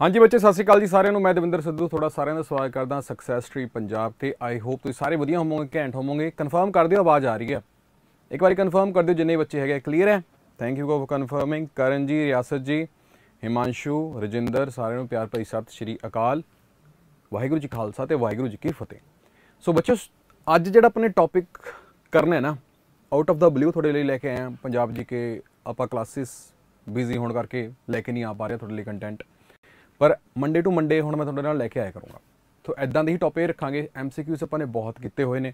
ਹਾਂਜੀ ਬੱਚੇ ਸਤਿ ਸ਼੍ਰੀ ਅਕਾਲ ਜੀ ਸਾਰਿਆਂ ਨੂੰ ਮੈਂ ਦਵਿੰਦਰ ਸਿੱਧੂ ਤੁਹਾਡਾ ਸਾਰਿਆਂ ਦਾ ਸਵਾਗਤ ਕਰਦਾ ਸਕਸੈਸ ਟ੍ਰੀ ਪੰਜਾਬ ਤੇ ਆਈ ਹੋਪ ਤੁਸੀਂ ਸਾਰੇ ਵਧੀਆ ਹੋਵੋਗੇ ਘੈਂਟ ਹੋਵੋਗੇ ਕਨਫਰਮ ਕਰ ਦਿਓ ਆਵਾਜ਼ ਆ ਰਹੀ ਹੈ ਇੱਕ ਵਾਰੀ ਕਨਫਰਮ ਕਰ ਦਿਓ ਜਿੰਨੇ ਬੱਚੇ ਹੈਗੇ ਕਲੀਅਰ ਹੈ ਥੈਂਕ ਯੂ ਫॉर ਕਨਫਰਮਿੰਗ ਕਰਨ ਜੀ ਰਿਆਸਤ ਜੀ ਹਿਮਾਂਸ਼ੂ ਰਜਿੰਦਰ ਸਾਰਿਆਂ ਨੂੰ ਪਿਆਰ ਭਰੀ ਸਤਿ ਸ਼੍ਰੀ ਅਕਾਲ ਵਾਹਿਗੁਰੂ ਜੀ ਖਾਲਸਾ ਤੇ ਵਾਹਿਗੁਰੂ ਜੀ ਕੀ ਫਤਿਹ ਸੋ ਬੱਚੋ ਅੱਜ ਜਿਹੜਾ ਆਪਣੇ ਟੌਪਿਕ ਕਰਨਾ ਹੈ ਨਾ ਆਊਟ ਆਫ ਦਾ ਬਲੂ ਤੁਹਾਡੇ ਲਈ ਲੈ ਕੇ ਆਇਆ ਪੰਜਾਬ ਜੀ ਕੇ ਆਪਾਂ ਕਲਾਸਿਸ ਬਿਜ਼ੀ ਹੋਣ ਕਰਕੇ ਲੈ ਕੇ ਨਹੀਂ ਆ ਪਾ ਰਿਹਾ ਤੁਹਾਡੇ ਲਈ ਕੰਟੈਂਟ ਪਰ ਮੰਡੇ ਟੂ ਮੰਡੇ ਹੁਣ ਮੈਂ ਤੁਹਾਡੇ ਨਾਲ ਲੈ ਕੇ ਆਇਆ ਕਰੂੰਗਾ ਸੋ ਐਦਾਂ ਦੇ ਹੀ ਟੌਪਿਕ ਰੱਖਾਂਗੇ ਐਮਸੀਕਿਊਸ ਆਪਾਂ ਨੇ ਬਹੁਤ ਕੀਤੇ ਹੋਏ ਨੇ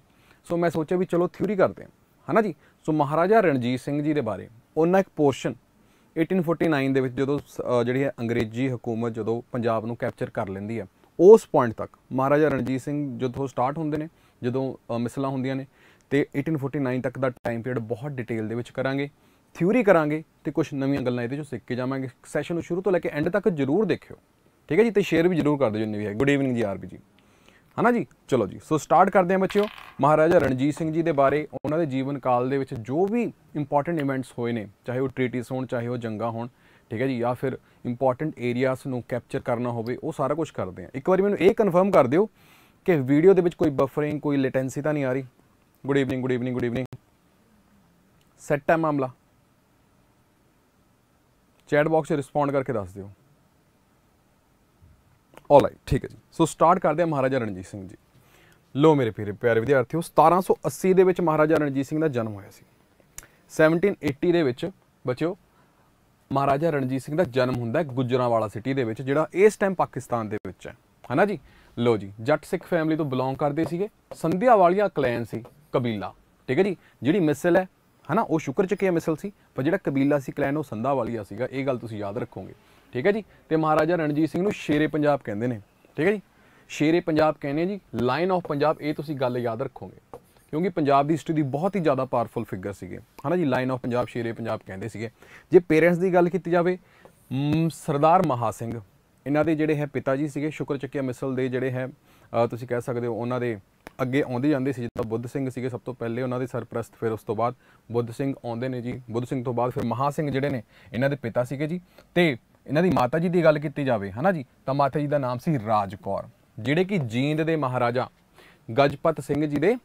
ਸੋ ਮੈਂ ਸੋਚਿਆ ਵੀ ਚਲੋ ਥਿਊਰੀ ਕਰਦੇ ਹਾਂ ਹਨਾ ਜੀ ਸੋ ਮਹਾਰਾਜਾ ਰਣਜੀਤ ਸਿੰਘ ਜੀ ਦੇ ਬਾਰੇ ਉਹਨਾਂ ਇੱਕ ਪੋਰਸ਼ਨ 1849 ਦੇ ਵਿੱਚ ਜਦੋਂ ਜਿਹੜੀ ਹੈ ਅੰਗਰੇਜ਼ੀ ਹਕੂਮਤ ਜਦੋਂ ਪੰਜਾਬ ਨੂੰ ਕੈਪਚਰ ਕਰ ਲੈਂਦੀ ਹੈ ਉਸ ਪੁਆਇੰਟ ਤੱਕ ਮਹਾਰਾਜਾ ਰਣਜੀਤ ਸਿੰਘ ਜਦੋਂ ਸਟਾਰਟ ਹੁੰਦੇ ਨੇ ਜਦੋਂ ਮਿਸਲਾਂ ਹੁੰਦੀਆਂ ਨੇ ਤੇ 1849 ਤੱਕ ਦਾ ਟਾਈਮ ਪੀਰੀਅਡ ਬਹੁਤ ਡਿਟੇਲ ਦੇ ਵਿੱਚ ਕਰਾਂਗੇ ਥਿਊਰੀ ਕਰਾਂਗੇ ਤੇ ਕੁਝ ਨਵੀਆਂ ਗੱਲਾਂ ਇਹਦੇ ਚੋਂ ਸਿੱਖ ਕੇ ਜਾਵਾਂਗੇ ਸੈਸ਼ਨ ਨੂੰ ਸ਼ੁਰੂ ਤੋਂ ਲੈ ਕੇ ਐਂਡ ਤੱਕ ਜ਼ਰੂਰ ਦੇਖਿਓ ਠੀਕ ਹੈ ਜੀ ਤੇ ਸ਼ੇਅਰ ਵੀ ਜ਼ਰੂਰ ਕਰ ਦਿਓ ਜਿੰਨੇ ਵੀ ਹੈ ਗੁੱਡ ਈਵਨਿੰਗ ਜੀ ਆਰਪੀ ਜੀ ਹਨਾ ਜੀ ਚਲੋ ਜੀ ਸੋ ਸਟਾਰਟ ਕਰਦੇ ਹਾਂ ਬੱਚਿਓ ਮਹਾਰਾਜਾ ਰਣਜੀਤ ਸਿੰਘ ਜੀ ਦੇ ਬਾਰੇ ਉਹਨਾਂ ਦੇ ਜੀਵਨ ਕਾਲ ਦੇ ਵਿੱਚ ਜੋ ਵੀ ਇੰਪੋਰਟੈਂਟ ਇਵੈਂਟਸ ਹੋਏ ਨੇ ਚਾਹੇ ਉਹ ਟ੍ਰੀਟੀਸ ਹੋਣ ਚਾਹੇ ਉਹ ਜੰਗਾਂ ਹੋਣ ਠੀਕ ਹੈ ਜੀ ਜਾਂ ਫਿਰ ਇੰਪੋਰਟੈਂਟ ਏਰੀਆਸ ਨੂੰ ਕੈਪਚਰ ਕਰਨਾ ਹੋਵੇ ਉਹ ਸਾਰਾ ਕੁਝ ਕਰਦੇ ਆ ਇੱਕ ਵਾਰੀ ਮੈਨੂੰ ਇਹ ਕਨਫਰਮ ਕਰ ਦਿਓ ਕਿ ਵੀਡੀਓ ਦੇ ਵਿੱਚ ਕੋਈ ਬਫਰਿੰਗ ਕੋਈ ਲੇਟੈਂਸੀ ਤਾਂ ਨਹੀਂ ਆ ਰਹੀ good evening good evening good evening set ਹੈ ਮਾਮਲਾ ਚੈਟ ਬਾਕਸ 'ਚ ਰਿਸਪੌਂਡ ਕਰਕੇ ਦੱਸ ਦਿਓ ਰਾਈਟ ਠੀਕ ਹੈ ਜੀ ਸੋ ਸਟਾਰਟ ਕਰਦੇ ਹਾਂ ਮਹਾਰਾਜਾ ਰਣਜੀਤ ਸਿੰਘ ਜੀ ਲੋ ਮੇਰੇ ਪਿਆਰੇ ਪਿਆਰੇ ਵਿਦਿਆਰਥੀਓ 1780 ਦੇ ਵਿੱਚ ਮਹਾਰਾਜਾ ਰਣਜੀਤ ਸਿੰਘ ਦਾ ਜਨਮ ਹੋਇਆ ਸੀ 1780 ਦੇ ਵਿੱਚ ਬੱਚਿਓ ਮਹਾਰਾਜਾ ਰਣਜੀਤ ਸਿੰਘ ਦਾ ਜਨਮ ਹੁੰਦਾ ਹੈ ਗੁਜਰਾਂਵਾਲਾ ਸਿਟੀ ਦੇ ਵਿੱਚ ਜਿਹੜਾ ਇਸ ਟਾਈਮ ਪਾਕਿਸਤਾਨ ਦੇ ਵਿੱਚ ਹੈ ਹਨਾ ਜੀ ਲੋ ਜੀ ਜੱਟ ਸਿੱਖ ਫੈਮਿਲੀ ਤੋਂ ਬਿਲੋਂਗ ਕਰਦੇ ਸੀਗੇ ਸੰਧਿਆ ਵਾਲੀਆ ਕਲੈਨ ਸੀ ਕਬੀਲਾ ਠੀਕ ਹੈ ਜੀ ਜਿਹੜੀ ਮਿਸਲ ਹੈ ਹਨਾ ਉਹ ਸ਼ੁਕਰ ਚੱਕੇ ਮਿਸਲ ਸੀ ਪਰ ਜਿਹੜਾ ਕਬੀਲਾ ਸੀ ਕਲੈਨ ਉਹ ਸੰਧਾ ਵਾਲੀਆ ਸੀਗਾ ਇਹ ਗੱਲ ਤੁਸੀਂ ਯਾਦ ਰੱਖੋਗੇ ਠੀਕ ਹੈ ਜੀ ਤੇ ਮਹਾਰਾਜਾ ਰਣਜੀਤ ਸਿੰਘ ਨੂੰ ਸ਼ੇਰੇ ਪੰਜਾਬ ਕਹਿੰਦੇ ਨੇ ਠੀਕ ਹੈ ਜੀ ਸ਼ੇਰੇ ਪੰਜਾਬ ਕਹਿੰਦੇ ਜੀ ਲਾਈਨ ਆਫ ਪੰਜਾਬ ਇਹ ਤੁਸੀਂ ਗੱਲ ਯਾਦ ਰੱਖੋਗੇ ਕਿਉਂਕਿ ਪੰਜਾਬ ਦੀ ਹਿਸਟਰੀ ਦੀ ਬਹੁਤ ਹੀ ਜ਼ਿਆਦਾ ਪਾਵਰਫੁਲ ਫਿਗਰ ਸੀਗੇ ਹਨਾ ਜੀ ਲਾਈਨ ਆਫ ਪੰਜਾਬ ਸ਼ੇਰੇ ਪੰਜਾਬ ਕਹਿੰਦੇ ਸੀਗੇ ਜੇ ਪੇਰੈਂਟਸ ਦੀ ਗੱਲ ਕੀਤੀ ਜਾਵੇ ਸਰਦਾਰ ਮਹਾ ਸਿੰਘ ਇਹਨਾਂ ਦੇ ਜਿਹੜੇ ਹੈ ਪਿਤਾ ਜੀ ਸੀਗੇ ਸ਼ੁਕਰ ਚੱਕਿਆ ਮਿਸਲ ਦੇ ਜਿਹੜੇ ਹੈ ਤੁਸੀਂ ਕਹਿ ਸਕਦੇ ਹੋ ਉਹਨਾਂ ਦੇ ਅੱਗੇ ਆਉਂਦੇ ਜਾਂਦੇ ਸੀ ਜਿੱਦਾਂ ਬੁੱਧ ਸਿੰਘ ਸੀਗੇ ਸਭ ਤੋਂ ਪਹਿਲੇ ਉਹਨਾਂ ਦੇ ਸਰਪ੍ਰਸਤ ਫਿਰ ਉਸ ਤੋਂ ਬਾਅਦ ਬੁੱਧ ਸਿੰਘ ਆਉਂਦੇ ਨੇ ਜੀ ਬੁੱਧ ਸਿੰਘ ਤੋਂ ਬਾਅਦ ਫਿਰ ਮਹਾ ਸਿੰਘ ਜਿਹੜੇ ਨੇ ਇਹਨਾਂ ਦੇ ਪਿਤਾ ਸੀਗੇ ਜੀ ਤੇ ਇਹਨਾਂ ਦੀ ਮਾਤਾ ਜੀ ਦੀ ਗੱਲ ਕੀਤੀ ਜਾਵੇ ਹਨਾ ਜੀ ਤਾਂ ਮਾਤਾ ਜੀ ਦਾ ਨਾਮ ਸੀ ਰਾਜਕੌਰ ਜਿਹੜੇ ਕਿ ਜੀਂਦ ਦੇ ਮਹਾਰਾਜਾ ਗਜਪਤ ਸਿੰਘ ਜੀ ਦੇ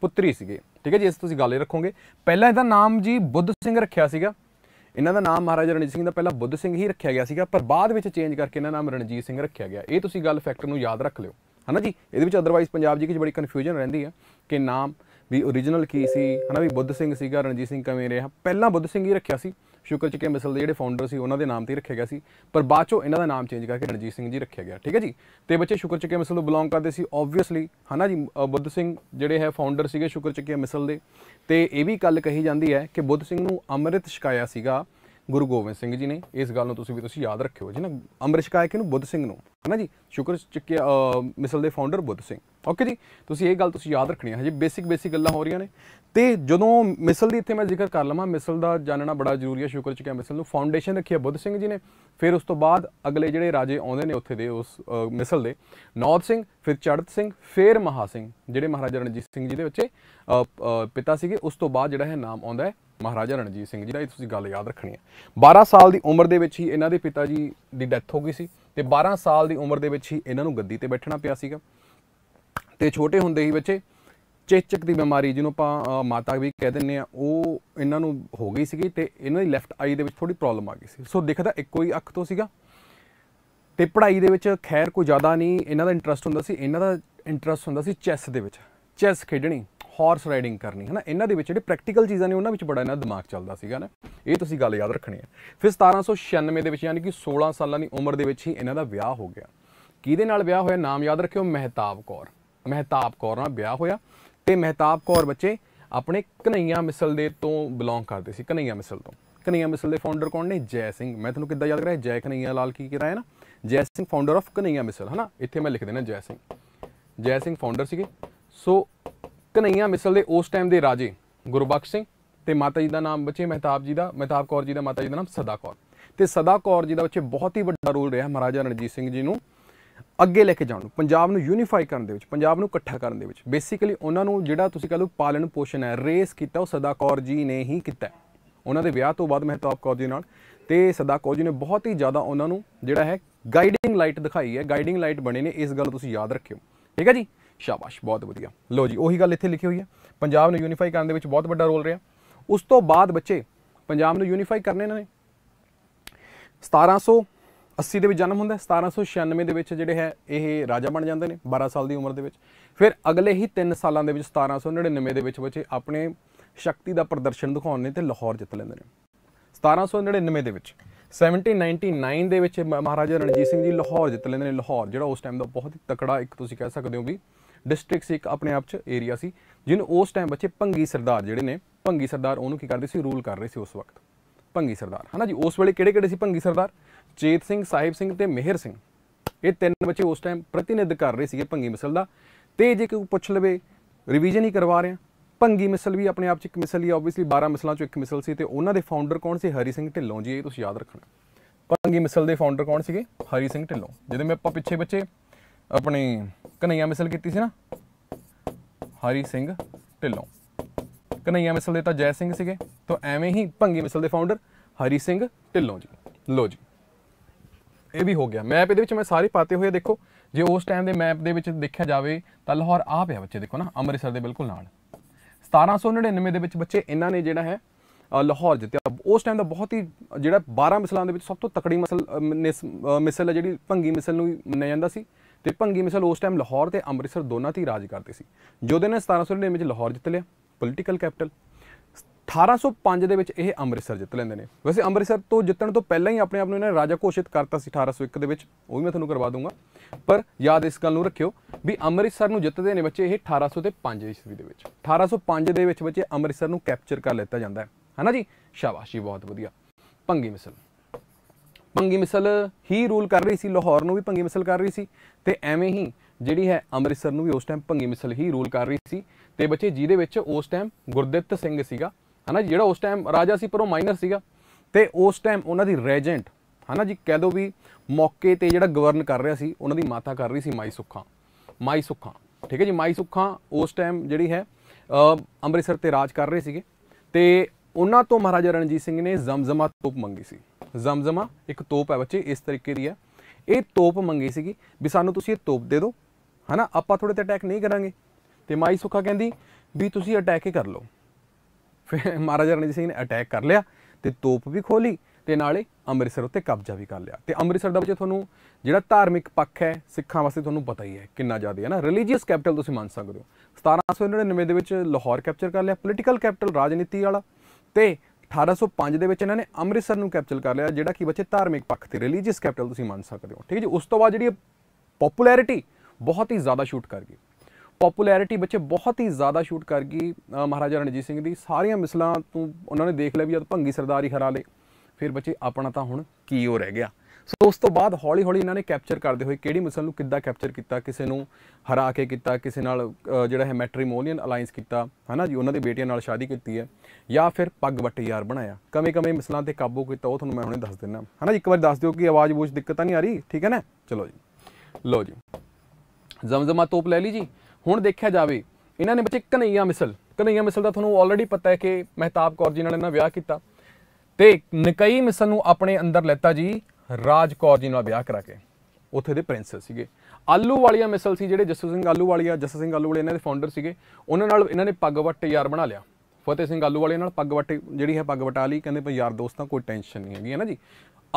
ਪੁੱਤਰੀ ਸੀਗੇ ਠੀਕ ਹੈ ਜੀ ਇਸ ਤੁਸੀਂ ਗੱਲ ਰੱਖੋਗੇ ਪਹਿਲਾਂ ਇਹਦਾ ਨਾਮ ਜੀ ਬੁੱਧ ਸਿੰਘ ਰੱਖਿਆ ਸੀਗਾ ਇਹਨਾਂ ਦਾ ਨਾਮ ਮਹਾਰਾਜਾ ਰਣਜੀਤ ਸਿੰਘ ਦਾ ਪਹਿਲਾਂ ਬੁੱਧ ਸਿੰਘ ਹੀ ਰੱਖਿਆ ਗਿਆ ਸੀਗਾ ਪਰ ਬਾਅਦ ਵਿੱਚ ਚੇਂਜ ਕਰਕੇ ਇਹਨਾਂ ਨਾਮ ਰਣਜੀਤ ਸਿੰਘ ਰੱਖਿਆ ਗਿਆ ਇਹ ਤੁਸੀਂ ਗੱਲ ਫੈਕਟਰ ਨੂੰ ਯਾਦ ਰੱਖ ਲਿਓ ਹਨਾ ਜੀ ਇਹਦੇ ਵਿੱਚ ਅਦਰਵਾਈਜ਼ ਪੰਜਾਬ ਜੀ ਵਿੱਚ ਬੜੀ ਕਨਫਿਊਜ਼ਨ ਰਹਿੰਦੀ ਹੈ ਕਿ ਨਾਮ ਵੀ origignal ਕੀ ਸੀ ਹਨਾ ਵੀ ਬੁੱਧ ਸਿੰਘ ਸੀਗਾ ਰਣਜੀਤ ਸਿੰਘ ਕਿਵੇਂ ਰਿਹਾ ਪਹਿਲਾਂ ਬੁੱਧ ਸਿੰਘ ਹੀ ਰੱਖਿਆ ਸੀ ਸ਼ੁਕਰ ਚਕੇ ਮਿਸਲ ਦੇ ਜਿਹੜੇ ਫਾਊਂਡਰ ਸੀ ਉਹਨਾਂ ਦੇ ਨਾਮ ਤੇ ਰੱਖਿਆ ਗਿਆ ਸੀ ਪਰ ਬਾਅਦ ਚੋਂ ਇਹਨਾਂ ਦਾ ਨਾਮ ਚੇਂਜ ਕਰਕੇ ਰਣਜੀਤ ਸਿੰਘ ਜੀ ਰੱਖਿਆ ਗਿਆ ਠੀਕ ਹੈ ਜੀ ਤੇ ਬੱਚੇ ਸ਼ੁਕਰ ਚਕੇ ਮਿਸਲ ਨੂੰ ਬਿਲੋਂਗ ਕਰਦੇ ਸੀ ਆਬਵੀਅਸਲੀ ਹਨਾ ਜੀ ਬੁੱਧ ਸਿੰਘ ਜਿਹੜੇ ਹੈ ਫਾਊਂਡਰ ਸੀਗੇ ਸ਼ੁਕਰ ਚਕੇ ਮਿਸਲ ਦੇ ਤੇ ਇਹ ਵੀ ਗੱਲ ਕਹੀ ਜਾਂਦੀ ਹੈ ਕਿ ਬੁੱਧ ਸਿੰਘ ਨੂੰ ਅੰਮ੍ਰਿਤ ਛਕਾਇਆ ਸੀਗਾ ਗੁਰੂ ਗੋਬਿੰਦ ਸਿੰਘ ਜੀ ਨੇ ਇਸ ਗੱਲ ਨੂੰ ਤੁਸੀਂ ਵੀ ਤੁਸੀਂ ਯਾਦ ਰੱਖਿਓ ਜੀ ਨਾ ਅੰਮ੍ਰਿਤ ਕਾਇਕ ਨੂੰ ਬੁੱਧ ਸਿੰਘ ਨੂੰ ਹਨਾ ਜੀ ਸ਼ੁਕਰ ਚੱਕਿਆ ਮਿਸਲ ਦੇ ਫਾਊਂਡਰ ਬੁੱਧ ਸਿੰਘ ਓਕੇ ਜੀ ਤੁਸੀਂ ਇਹ ਗੱਲ ਤੁਸੀਂ ਯਾਦ ਰੱਖਣੀ ਹੈ ਹਜੇ ਬੇਸਿਕ ਬੇਸਿਕ ਗੱਲਾਂ ਹੋ ਰਹੀਆਂ ਨੇ ਤੇ ਜਦੋਂ ਮਿਸਲ ਦੀ ਇੱਥੇ ਮੈਂ ਜ਼ਿਕਰ ਕਰ ਲਵਾਂ ਮਿਸਲ ਦਾ ਜਾਣਨਾ ਬੜਾ ਜ਼ਰੂਰੀ ਹੈ ਸ਼ੁਕਰ ਚੱਕਿਆ ਮਿਸਲ ਨੂੰ ਫਾਊਂਡੇਸ਼ਨ ਰੱਖਿਆ ਬੁੱਧ ਸਿੰਘ ਜੀ ਨੇ ਫਿਰ ਉਸ ਤੋਂ ਬਾਅਦ ਅਗਲੇ ਜਿਹੜੇ ਰਾਜੇ ਆਉਂਦੇ ਨੇ ਉੱਥੇ ਦੇ ਉਸ ਮਿਸਲ ਦੇ ਨੌਤ ਸਿੰਘ ਫਿਰ ਚੜਤ ਸਿੰਘ ਫਿਰ ਮਹਾ ਸਿੰਘ ਜਿਹੜੇ ਮਹਾਰਾਜਾ ਰਣਜੀਤ ਸਿੰਘ ਜੀ ਦੇ ਬੱਚੇ ਪਿਤਾ ਸੀਗੇ ਉਸ ਤੋਂ ਬਾਅਦ ਜਿਹੜਾ ਹੈ ਨਾਮ ਆਉਂਦਾ ਹੈ ਮਹਾਰਾਜਾ ਰਣਜੀਤ ਸਿੰਘ ਜੀ ਦਾ ਇਹ ਤੁਸੀਂ ਗੱਲ ਯਾਦ ਰੱਖਣੀ ਹੈ 12 ਸਾਲ ਦੀ ਉਮਰ ਦੇ ਵਿੱਚ ਹੀ ਇਹਨਾਂ ਦੇ ਪਿਤਾ ਜੀ ਦੀ ਡੈਥ ਹੋ ਗਈ ਸੀ ਤੇ 12 ਸਾਲ ਦੀ ਉਮਰ ਦੇ ਵਿੱਚ ਹੀ ਇਹਨਾਂ ਨੂੰ ਗੱਦੀ ਤੇ ਬੈਠਣਾ ਪਿਆ ਸੀਗਾ ਤੇ ਛੋਟੇ ਹੁੰਦੇ ਹੀ ਬੱਚੇ ਚੇਚਕ ਦੀ ਬਿਮਾਰੀ ਜਿਹਨੂੰ ਆਪਾਂ ਮਾਤਾ ਵੀ ਕਹਿ ਦਿੰਨੇ ਆ ਉਹ ਇਹਨਾਂ ਨੂੰ ਹੋ ਗਈ ਸੀਗੀ ਤੇ ਇਹਨਾਂ ਦੀ ਲੈਫਟ ਆਈ ਦੇ ਵਿੱਚ ਥੋੜੀ ਪ੍ਰੋਬਲਮ ਆ ਗਈ ਸੀ ਸੋ ਦੇਖਦਾ ਇੱਕੋ ਹੀ ਅੱਖ ਤੋਂ ਸੀਗਾ ਤੇ ਪੜ੍ਹਾਈ ਦੇ ਵਿੱਚ ਖੈਰ ਕੋਈ ਜ਼ਿਆਦਾ ਨਹੀਂ ਇਹਨਾਂ ਦਾ ਇੰਟਰਸਟ ਹੁੰਦਾ ਸੀ ਇਹਨਾਂ ਦਾ ਇੰਟਰਸਟ ਹੁੰਦਾ ਸੀ ਚੈਸ ਦੇ ਵਿੱਚ ਚੈਸ ਖੇਡਣੀ ਹਾਰਸ ਰਾਈਡਿੰਗ ਕਰਨੀ ਹੈ ਨਾ ਇਹਨਾਂ ਦੇ ਵਿੱਚ ਜਿਹੜੇ ਪ੍ਰੈਕਟੀਕਲ ਚੀਜ਼ਾਂ ਨੇ ਉਹਨਾਂ ਵਿੱਚ ਬੜਾ ਇਹਨਾਂ ਦਿਮਾਗ ਚੱਲਦਾ ਸੀਗਾ ਨਾ ਇਹ ਤੁਸੀਂ ਗੱਲ ਯਾਦ ਰੱਖਣੀ ਹੈ ਫਿਰ 1796 ਦੇ ਵਿੱਚ ਯਾਨੀ ਕਿ 16 ਸਾਲਾਂ ਦੀ ਉਮਰ ਦੇ ਵਿੱਚ ਹੀ ਇਹਨਾਂ ਦਾ ਵਿਆਹ ਹੋ ਗਿਆ ਕਿਹਦੇ ਨਾਲ ਵਿਆਹ ਹੋਇਆ ਨਾਮ ਯਾਦ ਰੱਖਿਓ ਮਹਿਤਾਬ ਕੌਰ ਮਹਿਤਾਬ ਕੌਰ ਨਾਲ ਵਿਆਹ ਹੋਇਆ ਤੇ ਮਹਿਤਾਬ ਕੌਰ ਬੱਚੇ ਆਪਣੇ ਕਨਈਆ ਮਿਸਲ ਦੇ ਤੋਂ ਬਿਲੋਂਗ ਕਰਦੇ ਸੀ ਕਨਈਆ ਮਿਸਲ ਤੋਂ ਕਨਈਆ ਮਿਸਲ ਦੇ ਫਾਊਂਡਰ ਕੌਣ ਨੇ ਜੈ ਸਿੰਘ ਮੈਂ ਤੁਹਾਨੂੰ ਕਿੱਦਾਂ ਯਾਦ ਕਰਾਇਆ ਜੈ ਕਨਈਆ ਲਾਲ ਕੀ ਕਿਹਾ ਹੈ ਨਾ ਜੈ ਸਿੰਘ ਫਾਊਂਡਰ ਆਫ ਕਨਈਆ ਮਿਸਲ ਹਨਾ ਇੱਥੇ ਮੈਂ ਲਿਖ ਦੇਣਾ ਜੈ ਸਿੰਘ ਜੈ ਸਿੰਘ ਫਾਊਂਡਰ ਸੀਗੇ ਸੋ ਕਨਈਆ ਮਿਸਲ ਦੇ ਉਸ ਟਾਈਮ ਦੇ ਰਾਜੇ ਗੁਰਬਖਸ਼ ਸਿੰਘ ਤੇ ਮਾਤਾ ਜੀ ਦਾ ਨਾਮ ਬੱਚੇ ਮਹਿਤਾਬ ਜੀ ਦਾ ਮਹਿਤਾਬ ਕੌਰ ਜੀ ਦਾ ਮਾਤਾ ਜੀ ਦਾ ਨਾਮ ਸਦਾ ਕੌਰ ਤੇ ਸਦਾ ਕੌਰ ਜੀ ਦਾ ਬੱਚੇ ਬਹੁਤ ਹੀ ਵੱਡਾ ਰੋਲ ਰਿਹਾ ਮਹਾਰਾਜਾ ਰਣਜੀਤ ਸਿੰਘ ਜੀ ਨੂੰ ਅੱਗੇ ਲੈ ਕੇ ਜਾਣ ਨੂੰ ਪੰਜਾਬ ਨੂੰ ਯੂਨੀਫਾਈ ਕਰਨ ਦੇ ਵਿੱਚ ਪੰਜਾਬ ਨੂੰ ਇਕੱਠਾ ਕਰਨ ਦੇ ਵਿੱਚ ਬੇਸਿਕਲੀ ਉਹਨਾਂ ਨੂੰ ਜਿਹੜਾ ਤੁਸੀਂ ਕਹ ਪਾਲਣ ਪੋਸ਼ਣ ਹੈ ਰੇਸ ਕੀਤਾ ਉਹ ਸਦਾ ਕੌਰ ਜੀ ਨੇ ਹੀ ਕੀਤਾ ਉਹਨਾਂ ਦੇ ਵਿਆਹ ਤੋਂ ਬਾਅਦ ਮਹਿਤਾਬ ਕੌਰ ਜੀ ਨਾਲ ਤੇ ਸਦਾ ਕੌਰ ਜੀ ਨੇ ਬਹੁਤ ਹੀ ਜ਼ਿਆਦਾ ਉਹਨਾਂ ਨੂੰ ਜਿਹੜਾ ਹੈ ਗਾਈਡਿੰਗ ਲਾਈਟ ਦਿਖਾਈ ਹੈ ਗਾਈਡਿੰਗ ਲਾਈਟ ਬਣੇ ਨੇ ਇਸ ਗੱਲ ਤੁਸੀਂ ਯਾਦ ਰੱਖਿਓ ਠੀਕ ਹੈ ਜੀ ਸ਼ਾਬਾਸ਼ ਬਹੁਤ ਵਧੀਆ ਲੋ ਜੀ ਉਹੀ ਗੱਲ ਇੱਥੇ ਲਿਖੀ ਹੋਈ ਹੈ ਪੰਜਾਬ ਨੂੰ ਯੂਨੀਫਾਈ ਕਰਨ ਦੇ ਵਿੱਚ ਬਹੁਤ ਵੱਡਾ ਰੋਲ ਰਿਹਾ ਉਸ ਤੋਂ ਬਾਅਦ ਬੱਚੇ ਪੰਜਾਬ ਨੂੰ ਯੂਨੀਫਾਈ ਕਰਨੇ ਨੇ 1780 ਦੇ ਵਿੱਚ ਜਨਮ ਹੁੰਦਾ 1796 ਦੇ ਵਿੱਚ ਜਿਹੜੇ ਹੈ ਇਹ ਰਾਜਾ ਬਣ ਜਾਂਦੇ ਨੇ 12 ਸਾਲ ਦੀ ਉਮਰ ਦੇ ਵਿੱਚ ਫਿਰ ਅਗਲੇ ਹੀ 3 ਸਾਲਾਂ ਦੇ ਵਿੱਚ 1799 ਦੇ ਵਿੱਚ ਬੱਚੇ ਆਪਣੇ ਸ਼ਕਤੀ ਦਾ ਪ੍ਰਦਰਸ਼ਨ ਦਿਖਾਉਣ ਨੇ ਤੇ ਲਾਹੌਰ ਜਿੱਤ ਲੈਂਦੇ ਨੇ 1799 ਦੇ ਵਿੱਚ 1799 ਦੇ ਵਿੱਚ ਮਹਾਰਾਜਾ ਰਣਜੀਤ ਸਿੰਘ ਜੀ ਲਾਹੌਰ ਜਿੱਤ ਲੈਂਦੇ ਨੇ ਲਾਹੌਰ ਜਿਹੜਾ ਉਸ ਟਾਈਮ ਦਾ ਬਹੁਤ ਹੀ ਤਕੜਾ ਇੱਕ ਤੁਸੀਂ ਕਹਿ ਸਕਦੇ ਹੋ ਵੀ ਡਿਸਟ੍ਰਿਕਟ ਸੀ ਇੱਕ ਆਪਣੇ ਆਪ 'ਚ ਏਰੀਆ ਸੀ ਜਿਹਨੂੰ ਉਸ ਟਾਈਮ ਬੱਚੇ ਭੰਗੀ ਸਰਦਾਰ ਜਿਹੜੇ ਨੇ ਭੰਗੀ ਸਰਦਾਰ ਉਹਨੂੰ ਕੀ ਕਰਦੇ ਸੀ ਰੂਲ ਕਰ ਰਹੇ ਸੀ ਉਸ ਵਕਤ ਭੰਗੀ ਸਰਦਾਰ ਹਨਾ ਜੀ ਉਸ ਵੇਲੇ ਕਿਹੜੇ ਕਿਹੜੇ ਸੀ ਭੰਗੀ ਸਰਦਾਰ ਚੇਤ ਸਿੰਘ ਸਾਹਿਬ ਸਿੰਘ ਤੇ ਮਿਹਰ ਸਿੰਘ ਇਹ ਤਿੰਨ ਬੱਚੇ ਉਸ ਟਾਈਮ ਪ੍ਰਤੀਨਿਧ ਕਰ ਰਹੇ ਸੀਗੇ ਭੰਗੀ ਮਿਸਲ ਦਾ ਤੇ ਜੇ ਕੋਈ ਪੁੱਛ ਲਵੇ ਰਿਵੀਜ਼ਨ ਹੀ ਕਰਵਾ ਰਹੇ ਆ ਭੰਗੀ ਮਿਸਲ ਵੀ ਆਪਣੇ ਆਪ 'ਚ ਇੱਕ ਮਿਸਲ ਹੀ ਆਬਵੀਅਸਲੀ 12 ਮਿਸਲਾਂ 'ਚੋਂ ਇੱਕ ਮਿਸਲ ਸੀ ਤੇ ਉਹਨਾਂ ਦੇ ਫਾਊਂਡਰ ਕੌਣ ਸੀ ਹਰੀ ਸਿੰਘ ਢਿੱਲੋਂ ਜੀ ਇਹ ਤੁਸੀਂ ਯਾਦ ਰੱਖਣਾ ਭੰਗੀ ਮਿਸਲ ਦੇ ਫਾਊਂਡਰ ਕੌਣ ਸੀਗੇ ਹਰੀ ਸਿੰਘ ਢਿੱਲੋਂ ਜਿਹਦੇ ਮੈਂ ਆਪਾਂ ਪਿੱਛੇ ਬੱਚੇ ਆਪਣੇ ਕਨਈਆ ਮਿਸਲ ਕੀਤੀ ਸੀ ਨਾ ਹਰੀ ਸਿੰਘ ਢਿੱਲੋਂ ਕਨਈਆ ਮਿਸਲ ਦੇ ਤਾਂ ਜੈ ਸਿੰਘ ਸੀਗੇ ਤਾਂ ਐਵੇਂ ਹੀ ਭੰਗੀ ਮਿਸਲ ਦੇ ਫਾਊਂਡਰ ਹਰੀ ਸਿੰਘ ਢਿੱਲੋਂ ਜੀ ਲੋ ਜੀ ਇਹ ਵੀ ਹੋ ਗਿਆ ਮੈਪ ਇਹਦੇ ਵਿੱਚ ਮੈਂ ਸਾਰੇ ਪਾਤੇ ਹੋਏ ਦੇਖੋ ਜੇ ਉਸ ਟਾਈਮ ਦੇ ਮੈਪ ਦੇ ਵਿੱਚ ਦੇਖਿਆ ਜਾਵੇ ਤਾਂ ਲਾਹੌਰ ਆ ਪਿਆ ਬੱਚੇ ਦੇਖੋ ਨਾ ਅੰਮ੍ਰਿਤਸਰ ਦੇ ਬਿਲਕੁਲ ਨਾਲ 1799 ਦੇ ਵਿੱਚ ਬੱਚੇ ਇਹਨਾਂ ਨੇ ਜਿਹੜਾ ਹੈ ਲਾਹੌਰ ਜਿੱਤਿਆ ਉਸ ਟਾਈਮ ਦਾ ਬਹੁਤ ਹੀ ਜਿਹੜਾ 12 ਮਿਸਲਾਂ ਦੇ ਵਿੱਚ ਸਭ ਤੋਂ ਤਕੜੀ ਮਿਸਲ ਮਿਸਲ ਹੈ ਜਿਹੜੀ ਭੰਗੀ ਮਿਸਲ ਨੂੰ ਮੰਨਿਆ ਜਾਂਦਾ ਸੀ ਤੇ ਭੰਗੀ ਮਿਸਲ ਉਸ ਟਾਈਮ ਲਾਹੌਰ ਤੇ ਅੰਮ੍ਰਿਤਸਰ ਦੋਨਾਂ ਤੇ ਰਾਜ ਕਰਦੇ ਸੀ ਜੋਦੇ ਨੇ 1799 ਵਿੱਚ ਲਾਹੌਰ ਜਿੱਤ ਲਿਆ ਪੋਲਿਟੀਕਲ ਕੈਪੀਟਲ 1805 ਦੇ ਵਿੱਚ ਇਹ ਅੰਮ੍ਰਿਤਸਰ ਜਿੱਤ ਲੈਂਦੇ ਨੇ ਵੈਸੇ ਅੰਮ੍ਰਿਤਸਰ ਤੋਂ ਜਿੱਤਣ ਤੋਂ ਪਹਿਲਾਂ ਹੀ ਆਪਣੇ ਆਪ ਨੂੰ ਇਹਨਾਂ ਨੇ ਰਾਜਾ ਘੋਸ਼ਿਤ ਕਰਤਾ ਸੀ 1801 ਦੇ ਵਿੱਚ ਉਹ ਵੀ ਮੈਂ ਤੁਹਾਨੂੰ ਕਰਵਾ ਦੂੰਗਾ ਪਰ ਯਾਦ ਇਸ ਗੱਲ ਨੂੰ ਰੱਖਿਓ ਵੀ ਅੰਮ੍ਰਿਤਸਰ ਨੂੰ ਜਿੱਤਦੇ ਨੇ ਬੱਚੇ ਇਹ 1805 ਈਸਵੀ ਦੇ ਵਿੱਚ 1805 ਦੇ ਵਿੱਚ ਬੱਚੇ ਅੰਮ੍ਰਿਤਸਰ ਨੂੰ ਕੈਪਚਰ ਕਰ ਲਿੱਤਾ ਜਾਂਦਾ ਹੈ ਹਨਾ ਜੀ ਸ਼ਾਬਾਸ਼ੀ ਬਹੁਤ ਵਧੀਆ ਪੰਗੀ ਮਿਸਲ ਪੰਗੀ ਮਿਸਲ ਹੀ ਰੂਲ ਕਰ ਰਹੀ ਸੀ ਲਾਹੌਰ ਨੂੰ ਵੀ ਪੰਗੀ ਮਿਸਲ ਕਰ ਰਹੀ ਸੀ ਤੇ ਐਵੇਂ ਹੀ ਜਿਹੜੀ ਹੈ ਅੰਮ੍ਰਿਤਸਰ ਨੂੰ ਵੀ ਉਸ ਟਾਈਮ ਪੰਗੀ ਮਿਸਲ ਹੀ ਰੂਲ ਕਰ ਰਹੀ ਸੀ ਤੇ ਬੱਚੇ ਜਿਹਦੇ ਵਿੱਚ ਉਸ ਟਾਈਮ ਗੁਰਦਿੱਤ ਸਿੰਘ ਸੀਗਾ ਹਨਾ ਜਿਹੜਾ ਉਸ ਟਾਈਮ ਰਾਜਾ ਸੀ ਪਰ ਉਹ ਮਾਈਨਰ ਸੀਗਾ ਤੇ ਉਸ ਟਾਈਮ ਉਹਨਾਂ ਦੀ ਰੈਜੈਂਟ ਹਨਾ ਜੀ ਕਹਿ ਦੋ ਵੀ ਮੌਕੇ ਤੇ ਜਿਹੜਾ ਗਵਰਨ ਕਰ ਰਿਹਾ ਸੀ ਉਹਨਾਂ ਦੀ ਮਾਤਾ ਕਰ ਰਹੀ ਸੀ ਮਾਈ ਸੁੱਖਾਂ ਮਾਈ ਸੁੱਖਾਂ ਠੀਕ ਹੈ ਜੀ ਮਾਈ ਸੁੱਖਾਂ ਉਸ ਟਾਈਮ ਜਿਹੜੀ ਹੈ ਅੰਮ੍ਰਿਤਸਰ ਤੇ ਰਾਜ ਕਰ ਰਹੇ ਸੀਗੇ ਤੇ ਉਹਨਾਂ ਤੋਂ ਮਹਾਰਾਜਾ ਰਣਜੀਤ ਸਿੰਘ ਨੇ ਜ਼ਮਜ਼ਮਾ ਤੋਪ ਮੰਗੀ ਸੀ ਜ਼ਮਜ਼ਮਾ ਇੱਕ ਤੋਪ ਹੈ ਬੱਚੇ ਇਸ ਤਰੀਕੇ ਦੀ ਹੈ ਇਹ ਤੋਪ ਮੰਗੀ ਸੀਗੀ ਵੀ ਸਾਨੂੰ ਤੁਸੀਂ ਇਹ ਤੋਪ ਦੇ ਦਿਓ ਹਨਾ ਆਪਾਂ ਤੁਹਾਡੇ ਤੇ ਅਟੈਕ ਨਹੀਂ ਕਰਾਂਗੇ ਤੇ ਮਾਈ ਸੁਖਾ ਕਹਿੰਦੀ ਵੀ ਤੁਸੀਂ ਅਟੈਕ ਹੀ ਕਰ ਲਓ ਫਿਰ ਮਹਾਰਾਜਾ ਰਣਜੀਤ ਸਿੰਘ ਨੇ ਅਟੈਕ ਕਰ ਲਿਆ ਤੇ ਤੋਪ ਵੀ ਖੋਲੀ ਤੇ ਨਾਲੇ ਅੰਮ੍ਰਿਤਸਰ ਉੱਤੇ ਕਬਜ਼ਾ ਵੀ ਕਰ ਲਿਆ ਤੇ ਅੰਮ੍ਰਿਤਸਰ ਦਾ ਬੱਚੇ ਤੁਹਾਨੂੰ ਜਿਹੜਾ ਧਾਰਮਿਕ ਪੱਖ ਹੈ ਸਿੱਖਾਂ ਵਾਸਤੇ ਤੁਹਾਨੂੰ ਪਤਾ ਹੀ ਹੈ ਕਿੰਨਾ ਜ਼ਿਆਦਾ ਹੈ ਨਾ ਰਿਲੀਜੀਅਸ ਕੈਪੀਟਲ ਤੁਸੀਂ ਮੰਨ ਸਕਦੇ ਹੋ 1799 ਦੇ ਵਿੱਚ ਲਾਹੌਰ ਕੈਪਚਰ ਕਰ ਲਿਆ ਪੋਲੀਟੀਕਲ ਕੈਪੀਟਲ ਰਾਜਨੀਤੀ ਵਾਲਾ ਤੇ 1805 ਦੇ ਵਿੱਚ ਇਹਨਾਂ ਨੇ ਅੰਮ੍ਰਿਤਸਰ ਨੂੰ ਕੈਪਚਰ ਕਰ ਲਿਆ ਜਿਹੜਾ ਕਿ ਬੱਚੇ ਧਾਰਮਿਕ ਪੱਖ ਤੇ ਰਿਲੀਜੀਅਸ ਕੈਪੀਟਲ ਤੁਸੀਂ ਮੰਨ ਸਕਦੇ ਹੋ ਠੀਕ ਹੈ ਜੀ ਉਸ ਤੋਂ ਬਾਅਦ ਜਿਹੜੀ ਪੋਪੂਲੈਰਿਟੀ ਬਹੁਤ ਹੀ ਜ਼ਿਆਦਾ ਸ਼ੂਟ ਕਰ ਗਈ ਪੋਪੂਲੈਰਿਟੀ ਬੱਚੇ ਬਹੁਤ ਹੀ ਜ਼ਿਆਦਾ ਸ਼ੂਟ ਕਰ ਗਈ ਮਹਾਰਾਜਾ ਰਣਜੀਤ ਸਿੰਘ ਦੀ ਸਾਰੀਆਂ ਮਿਸਲਾਂ ਤੋਂ ਉਹਨਾਂ ਨੇ ਦੇਖ ਲਿਆ ਵੀ ਜਦ ਭੰਗੀ ਸਰਦਾਰੀ ਹਰਾ ਲੇ ਫਿਰ ਬੱਚੇ ਆਪਣਾ ਤਾਂ ਹੁਣ ਕੀ ਹੋ ਰਹਿ ਗਿਆ ਸੋ ਉਸ ਤੋਂ ਬਾਅਦ ਹੌਲੀ ਹੌਲੀ ਇਹਨਾਂ ਨੇ ਕੈਪਚਰ ਕਰਦੇ ਹੋਏ ਕਿਹੜੀ ਮਿਸਲ ਨੂੰ ਕਿੱਦਾਂ ਕੈਪਚਰ ਕੀਤਾ ਕਿਸੇ ਨੂੰ ਹਰਾ ਕੇ ਕੀਤਾ ਕਿਸੇ ਨਾਲ ਜਿਹੜਾ ਹੈ ਮੈਟ੍ਰੀਮੋਨੀਅਲ ਅਲਾਈਅੰਸ ਕੀਤਾ ਹਨਾ ਜੀ ਉਹਨਾਂ ਦੇ ਬੇਟੀਆਂ ਨਾਲ ਸ਼ਾਦੀ ਕੀਤੀ ਹੈ ਜਾਂ ਫਿਰ ਪੱਗ ਵੱਟੇ ਯਾਰ ਬਣਾਇਆ ਕਮੇ ਕਮੇ ਮਿਸਲਾਂ ਤੇ ਕਾਬੂ ਕੀਤਾ ਉਹ ਤੁਹਾਨੂੰ ਮੈਂ ਹੁਣੇ ਦੱਸ ਦਿੰਨਾ ਹਨਾ ਜੀ ਇੱਕ ਵਾਰ ਦੱਸ ਦਿਓ ਕਿ ਆਵਾਜ਼ ਬੋਝ ਦਿੱਕਤ ਤਾਂ ਨਹੀਂ ਆ ਰਹੀ ਠੀਕ ਹੈ ਨਾ ਚਲੋ ਜੀ ਲਓ ਜੀ ਜ਼ਮਜ਼ਮਾ ਤੋਪ ਲੈ ਲਈ ਜੀ ਹੁਣ ਦੇਖਿਆ ਜਾਵੇ ਇਹਨਾਂ ਨੇ ਬੱਚੇ ਕਨਈਆ ਮਿਸਲ ਕਨਈਆ ਮਿਸਲ ਦਾ ਤੁਹਾਨੂੰ ਆਲਰੇਡੀ ਪਤਾ ਹੈ ਕਿ ਮਹਿਤਾਬ ਕੌਰ ਜੀ ਨਾਲ ਇਹਨਾਂ ਵਿਆਹ ਕੀਤਾ ਤੇ ਨਕਈ ਮਿਸਲ ਨੂੰ ਆਪਣੇ ਅੰਦਰ ਲੈਤਾ ਜੀ ਕੌਰ ਜੀ ਨਾਲ ਵਿਆਹ ਕਰਾ ਕੇ ਉੱਥੇ ਦੇ ਪ੍ਰਿੰਸ ਸੀਗੇ ਆਲੂ ਵਾਲੀਆ ਮਿਸਲ ਸੀ ਜਿਹੜੇ ਜਸੂ ਸਿੰਘ ਆਲੂ ਵਾਲੀਆ ਜਸੂ ਸਿੰਘ ਆਲੂ ਵਾਲੇ ਇਹਨਾਂ ਦੇ ਫਾਊਂਡਰ ਸੀਗੇ ਉਹਨਾਂ ਨਾਲ ਇਹਨਾਂ ਨੇ ਪੱਗਵੱਟ ਯਾਰ ਬਣਾ ਲਿਆ ਫਤਿਹ ਸਿੰਘ ਆਲੂ ਵਾਲੇ ਨਾਲ ਪੱਗਵੱਟ ਜਿਹੜੀ ਹੈ ਪੱਗਵਟਾ ਲਈ ਕਹਿੰਦੇ ਭਈ ਯਾਰ ਦੋਸਤਾਂ ਕੋਈ ਟੈਨਸ਼ਨ ਨਹੀਂ ਹੈਗੀ ਹੈ ਨਾ ਜੀ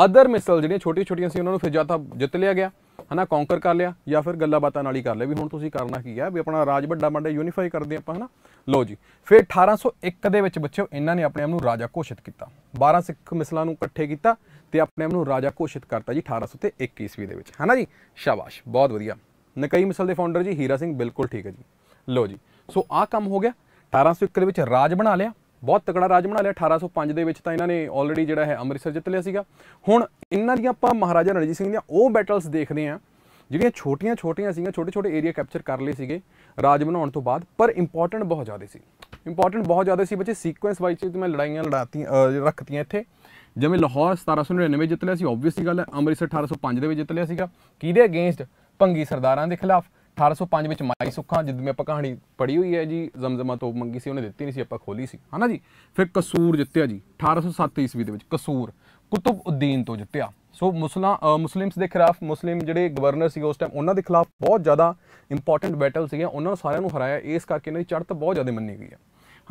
ਅਦਰ ਮਿਸਲ ਜਿਹੜੀਆਂ ਛੋਟੀਆਂ ਛੋਟੀਆਂ ਸੀ ਉਹਨਾਂ ਨੂੰ ਫਿਰ ਜਾਂ ਤਾਂ ਜਿੱਤ ਲਿਆ ਗਿਆ ਹਨਾ ਕੌਂਕਰ ਕਰ ਲਿਆ ਜਾਂ ਫਿਰ ਗੱਲਾਂ ਬਾਤਾਂ ਨਾਲ ਹੀ ਕਰ ਲਿਆ ਵੀ ਹੁਣ ਤੁਸੀਂ ਕਰਨਾ ਕੀ ਹੈ ਵੀ ਆਪਣਾ ਰਾਜ ਵੱਡਾ ਮੰਡਾ ਯੂਨੀਫਾਈ ਕਰਦੇ ਆਪਾਂ ਹਨਾ ਲੋ ਜੀ ਫਿਰ 1801 ਦੇ ਵਿੱਚ ਬੱਚਿਓ ਇਹਨਾਂ ਨੇ ਆਪਣੇ ਆਪ ਨੂੰ ਰਾਜਾ ਘੋਸ਼ਿਤ ਕੀਤਾ 12 ਸਿੱਖ ਮਿਸਲਾਂ ਨੂੰ ਇਕੱਠੇ ਕੀਤਾ ਤੇ ਆਪਣੇ ਆਪ ਨੂੰ ਰਾਜਾ ਘੋਸ਼ਿਤ ਕਰਤਾ ਜੀ 1801 ਈਸਵੀ ਦੇ ਵਿੱਚ ਹਨਾ ਜੀ ਸ਼ਾਬਾਸ਼ ਬਹੁਤ ਵਧੀਆ ਨਕਈ ਮਿਸਲ ਦੇ ਫਾਊਂਡਰ ਜੀ ਹੀਰਾ ਸਿੰਘ ਬਿਲਕੁਲ ਠੀਕ ਹੈ ਜੀ ਲੋ ਜੀ ਸੋ ਆਹ ਕੰਮ ਹੋ ਗਿਆ 1801 ਦੇ ਵਿੱਚ ਰਾਜ ਬਣਾ ਲਿਆ ਬਹੁਤ ਤਕੜਾ ਰਾਜ ਬਣਾ ਲਿਆ 1805 ਦੇ ਵਿੱਚ ਤਾਂ ਇਹਨਾਂ ਨੇ ਆਲਰੇਡੀ ਜਿਹੜਾ ਹੈ ਅੰਮ੍ਰਿਤਸਰ ਜਿੱਤ ਲਿਆ ਸੀਗਾ ਹੁਣ ਇਹਨਾਂ ਦੀਆਂ ਆਪਾਂ ਮਹਾਰਾਜਾ ਰਣਜੀਤ ਸਿੰਘ ਦੀਆਂ ਉਹ ਬੈਟਲਸ ਦੇਖਦੇ ਆਂ ਜਿਹੜੀਆਂ ਛੋਟੀਆਂ-ਛੋਟੀਆਂ ਸੀਗੀਆਂ ਛੋਟੇ-ਛੋਟੇ ਏਰੀਆ ਕੈਪਚਰ ਕਰ ਲਏ ਸੀਗੇ ਰਾਜ ਬਣਾਉਣ ਤੋਂ ਬਾਅਦ ਪਰ ਇੰਪੋਰਟੈਂਟ ਬਹੁਤ ਜ਼ਿਆਦਾ ਸੀ ਇੰਪੋਰਟੈਂਟ ਬਹੁਤ ਜ਼ਿਆਦਾ ਸੀ ਬੱਚੇ ਸੀਕੁਐਂਸ ਵਾਈਜ਼ ਤੇ ਮੈਂ ਲੜਾਈਆਂ ਲੜਾਤੀਆਂ ਰੱਖਤੀਆਂ ਇੱਥੇ ਜਿਵੇਂ ਲਾਹੌਰ 1799 ਜਿੱਤ ਲਿਆ ਸੀ ਆਬਵੀਅਸਲੀ ਗੱਲ ਹੈ ਅੰਮ੍ਰਿਤਸਰ 1805 ਦੇ ਵਿੱਚ ਜਿੱਤ ਲਿਆ ਸੀਗਾ ਕਿਹਦੇ ਅਗੇਂਸਟ ਪੰਗੀ ਸਰਦਾਰਾਂ ਦੇ ਖਿਲਾਫ 1805 ਵਿੱਚ ਮਾਈ ਸੁੱਖਾਂ ਵਿੱਚ ਆਪਾਂ ਕਹਾਣੀ ਪੜ੍ਹੀ ਹੋਈ ਹੈ ਜੀ ਜ਼ਮਜ਼ਮਾ ਤੋਂ ਮੰਗੀ ਸੀ ਉਹਨੇ ਦਿੱਤੀ ਨਹੀਂ ਸੀ ਆਪਾਂ ਖੋਲੀ ਸੀ ਹਨਾ ਜੀ ਫਿਰ ਕਸੂਰ ਜਿੱਤਿਆ ਜੀ 1807 ਈਸਵੀ ਦੇ ਵਿੱਚ ਕਸੂਰ ਕੁਤਬਉਦੀਨ ਤੋਂ ਜਿੱਤਿਆ ਸੋ ਮੁਸਲਾ ਮੁਸਲਿਮਸ ਦੇ ਖਿਲਾਫ ਮੁਸਲਿਮ ਜਿਹੜੇ ਗਵਰਨਰ ਸੀ ਉਸ ਟਾਈਮ ਉਹਨਾਂ ਦੇ ਖਿਲਾਫ ਬਹੁਤ ਜ਼ਿਆਦਾ ਇੰਪੋਰਟੈਂਟ ਬੈਟਲ ਸੀਗੇ ਉਹਨਾਂ ਨੂੰ ਸਾਰਿਆਂ ਨੂੰ ਹਰਾਇਆ ਇਸ ਕਰਕੇ ਇਹਨਾਂ ਦੀ ਚੜ੍ਹਤ ਬਹੁਤ ਜ਼ਿਆਦਾ ਮੰਨੀ ਗਈ ਹੈ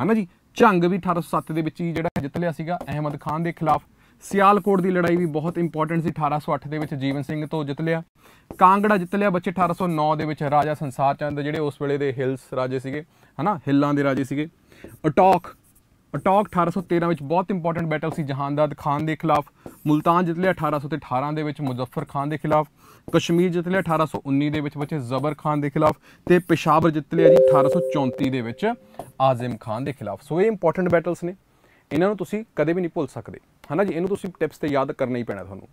ਹਨਾ ਜੀ ਝੰਗ ਵੀ 1807 ਦੇ ਵਿੱਚ ਹੀ ਜਿਹੜਾ ਜਿੱਤ ਲਿਆ ਸੀਗਾ ਅਹਿਮਦ ਖਾਨ ਦੇ ਖਿਲਾਫ ਸਿਆਲਕੋਟ ਦੀ ਲੜਾਈ ਵੀ ਬਹੁਤ ਇੰਪੋਰਟੈਂਟ ਸੀ 1808 ਦੇ ਵਿੱਚ ਜੀਵਨ ਸਿੰਘ ਤੋਂ ਜਿੱਤ ਲਿਆ ਕਾਂਗੜਾ ਜਿੱਤ ਲਿਆ ਬੱਚੇ 1809 ਦੇ ਵਿੱਚ ਰਾਜਾ ਸੰਸਾਰ ਚੰਦ ਜਿਹੜੇ ਉਸ ਵੇਲੇ ਦੇ ਹਿਲਸ ਰਾਜੇ ਸੀਗੇ ਹਨਾ ਹਿੱਲਾਂ ਦੇ ਰਾਜੇ ਸੀਗੇ ਅਟਾਕ ਅਟਾਕ 1813 ਵਿੱਚ ਬਹੁਤ ਇੰਪੋਰਟੈਂਟ ਬੈਟਲ ਸੀ ਜਹਾਨਦਾਦ ਖਾਨ ਦੇ ਖਿਲਾਫ ਮੁਲਤਾਨ ਜਿੱਤ ਲਿਆ 1818 ਦੇ ਵਿੱਚ ਮੁਜ਼ਫਰ ਖਾਨ ਦੇ ਖਿਲਾਫ ਕਸ਼ਮੀਰ ਜਿੱਤ ਲਿਆ 1819 ਦੇ ਵਿੱਚ ਬੱਚੇ ਜ਼ਬਰ ਖਾਨ ਦੇ ਖਿਲਾਫ ਤੇ ਪਿਸ਼ਾਵਰ ਜਿੱਤ ਲਿਆ ਜੀ 1834 ਦੇ ਵਿੱਚ ਆਜ਼ਮ ਖਾਨ ਦੇ ਖਿਲਾਫ ਸੋ ਇਹ ਇੰਪੋਰਟੈਂਟ ਬੈਟਲਸ ਨੇ ਇਹਨਾਂ ਨੂੰ ਤੁਸੀਂ ਕਦੇ ਵੀ ਨਹੀਂ ਭੁੱਲ ਸਕਦੇ ਹਨਾ ਜੀ ਇਹਨੂੰ ਤੁਸੀਂ ਟਿਪਸ ਤੇ ਯਾਦ ਕਰਨਾ ਹੀ ਪੈਣਾ ਤੁਹਾਨੂੰ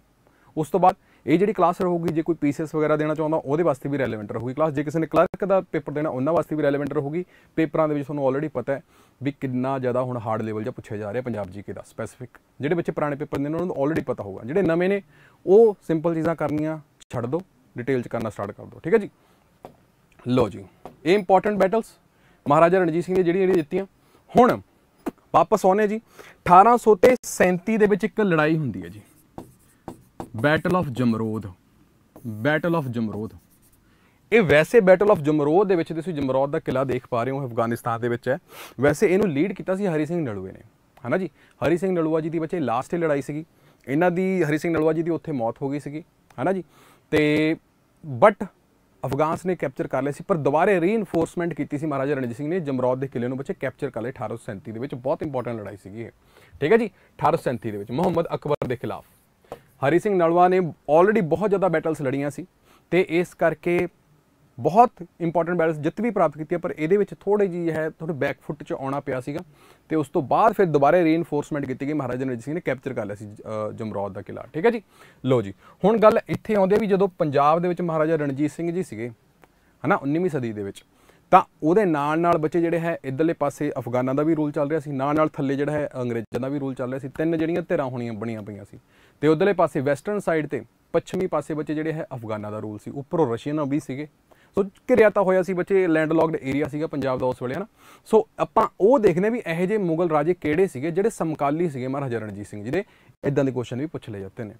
ਉਸ ਤੋਂ ਬਾਅਦ ਇਹ ਜਿਹੜੀ ਕਲਾਸ ਰਹੂਗੀ ਜੇ ਕੋਈ ਪੀਸੀਐਸ ਵਗੈਰਾ ਦੇਣਾ ਚਾਹੁੰਦਾ ਉਹਦੇ ਵਾਸਤੇ ਵੀ ਰੈਲੇਵੈਂਟ ਰਹੂਗੀ ਕਲਾਸ ਜੇ ਕਿਸੇ ਨੇ ਕਲਰਕ ਦਾ ਪੇਪਰ ਦੇਣਾ ਉਹਨਾਂ ਵਾਸਤੇ ਵੀ ਰੈਲੇਵੈਂਟ ਰਹੂਗੀ ਪੇਪਰਾਂ ਦੇ ਵਿੱਚ ਤੁਹਾਨੂੰ ਆਲਰੇਡੀ ਪਤਾ ਹੈ ਵੀ ਕਿੰਨਾ ਜ਼ਿਆਦਾ ਹੁਣ ਹਾਰਡ ਲੈਵਲ ਜਾਂ ਪੁੱਛਿਆ ਜਾ ਰਿਹਾ ਪੰਜਾਬ ਜੀਕੇ ਦਾ ਸਪੈਸੀਫਿਕ ਜਿਹੜੇ ਬੱਚੇ ਪੁਰਾਣੇ ਪੇਪਰ ਨੇ ਉਹਨਾਂ ਨੂੰ ਆਲਰੇਡੀ ਪਤਾ ਹੋਊਗਾ ਜਿਹੜੇ ਨਵੇਂ ਨੇ ਉਹ ਸਿੰਪਲ ਚੀਜ਼ਾਂ ਕਰਨੀਆਂ ਛੱਡ ਦਿਓ ਡਿਟੇਲ ਚ ਕਰਨਾ ਸਟਾਰਟ ਕਰ ਦਿਓ ਠੀਕ ਹੈ ਜੀ ਲੋ ਜੀ ਇਹ ਇੰਪੋਰਟੈਂਟ ਬੈਟਲਸ ਮਹਾਰਾਜਾ ਰਣਜੀਤ ਸਿੰਘ ਨੇ ਜਿਹੜੀਆਂ ਜਿਹੜੀਆਂ ਜਿੱਤੀਆਂ ਹੁਣ ਵਾਪਸ ਆਉਨੇ ਜੀ 1800 ਤੇ 37 ਦੇ ਵਿੱਚ ਇੱਕ ਲੜਾਈ ਹੁੰਦੀ ਹੈ ਜੀ battle of Jamrud battle of Jamrud ਇਹ ਵੈਸੇ ਬੈਟਲ ਆਫ ਜਮਰੋਦ ਦੇ ਵਿੱਚ ਤੁਸੀਂ ਜਮਰੋਦ ਦਾ ਕਿਲਾ ਦੇਖ ਪਾ ਰਹੇ ਹੋ ਅਫਗਾਨਿਸਤਾਨ ਦੇ ਵਿੱਚ ਹੈ ਵੈਸੇ ਇਹਨੂੰ ਲੀਡ ਕੀਤਾ ਸੀ ਹਰੀ ਸਿੰਘ ਨਲੂਏ ਨੇ ਹਨਾ ਜੀ ਹਰੀ ਸਿੰਘ ਨਲੂਆ ਜੀ ਦੀ ਬੱਚੇ ਲਾਸਟ ਲੜਾਈ ਸੀਗੀ ਇਹਨਾਂ ਦੀ ਹਰੀ ਸਿੰਘ ਨਲੂਆ ਜੀ ਦੀ ਉੱਥੇ ਮੌਤ ਹੋ ਗਈ ਸੀਗੀ ਹਨਾ ਜੀ ਤੇ ਬਟ ਅਫਗਾਨਸ ਨੇ ਕੈਪਚਰ ਕਰ ਲਿਆ ਸੀ ਪਰ ਦੁਬਾਰੇ ਰੀਇਨਫੋਰਸਮੈਂਟ ਕੀਤੀ ਸੀ ਮਹਾਰਾਜਾ ਰਣਜੀਤ ਸਿੰਘ ਨੇ ਜਮਰੌਦ ਦੇ ਕਿਲੇ ਨੂੰ ਬੱਚੇ ਕੈਪਚਰ ਕਰ ਲਏ 1837 ਦੇ ਵਿੱਚ ਬਹੁਤ ਇੰਪੋਰਟੈਂਟ ਲੜਾਈ ਸੀਗੀ ਇਹ ਠੀਕ ਹੈ ਜੀ 1837 ਦੇ ਵਿੱਚ ਮੁਹੰਮਦ ਅਕਬਰ ਦੇ ਖਿਲਾਫ ਹਰੀ ਸਿੰਘ ਨਲਵਾ ਨੇ ਆਲਰੇਡੀ ਬਹੁਤ ਜ਼ਿਆਦਾ ਬੈਟਲਸ ਲੜੀਆਂ ਸੀ ਤੇ ਇਸ ਕਰਕੇ ਬਹੁਤ ਇੰਪੋਰਟੈਂਟ ਮੈਡਲਸ ਜਿੱਤ ਵੀ ਪ੍ਰਾਪਤ ਕੀਤੀ ਪਰ ਇਹਦੇ ਵਿੱਚ ਥੋੜੇ ਜੀ ਹੈ ਥੋੜੇ ਬੈਕ ਫੁੱਟ 'ਚ ਆਉਣਾ ਪਿਆ ਸੀਗਾ ਤੇ ਉਸ ਤੋਂ ਬਾਅਦ ਫਿਰ ਦੁਬਾਰੇ ਰੀਇਨਫੋਰਸਮੈਂਟ ਕੀਤੀ ਗਈ ਮਹਾਰਾਜਾ ਰਣਜੀਤ ਸਿੰਘ ਨੇ ਕੈਪਚਰ ਕਰ ਲਿਆ ਸੀ ਜਮਰੌਦ ਦਾ ਕਿਲਾ ਠੀਕ ਹੈ ਜੀ ਲੋ ਜੀ ਹੁਣ ਗੱਲ ਇੱਥੇ ਆਉਂਦੇ ਵੀ ਜਦੋਂ ਪੰਜਾਬ ਦੇ ਵਿੱਚ ਮਹਾਰਾਜਾ ਰਣਜੀਤ ਸਿੰਘ ਜੀ ਸੀਗੇ ਹਨਾ 19ਵੀਂ ਸਦੀ ਦੇ ਵਿੱਚ ਤਾਂ ਉਹਦੇ ਨਾਲ ਨਾਲ ਬੱਚੇ ਜਿਹੜੇ ਹੈ ਇਧਰਲੇ ਪਾਸੇ ਅਫਗਾਨਾਂ ਦਾ ਵੀ ਰੂਲ ਚੱਲ ਰਿਹਾ ਸੀ ਨਾਲ ਨਾਲ ਥੱਲੇ ਜਿਹੜਾ ਹੈ ਅੰਗਰੇਜ਼ਾਂ ਦਾ ਵੀ ਰੂਲ ਚੱਲ ਰਿਹਾ ਸੀ ਤਿੰਨ ਜਿਹੜੀਆਂ ਧਿਰਾਂ ਹੋਣੀਆਂ ਬਣੀਆਂ ਪਈਆਂ ਸੀ ਤੇ ਉਧਰਲੇ ਪਾਸੇ ਵੈਸਟਰਨ ਸਾਈਡ ਤੇ ਪੱਛਮੀ ਪਾਸੇ ਬੱਚੇ ਜਿਹੜੇ ਹੈ ਅਫਗਾਨਾਂ ਦਾ ਰੂਲ ਸੀ ਉੱਪਰੋਂ ਰਸ਼ੀਅਨ ਵੀ ਸੀਗੇ ਸੋ ਘਿਰਿਆ ਤਾਂ ਹੋਇਆ ਸੀ ਬੱਚੇ ਲੈਂਡਲੌਕਡ ਏਰੀਆ ਸੀਗਾ ਪੰਜਾਬ ਦਾ ਉਸ ਵੇਲੇ ਹਨਾ ਸੋ ਆਪਾਂ ਉਹ ਦੇਖਨੇ ਵੀ ਇਹੋ ਜਿਹੇ ਮੁਗਲ ਰਾਜੇ ਕਿਹੜੇ ਸੀਗੇ ਜਿਹੜੇ ਸਮਕਾਲੀ ਸੀਗੇ ਮਹਾਰਾਜਾ ਰਣਜੀਤ ਸਿੰਘ ਜੀ ਦੇ ਇਦਾਂ ਦੇ ਕੁਐਸਚਨ ਵੀ ਪੁੱਛ ਲਏ ਜਾਂਦੇ ਨੇ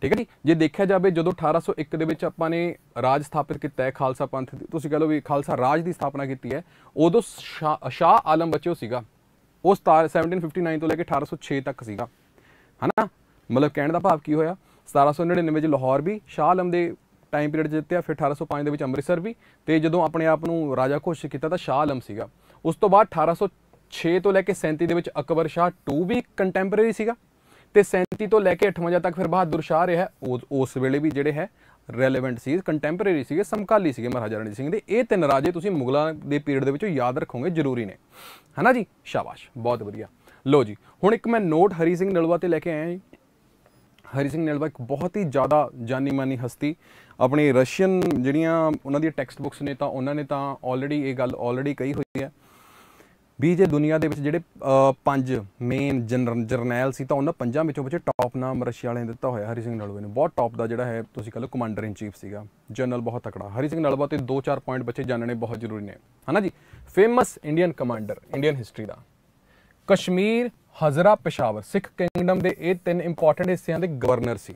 ਠੀਕ ਹੈ ਜੀ ਜੇ ਦੇਖਿਆ ਜਾਵੇ ਜਦੋਂ 1801 ਦੇ ਵਿੱਚ ਆਪਾਂ ਨੇ ਰਾਜ ਸਥਾਪਿਤ ਕੀਤਾ ਹੈ ਖਾਲਸਾ ਪੰਥ ਦੀ ਤੁਸੀਂ ਕਹ ਲਓ ਵੀ ਖਾਲਸਾ ਰਾਜ ਦੀ ਸਥਾਪਨਾ ਕੀਤੀ ਹੈ ਉਦੋਂ ਸ਼ਾਹ ਆਲਮ ਬਚਿਓ ਸੀਗਾ ਉਸ 1759 ਤੋਂ ਲੈ ਕੇ 1806 ਤੱਕ ਸੀਗਾ ਹਨਾ ਮਤਲਬ ਕਹਿਣ ਦਾ ਭਾਵ ਕੀ ਹੋਇਆ 1799 ਵਿੱਚ ਲਾਹੌਰ ਵੀ ਸ਼ਾਹ ਆਲਮ ਦੇ ਟਾਈਮ ਪੀਰੀਅਡ ਜਿੱਤਿਆ ਫਿਰ 1805 ਦੇ ਵਿੱਚ ਅੰਮ੍ਰਿਤਸਰ ਵੀ ਤੇ ਜਦੋਂ ਆਪਣੇ ਆਪ ਨੂੰ ਰਾਜਾ ਘੋਸ਼ਿਤ ਕੀਤਾ ਤਾਂ ਸ਼ਾਹ ਆਲਮ ਸੀਗਾ ਉਸ ਤੋਂ ਬਾਅਦ 1806 ਤੋਂ ਲੈ ਕੇ 37 ਦੇ ਵਿੱਚ ਅਕਬਰ ਸ਼ਾਹ 2 ਵੀ ਕੰਟੈਂਪੋਰੀ ਸੀਗਾ ਤੇ 37 ਤੋਂ ਲੈ ਕੇ 58 ਤੱਕ ਫਿਰ ਬਹਾਦਰ ਸ਼ਾਹ ਰਿਹਾ ਉਸ ਵੇਲੇ ਵੀ ਜਿਹੜੇ ਹੈ ਰੈਲੇਵੈਂਟ ਸੀ ਕੰਟੈਂਪੋਰੀ ਸੀਗੇ ਸਮਕਾਲੀ ਸੀਗੇ ਮਹਾਰਾਜਾ ਰਣਜੀਤ ਸਿੰਘ ਦੇ ਇਹ ਤਿੰਨ ਰਾਜੇ ਤੁਸੀਂ ਮੁਗਲਾਂ ਦੇ ਪੀਰੀਅਡ ਦੇ ਵਿੱਚੋਂ ਯਾਦ ਰੱਖੋਗੇ ਜ਼ਰੂਰੀ ਨੇ ਹਨਾ ਜੀ ਸ਼ਾਬਾਸ਼ ਬਹੁਤ ਵਧੀਆ ਲੋ ਜੀ ਹੁਣ ਇੱਕ ਮੈਂ ਨੋਟ ਹਰੀ ਸਿੰਘ ਨਲਵਾ ਤੇ ਲੈ ਕੇ ਆਇਆ ਜੀ ਹਰੀ ਸਿੰਘ ਨਲਵਾ ਇੱਕ ਬਹੁਤ ਹੀ ਜ਼ਿਆਦਾ ਜਾਨੀ ਮਾਨੀ ਹਸਤੀ ਆਪਣੀ ਰਸ਼ੀਅਨ ਜਿਹੜੀਆਂ ਉਹਨਾਂ ਦੀਆਂ ਟੈਕਸਟ ਬੁੱਕਸ ਨੇ ਤਾਂ ਉਹਨਾਂ ਨੇ ਤਾਂ ਆਲਰੇਡੀ ਇਹ ਗੱਲ ਆਲਰੇਡੀ ਕਹੀ ਹੋਈ ਹੈ ਵੀ ਜੇ ਦੁਨੀਆ ਦੇ ਵਿੱਚ ਜਿਹੜੇ ਪੰਜ ਮੇਨ ਜਰਨੈਲ ਸੀ ਤਾਂ ਉਹਨਾਂ ਪੰਜਾਂ ਵਿੱਚੋਂ ਵਿੱਚ ਟੌਪ ਨਾਮ ਰਸ਼ੀਆ ਵਾਲਿਆਂ ਨੇ ਦਿੱਤਾ ਹੋਇਆ ਹਰੀ ਸਿੰਘ ਨਲੂਏ ਨੇ ਬਹੁਤ ਟੌਪ ਦਾ ਜਿਹੜਾ ਹੈ ਤੁਸੀਂ ਕਹ ਲਓ ਕਮਾਂਡਰ ਇਨ ਚੀਫ ਸੀਗਾ ਜਨਰਲ ਬਹੁਤ ਤਕੜਾ ਹਰੀ ਸਿੰਘ ਨਲਵਾ ਤੇ 2-4 ਪੁਆਇੰਟ ਬੱਚੇ ਜਾਣਨੇ ਬਹੁਤ ਜ਼ਰੂਰੀ ਨੇ ਹਨਾ ਜੀ famous Indian commander Indian history ਦਾ ਕਸ਼ਮੀਰ ਹਜ਼ਰਾ ਪਸ਼ਾਵਰ ਸਿੱਖ ਕਿੰਗਡਮ ਦੇ ਇਹ ਤਿੰਨ ਇੰਪੋਰਟੈਂਟ ਹਿੱਸਿਆਂ ਦੇ ਗਵਰਨਰ ਸੀ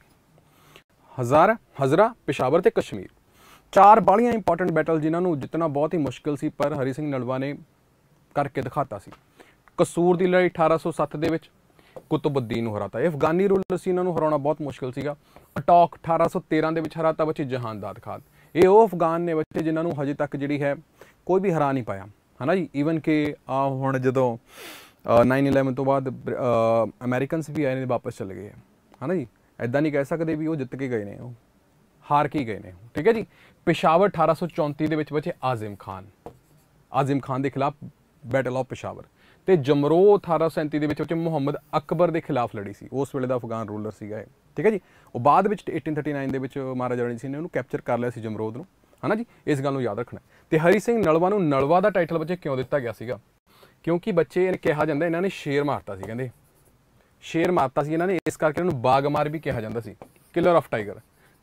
ਹਜ਼ਾਰ ਹਜ਼ਰਾ ਪਿਸ਼ਾਵਰ ਤੇ ਕਸ਼ਮੀਰ ਚਾਰ ਬਾਲੀਆਂ ਇੰਪੋਰਟੈਂਟ ਬੈਟਲ ਜਿਨ੍ਹਾਂ ਨੂੰ ਜਿੱਤਣਾ ਬਹੁਤ ਹੀ ਮੁਸ਼ਕਲ ਸੀ ਪਰ ਹਰੀ ਸਿੰਘ ਨਲਵਾ ਨੇ ਕਰਕੇ ਦਿਖਾਤਾ ਸੀ ਕਸੂਰ ਦੀ ਲੜਾਈ 1807 ਦੇ ਵਿੱਚ ਕੁਤਬਉਦੀਨ ਨੂੰ ਹਰਾਤਾ ਅਫਗਾਨੀ ਰੂਲਰ ਸੀ ਇਹਨਾਂ ਨੂੰ ਹਰਾਉਣਾ ਬਹੁਤ ਮੁਸ਼ਕਲ ਸੀਗਾ ਅਟਾਕ 1813 ਦੇ ਵਿੱਚ ਹਰਾਤਾ ਬੱਚੇ ਜਹਾਨਦਾਰ ਖਾਨ ਇਹ ਉਹ ਅਫਗਾਨ ਨੇ ਬੱਚੇ ਜਿਨ੍ਹਾਂ ਨੂੰ ਹਜੇ ਤੱਕ ਜਿਹੜੀ ਹੈ ਕੋਈ ਵੀ ਹਰਾ ਨਹੀਂ ਪਾਇਆ ਹਨਾ ਜੀ ਇਵਨ ਕਿ ਹੁਣ ਜਦੋਂ 9/11 ਤੋਂ ਬਾਅਦ ਅਮਰੀਕਨਸ ਵੀ ਆਏ ਨੇ ਵਾਪਸ ਚਲੇ ਗਏ ਹਨਾ ਜੀ ਐਦਾਂ ਨਹੀਂ ਕਹਿ ਸਕਦੇ ਵੀ ਉਹ ਜਿੱਤ ਕੇ ਗਏ ਨੇ ਉਹ ਹਾਰ ਕੇ ਗਏ ਨੇ ਠੀਕ ਹੈ ਜੀ ਪਿਸ਼ਾਵਰ 1834 ਦੇ ਵਿੱਚ ਬਚੇ ਆਜ਼ਮ ਖਾਨ ਆਜ਼ਮ ਖਾਨ ਦੇ ਖਿਲਾਫ ਬੈਟਲ ਆਫ ਪਿਸ਼ਾਵਰ ਤੇ ਜਮਰੋ 1837 ਦੇ ਵਿੱਚ ਵਿੱਚ ਮੁਹੰਮਦ ਅਕਬਰ ਦੇ ਖਿਲਾਫ ਲੜੀ ਸੀ ਉਸ ਵੇਲੇ ਦਾ ਅਫਗਾਨ ਰੂਲਰ ਸੀਗਾ ਇਹ ਠੀਕ ਹੈ ਜੀ ਉਹ ਬਾਅਦ ਵਿੱਚ 1839 ਦੇ ਵਿੱਚ ਮਹਾਰਾਜਾ ਰਣਜੀਤ ਸਿੰਘ ਨੇ ਉਹਨੂੰ ਕੈਪਚਰ ਕਰ ਲਿਆ ਸੀ ਜਮਰੋਦ ਨੂੰ ਹਨਾ ਜੀ ਇਸ ਗੱਲ ਨੂੰ ਯਾਦ ਰੱਖਣਾ ਤੇ ਹਰੀ ਸਿੰਘ ਨਲਵਾ ਨੂੰ ਨਲਵਾ ਦਾ ਟਾਈਟਲ ਬੱਚੇ ਕਿਉਂ ਦਿੱਤਾ ਗਿਆ ਸੀਗਾ ਕਿਉਂਕਿ ਬੱਚੇ ਕਿਹਾ ਜਾਂਦਾ ਇਹਨਾਂ ਨੇ ਸ਼ੇਰ ਮਾਰਤਾ ਸੀ ਕਹਿੰਦੇ ਸ਼ੇਰ ਮਾਰਤਾ ਸੀ ਇਹਨਾਂ ਨੇ ਇਸ ਕਰਕੇ ਇਹਨੂੰ ਬਾਗਮਾਰ ਵੀ ਕਿਹਾ ਜਾਂਦਾ ਸੀ ਕਿਲਰ ਆਫ ਟਾਈਗਰ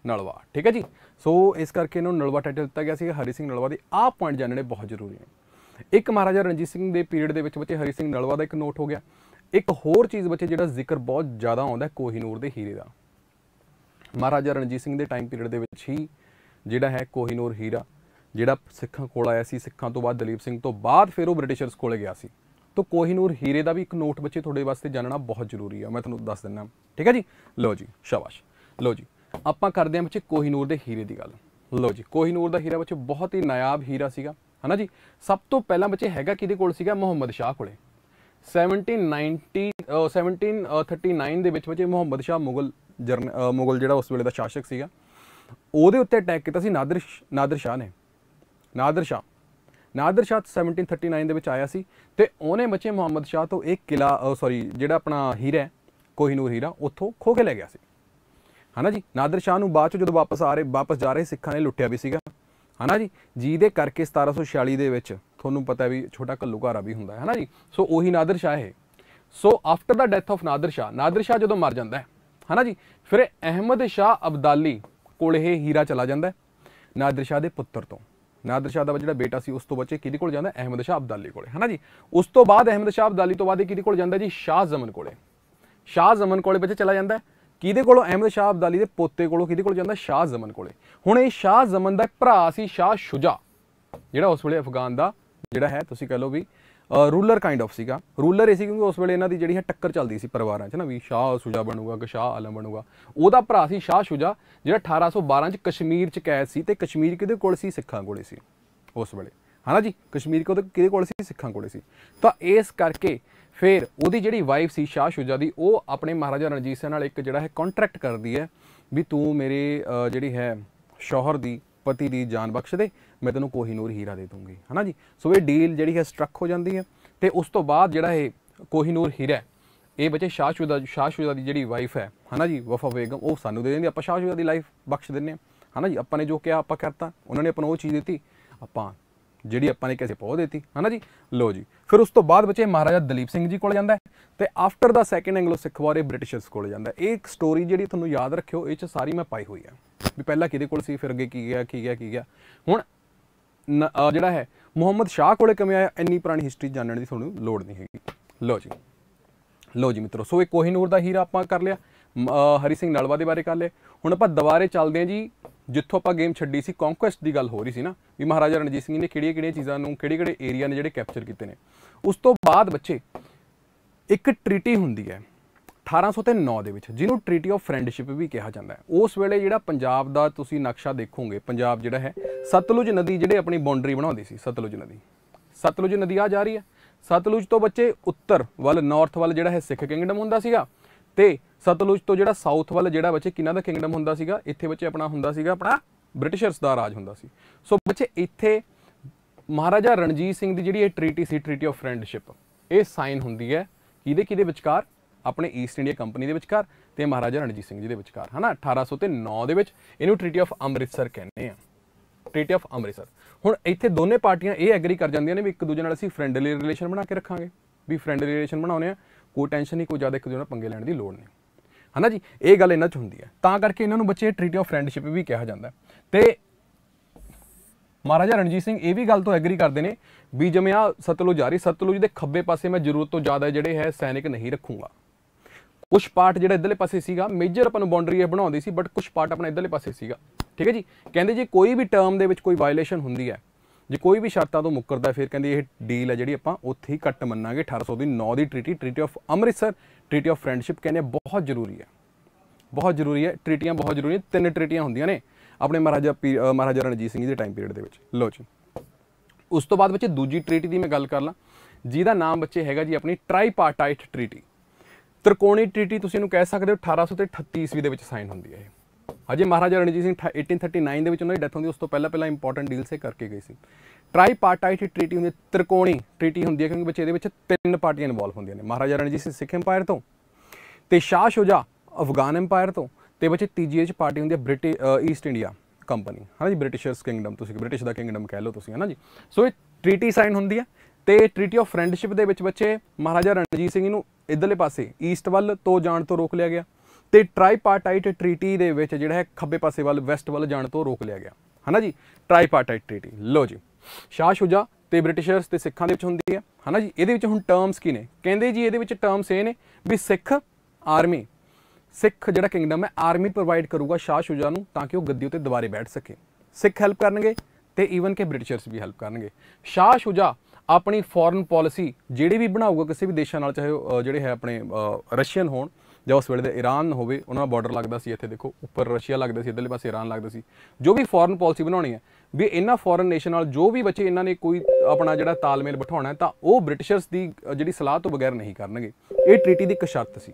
ਨਲਵਾ ਠੀਕ ਹੈ ਜੀ ਸੋ ਇਸ ਕਰਕੇ ਇਹਨੂੰ ਨਲਵਾ ਟਾਈਟਲ ਦਿੱਤਾ ਗਿਆ ਸੀ ਹਰੀ ਸਿੰਘ ਨਲਵਾ ਦੇ ਆਹ ਪੁਆਇੰਟ ਜਾਣਨੇ ਬਹੁਤ ਜ਼ਰੂਰੀ ਹੈ ਇੱਕ ਮਹਾਰਾਜਾ ਰਣਜੀਤ ਸਿੰਘ ਦੇ ਪੀਰੀਅਡ ਦੇ ਵਿੱਚ ਬੱਚੇ ਹਰੀ ਸਿੰਘ ਨਲਵਾ ਦਾ ਇੱਕ ਨੋਟ ਹੋ ਗਿਆ ਇੱਕ ਹੋਰ ਚੀਜ਼ ਬੱਚੇ ਜਿਹੜਾ ਜ਼ਿਕਰ ਬਹੁਤ ਜ਼ਿਆਦਾ ਆਉਂਦਾ ਕੋਹੀਨੂਰ ਦੇ ਹੀਰੇ ਦਾ ਮਹਾਰਾਜਾ ਰਣਜੀਤ ਸਿੰਘ ਦੇ ਟਾਈਮ ਪੀਰੀਅਡ ਦੇ ਵਿੱਚ ਹੀ ਜਿਹੜਾ ਹੈ ਕੋਹੀਨੂਰ ਹੀਰਾ ਜਿਹੜਾ ਸਿੱਖਾਂ ਕੋਲ ਆਇਆ ਸੀ ਸਿੱਖਾਂ ਤੋਂ ਬਾਅਦ ਦਲੀਪ ਸਿੰਘ ਤੋਂ ਬਾਅਦ ਫਿਰ ਉਹ ਬ੍ਰਿਟਿਸ਼ਰਸ ਕੋਲੇ ਗਿਆ ਸੀ ਤੋਂ ਕੋਹੀਨੂਰ ਹੀਰੇ ਦਾ ਵੀ ਇੱਕ ਨੋਟ ਬੱਚੇ ਤੁਹਾਡੇ ਵਾਸਤੇ ਜਾਣਨਾ ਬਹੁਤ ਜ਼ਰੂਰੀ ਆ ਮੈਂ ਤੁਹਾਨੂੰ ਦੱਸ ਦਿੰਨਾ ਠੀਕ ਹੈ ਜੀ ਲਓ ਜੀ ਸ਼ਾਬਾਸ਼ ਲਓ ਜੀ ਆਪਾਂ ਕਰਦੇ ਹਾਂ ਬੱਚੇ ਕੋਹੀਨੂਰ ਦੇ ਹੀਰੇ ਦੀ ਗੱਲ ਲਓ ਜੀ ਕੋਹੀਨੂਰ ਦਾ ਹੀਰਾ ਬੱਚੇ ਬਹੁਤ ਹੀ ਨਾਇਆਬ ਹੀਰਾ ਸੀਗਾ ਹਨਾ ਜੀ ਸਭ ਤੋਂ ਪਹਿਲਾਂ ਬੱਚੇ ਹੈਗਾ ਕਿਹਦੇ ਕੋਲ ਸੀਗਾ ਮੁਹੰਮਦ ਸ਼ਾਹ ਕੋਲੇ 1790 1739 ਦੇ ਵਿੱਚ ਬੱਚੇ ਮੁਹੰਮਦ ਸ਼ਾਹ ਮੁਗਲ ਮੁਗਲ ਜਿਹੜਾ ਉਸ ਵੇਲੇ ਦਾ ਸ਼ਾਸਕ ਸੀਗਾ ਉਹਦੇ ਉੱਤੇ ਅਟੈਕ ਕੀਤਾ ਸੀ ਨਾਦਰ ਨਾਦਰ ਸ਼ਾਹ ਨੇ ਨਾਦਰ ਸ਼ਾਹ ਨਾਦਰ ਸ਼ਾਹ 1739 ਦੇ ਵਿੱਚ ਆਇਆ ਸੀ ਤੇ ਉਹਨੇ ਬੱਚੇ ਮੁਹੰਮਦ ਸ਼ਾਹ ਤੋਂ ਇੱਕ ਕਿਲਾ ਸੌਰੀ ਜਿਹੜਾ ਆਪਣਾ ਹੀਰਾ ਕੋਹੀਨੂਰ ਹੀਰਾ ਉੱਥੋਂ ਖੋ ਕੇ ਲੈ ਗਿਆ ਸੀ ਹਨਾ ਜੀ ਨਾਦਰ ਸ਼ਾਹ ਨੂੰ ਬਾਅਦ ਚ ਜਦੋਂ ਵਾਪਸ ਆ ਰਹੇ ਵਾਪਸ ਜਾ ਰਹੇ ਸਿੱਖਾਂ ਨੇ ਲੁੱਟਿਆ ਵੀ ਸੀਗਾ ਹਨਾ ਜੀ ਜੀ ਦੇ ਕਰਕੇ 1746 ਦੇ ਵਿੱਚ ਤੁਹਾਨੂੰ ਪਤਾ ਵੀ ਛੋਟਾ ਘਾਰਾ ਵੀ ਹੁੰਦਾ ਹੈ ਹਨਾ ਜੀ ਸੋ ਉਹੀ ਨਾਦਰ ਸ਼ਾਹ ਹੈ so after the death of Nadir Shah Nadir Shah ਜਦੋਂ ਮਰ ਜਾਂਦਾ ਹੈ ਹਨਾ ਜੀ ਫਿਰ ਅਹਿਮਦ ਸ਼ਾਹ ਅਬਦਾਲੀ ਕੋਲ ਇਹ ਹੀਰਾ ਚਲਾ ਜਾਂਦਾ ਨਾਦਰ ਸ਼ਾਹ ਦੇ ਪੁੱਤਰ ਤੋਂ ਨਾਦਰ ਸ਼ਾਹ ਦਾ ਜਿਹੜਾ ਬੇਟਾ ਸੀ ਉਸ ਤੋਂ ਬੱਚੇ ਕਿਹਦੇ ਕੋਲ ਜਾਂਦਾ ਅਹਿਮਦ ਸ਼ਾਹ ਅਬਦਾਲੀ ਕੋਲੇ ਹਨਾ ਜੀ ਉਸ ਤੋਂ ਬਾਅਦ ਅਹਿਮਦ ਸ਼ਾਹ ਅਬਦਾਲੀ ਤੋਂ ਬਾਅਦ ਇਹ ਕਿਹਦੇ ਕੋਲ ਜਾਂਦਾ ਜੀ ਸ਼ਾਹ ਜ਼ਮਨ ਕੋਲੇ ਸ਼ਾਹ ਜ਼ਮਨ ਕੋਲੇ ਬੱਚੇ ਚਲਾ ਜਾਂਦਾ ਕਿਹਦੇ ਕੋਲੋਂ ਅਹਿਮਦ ਸ਼ਾਹ ਅਬਦਾਲੀ ਦੇ ਪੋਤੇ ਕੋਲੋਂ ਕਿਹਦੇ ਕੋਲ ਜਾਂਦਾ ਸ਼ਾਹ ਜ਼ਮਨ ਕੋਲੇ ਹੁਣ ਇਹ ਸ਼ਾਹ ਜ਼ਮਨ ਦਾ ਭਰਾ ਸੀ ਸ਼ਾਹ ਸ਼ੁਜਾ ਜਿਹੜਾ ਉਸ ਵੇਲੇ ਅਫਗਾਨ ਦਾ ਜਿਹੜਾ ਹੈ ਤੁਸੀਂ ਕਹ ਲਓ ਵੀ ਰੂਲਰ ਕਾਈਂਡ ਆਫ ਸੀਗਾ ਰੂਲਰ ਇਹ ਸੀ ਕਿਉਂਕਿ ਉਸ ਵੇਲੇ ਇਹਨਾਂ ਦੀ ਜਿਹੜੀ ਹੈ ਟੱਕਰ ਚੱਲਦੀ ਸੀ ਪਰਿਵਾਰਾਂ 'ਚ ਨਾ ਵੀ ਸ਼ਾਹ ਸੁਜਾ ਬਣੂਗਾ ਕਿ ਸ਼ਾਹ ਆਲਮ ਬਣੂਗਾ ਉਹਦਾ ਭਰਾ ਸੀ ਸ਼ਾਹ ਸੁਜਾ ਜਿਹੜਾ 1812 'ਚ ਕਸ਼ਮੀਰ 'ਚ ਕੈਦ ਸੀ ਤੇ ਕਸ਼ਮੀਰ ਕਿਹਦੇ ਕੋਲ ਸੀ ਸਿੱਖਾਂ ਕੋਲੇ ਸੀ ਉਸ ਵੇਲੇ ਹਨਾ ਜੀ ਕਸ਼ਮੀਰ ਕੋਲ ਕਿਹਦੇ ਕੋਲ ਸੀ ਸਿੱਖਾਂ ਕੋਲੇ ਸੀ ਤਾਂ ਇਸ ਕਰਕੇ ਫਿਰ ਉਹਦੀ ਜਿਹੜੀ ਵਾਈਫ ਸੀ ਸ਼ਾਹ ਸ਼ੁਜਾ ਦੀ ਉਹ ਆਪਣੇ ਮਹਾਰਾਜਾ ਰਣਜੀਤ ਸਿੰਘ ਨਾਲ ਇੱਕ ਜਿਹੜਾ ਹੈ ਕੰਟਰੈਕਟ ਕਰਦੀ ਹੈ ਵੀ ਤੂੰ ਮੇਰੇ ਜਿਹੜੀ ਹੈ ਸ਼ੌਹਰ ਦੀ ਪਤੀ ਦੀ ਜਾਨ ਬਖਸ਼ ਦੇ ਮੈਂ ਤੈਨੂੰ ਕੋਹੀਨੂਰ ਹੀਰਾ ਦੇ ਦੂੰਗੀ ਹਨਾ ਜੀ ਸੋ ਇਹ ਡੀਲ ਜਿਹੜੀ ਹੈ ਸਟਰਕ ਹੋ ਜਾਂਦੀ ਹੈ ਤੇ ਉਸ ਤੋਂ ਬਾਅਦ ਜਿਹੜਾ ਇਹ ਕੋਹੀਨੂਰ ਹੀਰਾ ਇਹ ਬੱਚੇ ਸ਼ਾਹਸ਼ੁਦਾ ਸ਼ਾਹਸ਼ੁਦਾ ਦੀ ਜਿਹੜੀ ਵਾਈਫ ਹੈ ਹਨਾ ਜੀ ਵਫਾ ਬੇਗਮ ਉਹ ਸਾਨੂੰ ਦੇ ਦਿੰਦੀ ਆਪਾਂ ਸ਼ਾਹਸ਼ੁਦਾ ਦੀ ਲਾਈਫ ਬਖਸ਼ ਦਿੰਨੇ ਹਨਾ ਜੀ ਆਪਾਂ ਨੇ ਜੋ ਕਿਹਾ ਆਪਾਂ ਕਰਤਾ ਉਹਨਾਂ ਨੇ ਆਪਾਂ ਉਹ ਚੀਜ਼ ਦਿੱਤੀ ਆਪਾਂ ਜਿਹੜੀ ਆਪਾਂ ਨੇ ਕਿਸੇ ਪਹੁੰਚ ਦਿੱਤੀ ਹਨਾ ਜੀ ਲੋ ਜੀ ਫਿਰ ਉਸ ਤੋਂ ਬਾਅਦ ਬੱਚੇ ਮਹਾਰਾਜਾ ਦਲੀਪ ਸਿੰਘ ਜੀ ਕੋਲ ਜਾਂਦਾ ਤੇ after the second Anglo Sikh ਵਾਰੇ ਬ੍ਰਿਟਿਸ਼ਰਸ ਕੋਲ ਜਾਂਦਾ ਇਹ ਇੱਕ ਸਟੋਰੀ ਜਿਹੜੀ ਤੁਹਾਨੂੰ ਯਾਦ ਰੱਖਿਓ ਇਹ ਚ ਸਾਰੀ ਮੈਂ ਪਾਈ ਹੋਈ ਆ ਵੀ ਪਹਿਲਾਂ ਕਿਹਦੇ ਕੋਲ ਸੀ ਫਿਰ ਅੱਗੇ ਕੀ ਗਿਆ ਕੀ ਗਿਆ ਕੀ ਗਿਆ ਹੁਣ ਜਿਹੜਾ ਹੈ ਮੁਹੰਮਦ ਸ਼ਾਹ ਕੋਲੇ ਕਿਵੇਂ ਆਇਆ ਇੰਨੀ ਪੁਰਾਣੀ ਹਿਸਟਰੀ ਜਾਣਨ ਦੀ ਤੁਹਾਨੂੰ ਲੋੜ ਨਹੀਂ ਹੈਗੀ ਲਓ ਜੀ ਲਓ ਜੀ ਮਿੱਤਰੋ ਸੋ ਇਹ ਕੋਹੀਨੂਰ ਦਾ ਹੀਰਾ ਆਪਾਂ ਕਰ ਲਿਆ ਹਰੀ ਸਿੰਘ ਨਲਵਾ ਦੇ ਬਾਰੇ ਕਰ ਲਿਆ ਹੁਣ ਆਪਾਂ ਦੁਬਾਰੇ ਚੱਲਦੇ ਹਾਂ ਜੀ ਜਿੱਥੋਂ ਆਪਾਂ ਗੇਮ ਛੱਡੀ ਸੀ ਕੌਂਕੁਐਸਟ ਦੀ ਗੱਲ ਹੋ ਰਹੀ ਸੀ ਨਾ ਵੀ ਮਹਾਰਾਜਾ ਰਣਜੀਤ ਸਿੰਘ ਨੇ ਕਿਹੜੀਆਂ-ਕਿਹੜੀਆਂ ਚੀਜ਼ਾਂ ਨੂੰ ਕਿਹੜੇ-ਕਿਹੜੇ ਏਰੀਆ ਨੇ ਜਿਹੜੇ ਕੈਪਚਰ ਕੀਤੇ ਨੇ ਉਸ ਤੋਂ ਬਾਅਦ ਬੱਚੇ ਇੱਕ ਟ੍ਰੀਟੀ ਹੁੰਦੀ ਹੈ 1809 ਦੇ ਵਿੱਚ ਜਿਹਨੂੰ ਟ੍ਰੀਟੀ ਆਫ ਫਰੈਂਡਸ਼ਿਪ ਵੀ ਕਿਹਾ ਜਾਂਦਾ ਹੈ ਉਸ ਵੇਲੇ ਜਿਹੜਾ ਪੰਜਾਬ ਦਾ ਤੁਸੀਂ ਨਕਸ਼ਾ ਦੇਖੋਗੇ ਪੰਜਾਬ ਜਿਹੜਾ ਹੈ ਸਤਲੁਜ ਨਦੀ ਜਿਹੜੇ ਆਪਣੀ ਬਾਉਂਡਰੀ ਬਣਾਉਂਦੀ ਸੀ ਸਤਲੁਜ ਨਦੀ ਸਤਲੁਜ ਨਦੀ ਆ ਜਾ ਰਹੀ ਹੈ ਸਤਲੁਜ ਤੋਂ ਬੱਚੇ ਉੱਤਰ ਵੱਲ ਨਾਰਥ ਵੱਲ ਜਿਹੜਾ ਹੈ ਸਿੱਖ ਕਿੰਗਡਮ ਹੁੰਦਾ ਸੀਗਾ ਤੇ ਸਤਲੁਜ ਤੋਂ ਜਿਹੜਾ ਸਾਊਥ ਵੱਲ ਜਿਹੜਾ ਬੱਚੇ ਕਿਨਾਂ ਦਾ ਕਿੰਗਡਮ ਹੁੰਦਾ ਸੀਗਾ ਇੱਥੇ ਬੱਚੇ ਆਪਣਾ ਹੁੰਦਾ ਸੀਗਾ ਆਪਣਾ ਬ੍ਰਿਟਿਸ਼ਰਸ ਦਾ ਰਾਜ ਹੁੰਦਾ ਸੀ ਸੋ ਬੱਚੇ ਇੱਥੇ ਮਹਾਰਾਜਾ ਰਣਜੀਤ ਸਿੰਘ ਦੀ ਜਿਹੜੀ ਇਹ ਟ੍ਰੀਟੀ ਸੀ ਟ੍ਰੀਟੀ ਆਫ ਫਰੈਂਡਸ਼ਿਪ ਇਹ ਸਾਈਨ ਹੁੰਦੀ ਹੈ ਕਿਹਦੇ ਕਿਦੇ ਵਿਚਕਾਰ ਆਪਣੇ ਈਸਟ ਇੰਡੀਆ ਕੰਪਨੀ ਦੇ ਵਿਚਕਾਰ ਤੇ ਮਹਾਰਾਜਾ ਰਣਜੀਤ ਸਿੰਘ ਜੀ ਦੇ ਵਿਚਕਾਰ ਹਨਾ 1809 ਦੇ ਵਿੱਚ ਇਹਨੂੰ ਟ੍ਰੀਟੀ ਆਫ ਅੰਮ੍ਰਿਤਸਰ ਕਹਿੰਦੇ ਆ ਟ੍ਰੀਟੀ ਆਫ ਅੰਮ੍ਰਿਤਸਰ ਹੁਣ ਇੱਥੇ ਦੋਨੇ ਪਾਰਟੀਆਂ ਇਹ ਐਗਰੀ ਕਰ ਜਾਂਦੀਆਂ ਨੇ ਵੀ ਇੱਕ ਦੂਜੇ ਨਾਲ ਅਸੀਂ ਫ੍ਰੈਂਡਲੀ ਰਿਲੇਸ਼ਨ ਬਣਾ ਕੇ ਰੱਖਾਂਗੇ ਵੀ ਫ੍ਰੈਂਡਲੀ ਰਿਲੇਸ਼ਨ ਬਣਾਉਣੇ ਆ ਕੋਈ ਟੈਨਸ਼ਨ ਨਹੀਂ ਕੋਈ ਜ਼ਿਆਦਾ ਇੱਕ ਦੂਜੇ ਨਾਲ ਪੰਗੇ ਲੈਣ ਦੀ ਲੋੜ ਨਹੀਂ ਹਨਾ ਜੀ ਇਹ ਗੱਲ ਇਹਨਾਂ 'ਚ ਹੁੰਦੀ ਹੈ ਤਾਂ ਕਰਕੇ ਇਹਨਾਂ ਨੂੰ ਬੱਚੇ ਟ੍ਰੀਟੀ ਆਫ ਫਰੈਂਡਸ਼ਿਪ ਵੀ ਕਿਹਾ ਜਾਂਦਾ ਤੇ ਮਹਾਰਾਜਾ ਰਣਜੀਤ ਸਿੰਘ ਇਹ ਵੀ ਗੱਲ ਤੋਂ ਐਗਰੀ ਕਰਦੇ ਨੇ ਵੀ ਜਿਵੇਂ ਆ ਸਤਲੁਜ ਜਾਰੀ ਰਹੀ ਸਤਲੁਜ ਦੇ ਖੱਬੇ ਪਾਸੇ ਮੈਂ ਜ਼ਰੂਰਤ ਤੋਂ ਜ਼ਿਆਦਾ ਜਿਹੜੇ ਹੈ ਸੈਨਿਕ ਨਹੀਂ ਰੱਖੂੰਗਾ ਕੁਝ ਪਾਰਟ ਜਿਹੜਾ ਇਧਰਲੇ ਪਾਸੇ ਸੀਗਾ ਮੇਜਰ ਆਪਾਂ ਨੂੰ ਬਾਉਂਡਰੀ ਇਹ ਬਣਾਉਂਦੀ ਸੀ ਬਟ ਕੁਝ ਪਾਰਟ ਆਪਣਾ ਇਧਰਲੇ ਪਾਸੇ ਸੀਗਾ ਠੀਕ ਹੈ ਜੀ ਕਹਿੰਦੇ ਜੇ ਕੋਈ ਵੀ ਟਰਮ ਦੇ ਵਿੱਚ ਕੋਈ ਵਾਇਲੇਸ਼ਨ ਹੁੰਦੀ ਹੈ ਜੇ ਕੋਈ ਵੀ ਸ਼ਰਤਾਂ ਤੋਂ ਮੁੱਕਰਦਾ ਫਿਰ ਕਹਿੰਦੇ ਇਹ ਡੀਲ ਹੈ ਜਿਹੜੀ ਆਪਾਂ ਉੱਥੇ ਹੀ ਕੱਟ ਮੰਨਾਂਗੇ 1809 ਦੀ ਦੀ treaty treaty of Amritsar treaty of friendship ਕਹਿੰਦੇ ਬਹੁਤ ਜ਼ਰੂਰੀ ਹੈ ਬਹੁਤ ਜ਼ਰੂਰੀ ਹੈ ਟ੍ਰੀਟੀਆਂ ਬਹੁਤ ਜ਼ਰੂਰੀ ਨੇ ਤਿੰਨ ਟ੍ਰੀਟੀਆਂ ਹੁੰਦੀਆਂ ਨੇ ਆਪਣੇ ਮਹਾਰਾਜਾ ਮਹਾਰਾਜਾ ਰਣਜੀਤ ਸਿੰਘ ਜੀ ਦੇ ਟਾਈਮ ਪੀਰੀਅਡ ਦੇ ਵਿੱਚ ਲੋ ਜੀ ਉਸ ਤੋਂ ਬਾਅਦ ਬੱਚੇ ਦੂਜੀ ਟ੍ਰੀਟੀ ਦੀ ਮੈਂ ਗੱਲ ਕਰ ਲਾਂ ਜਿਹਦਾ ਨਾਮ ਬੱਚੇ ਹੈਗਾ ਜੀ ਆਪਣੀ ਟ੍ਰਾਈਪਾਰਟਾਈਟ ਟ੍ਰੀਟੀ ਤ੍ਰਿਕੋਣੀ ਟ੍ਰੀਟੀ ਤੁਸੀਂ ਇਹਨੂੰ ਕਹਿ ਸਕਦੇ ਹੋ 1838 ਈਸਵੀ ਦੇ ਵਿੱਚ ਸਾਈਨ ਹੁੰਦੀ ਹੈ ਇਹ ਹਜੇ ਮਹਾਰਾਜਾ ਰਣਜੀਤ ਸਿੰਘ 1839 ਦੇ ਵਿੱਚ ਉਹਨਾਂ ਦੀ ਡੈਥ ਹੁੰਦੀ ਉਸ ਤੋਂ ਪਹਿਲਾਂ ਪਹਿਲਾਂ ਇੰਪੋਰਟੈਂਟ ਡੀਲਸ ਇਹ ਕਰਕੇ ਗਈ ਸੀ ਟ੍ਰਾਈਪਾਰਟਾਈਟ ਟ੍ਰੀਟੀ ਹੁੰਦੀ ਤ੍ਰਿਕੋਣੀ ਟ੍ਰੀਟੀ ਹੁੰਦੀ ਹੈ ਕਿਉਂਕਿ ਬੱਚੇ ਇਹਦੇ ਵਿੱਚ ਤਿੰਨ ਪਾਰਟੀਆਂ ਇਨਵੋਲਵ ਹੁੰਦੀਆਂ ਨੇ ਮਹਾਰਾਜਾ ਰਣਜੀਤ ਸਿੰਘ ਸਿੱਖ ਐਮਪਾਇਰ ਤੋਂ ਤੇ ਸ਼ਾਹ ਸ਼ੁਜਾ ਅਫਗਾਨ ਐਮਪਾਇਰ ਤੋਂ ਤੇ ਬੱਚੇ ਤੀਜੀ ਚ ਪਾਰਟੀ ਹੁੰਦੀ ਹੈ ਬ੍ਰਿਟਿਸ਼ ਈਸਟ ਇੰਡੀਆ ਕੰਪਨੀ ਹਨਾ ਜੀ ਬ੍ਰਿਟਿਸ਼ਰਸ ਕਿੰਗਡਮ ਤੁਸੀਂ ਬ੍ਰਿਟਿਸ਼ ਦਾ ਕਿੰਗਡਮ ਕਹਿ ਲਓ ਤੁਸੀਂ ਹਨਾ ਜੀ ਸੋ ਇਹ ਟ੍ਰੀਟੀ ਸਾਈਨ ਹੁੰਦੀ ਹੈ ਤੇ ਟ੍ਰੀਟੀ ਆਫ ਫਰੈਂਡਸ਼ਿਪ ਦੇ ਵਿੱਚ ਬੱਚੇ ਮਹਾਰਾਜਾ ਰਣਜੀਤ ਸਿੰਘ ਨੂੰ ਇਧਰਲੇ ਪਾਸੇ ਈਸਟ ਵੱਲ ਤੋਂ ਜਾਣ ਤੋਂ ਰੋਕ ਲਿਆ ਗਿਆ ਤੇ ਟ੍ਰਾਈਪਾਰਟਾਈਟ ਟ੍ਰੀਟੀ ਦੇ ਵਿੱਚ ਜਿਹੜਾ ਹੈ ਖੱਬੇ ਪਾਸੇ ਵੱਲ ਵੈਸਟ ਵੱਲ ਜਾਣ ਤੋਂ ਰੋਕ ਲਿਆ ਗਿਆ ਹਨਾ ਜੀ ਟ੍ਰਾਈਪਾਰਟਾਈਟ ਟ੍ਰੀਟੀ ਲੋ ਜੀ ਸ਼ਾਹ ਸ਼ੁਜਾ ਤੇ ਬ੍ਰਿਟਿਸ਼ਰਸ ਤੇ ਸਿੱਖਾਂ ਦੇ ਵਿੱਚ ਹੁੰਦੀ ਹੈ ਹਨਾ ਜੀ ਇਹਦੇ ਵਿੱਚ ਹੁਣ ਟਰਮਸ ਕੀ ਨੇ ਕਹਿੰਦੇ ਜੀ ਇਹਦੇ ਵਿੱਚ ਟਰਮਸ ਇਹ ਨੇ ਵੀ ਸਿੱਖ ਆਰਮੀ ਸਿੱਖ ਜਿਹੜਾ ਕਿੰਗਡਮ ਹੈ ਆਰਮੀ ਪ੍ਰੋਵਾਈਡ ਕਰੂਗਾ ਸ਼ਾਹ ਸ਼ੁਜਾ ਨੂੰ ਤਾਂ ਕਿ ਉਹ ਗੱਦੀ ਉੱਤੇ ਦੁਬਾਰੇ ਬੈਠ ਸਕੇ ਸਿੱਖ ਹੈਲਪ ਕਰਨਗੇ ਤੇ ਈਵਨ ਕਿ ਬ੍ਰਿਟਿਸ਼ਰਸ ਵੀ ਹੈਲਪ ਕਰਨਗੇ ਸ਼ਾਹ ਸ਼ੁਜਾ ਆਪਣੀ ਫੋਰਨ ਪਾਲਿਸੀ ਜਿਹੜੀ ਵੀ ਬਣਾਊਗਾ ਕਿਸੇ ਵੀ ਦੇਸ਼ਾਂ ਨਾਲ ਚਾਹੇ ਜਿਹੜੇ ਹੈ ਆਪਣੇ ਰਸ਼ੀਅਨ ਹੋਣ ਜਾਂ ਉਸ ਵੇਲੇ ਦੇ ਈਰਾਨ ਹੋਵੇ ਉਹਨਾਂ ਦਾ ਬਾਰਡਰ ਲੱਗਦਾ ਸੀ ਇੱਥੇ ਦੇਖੋ ਉੱਪਰ ਰਸ਼ੀਆ ਲੱਗਦਾ ਸੀ ਇਧਰਲੇ ਪਾਸੇ ਈਰਾਨ ਲੱਗਦਾ ਸੀ ਜੋ ਵੀ ਫੋਰਨ ਪਾਲਿਸੀ ਬਣਾਉਣੀ ਹੈ ਵੀ ਇਹਨਾਂ ਫੋਰਨ ਨੇਸ਼ਨ ਨਾਲ ਜੋ ਵੀ ਬੱਚੇ ਇਹਨਾਂ ਨੇ ਕੋਈ ਆਪਣਾ ਜਿਹੜਾ ਤਾਲਮੇਲ ਬਿਠਾਉਣਾ ਤਾਂ ਉਹ ਬ੍ਰਿਟਿਸ਼ਰਸ ਦੀ ਜਿਹੜੀ ਸਲਾਹ ਤੋਂ ਬਗੈਰ ਨਹੀਂ ਕਰਨਗੇ ਇਹ ਟ੍ਰੀਟੀ ਦੀ ਇੱਕ ਸ਼ਰਤ ਸੀ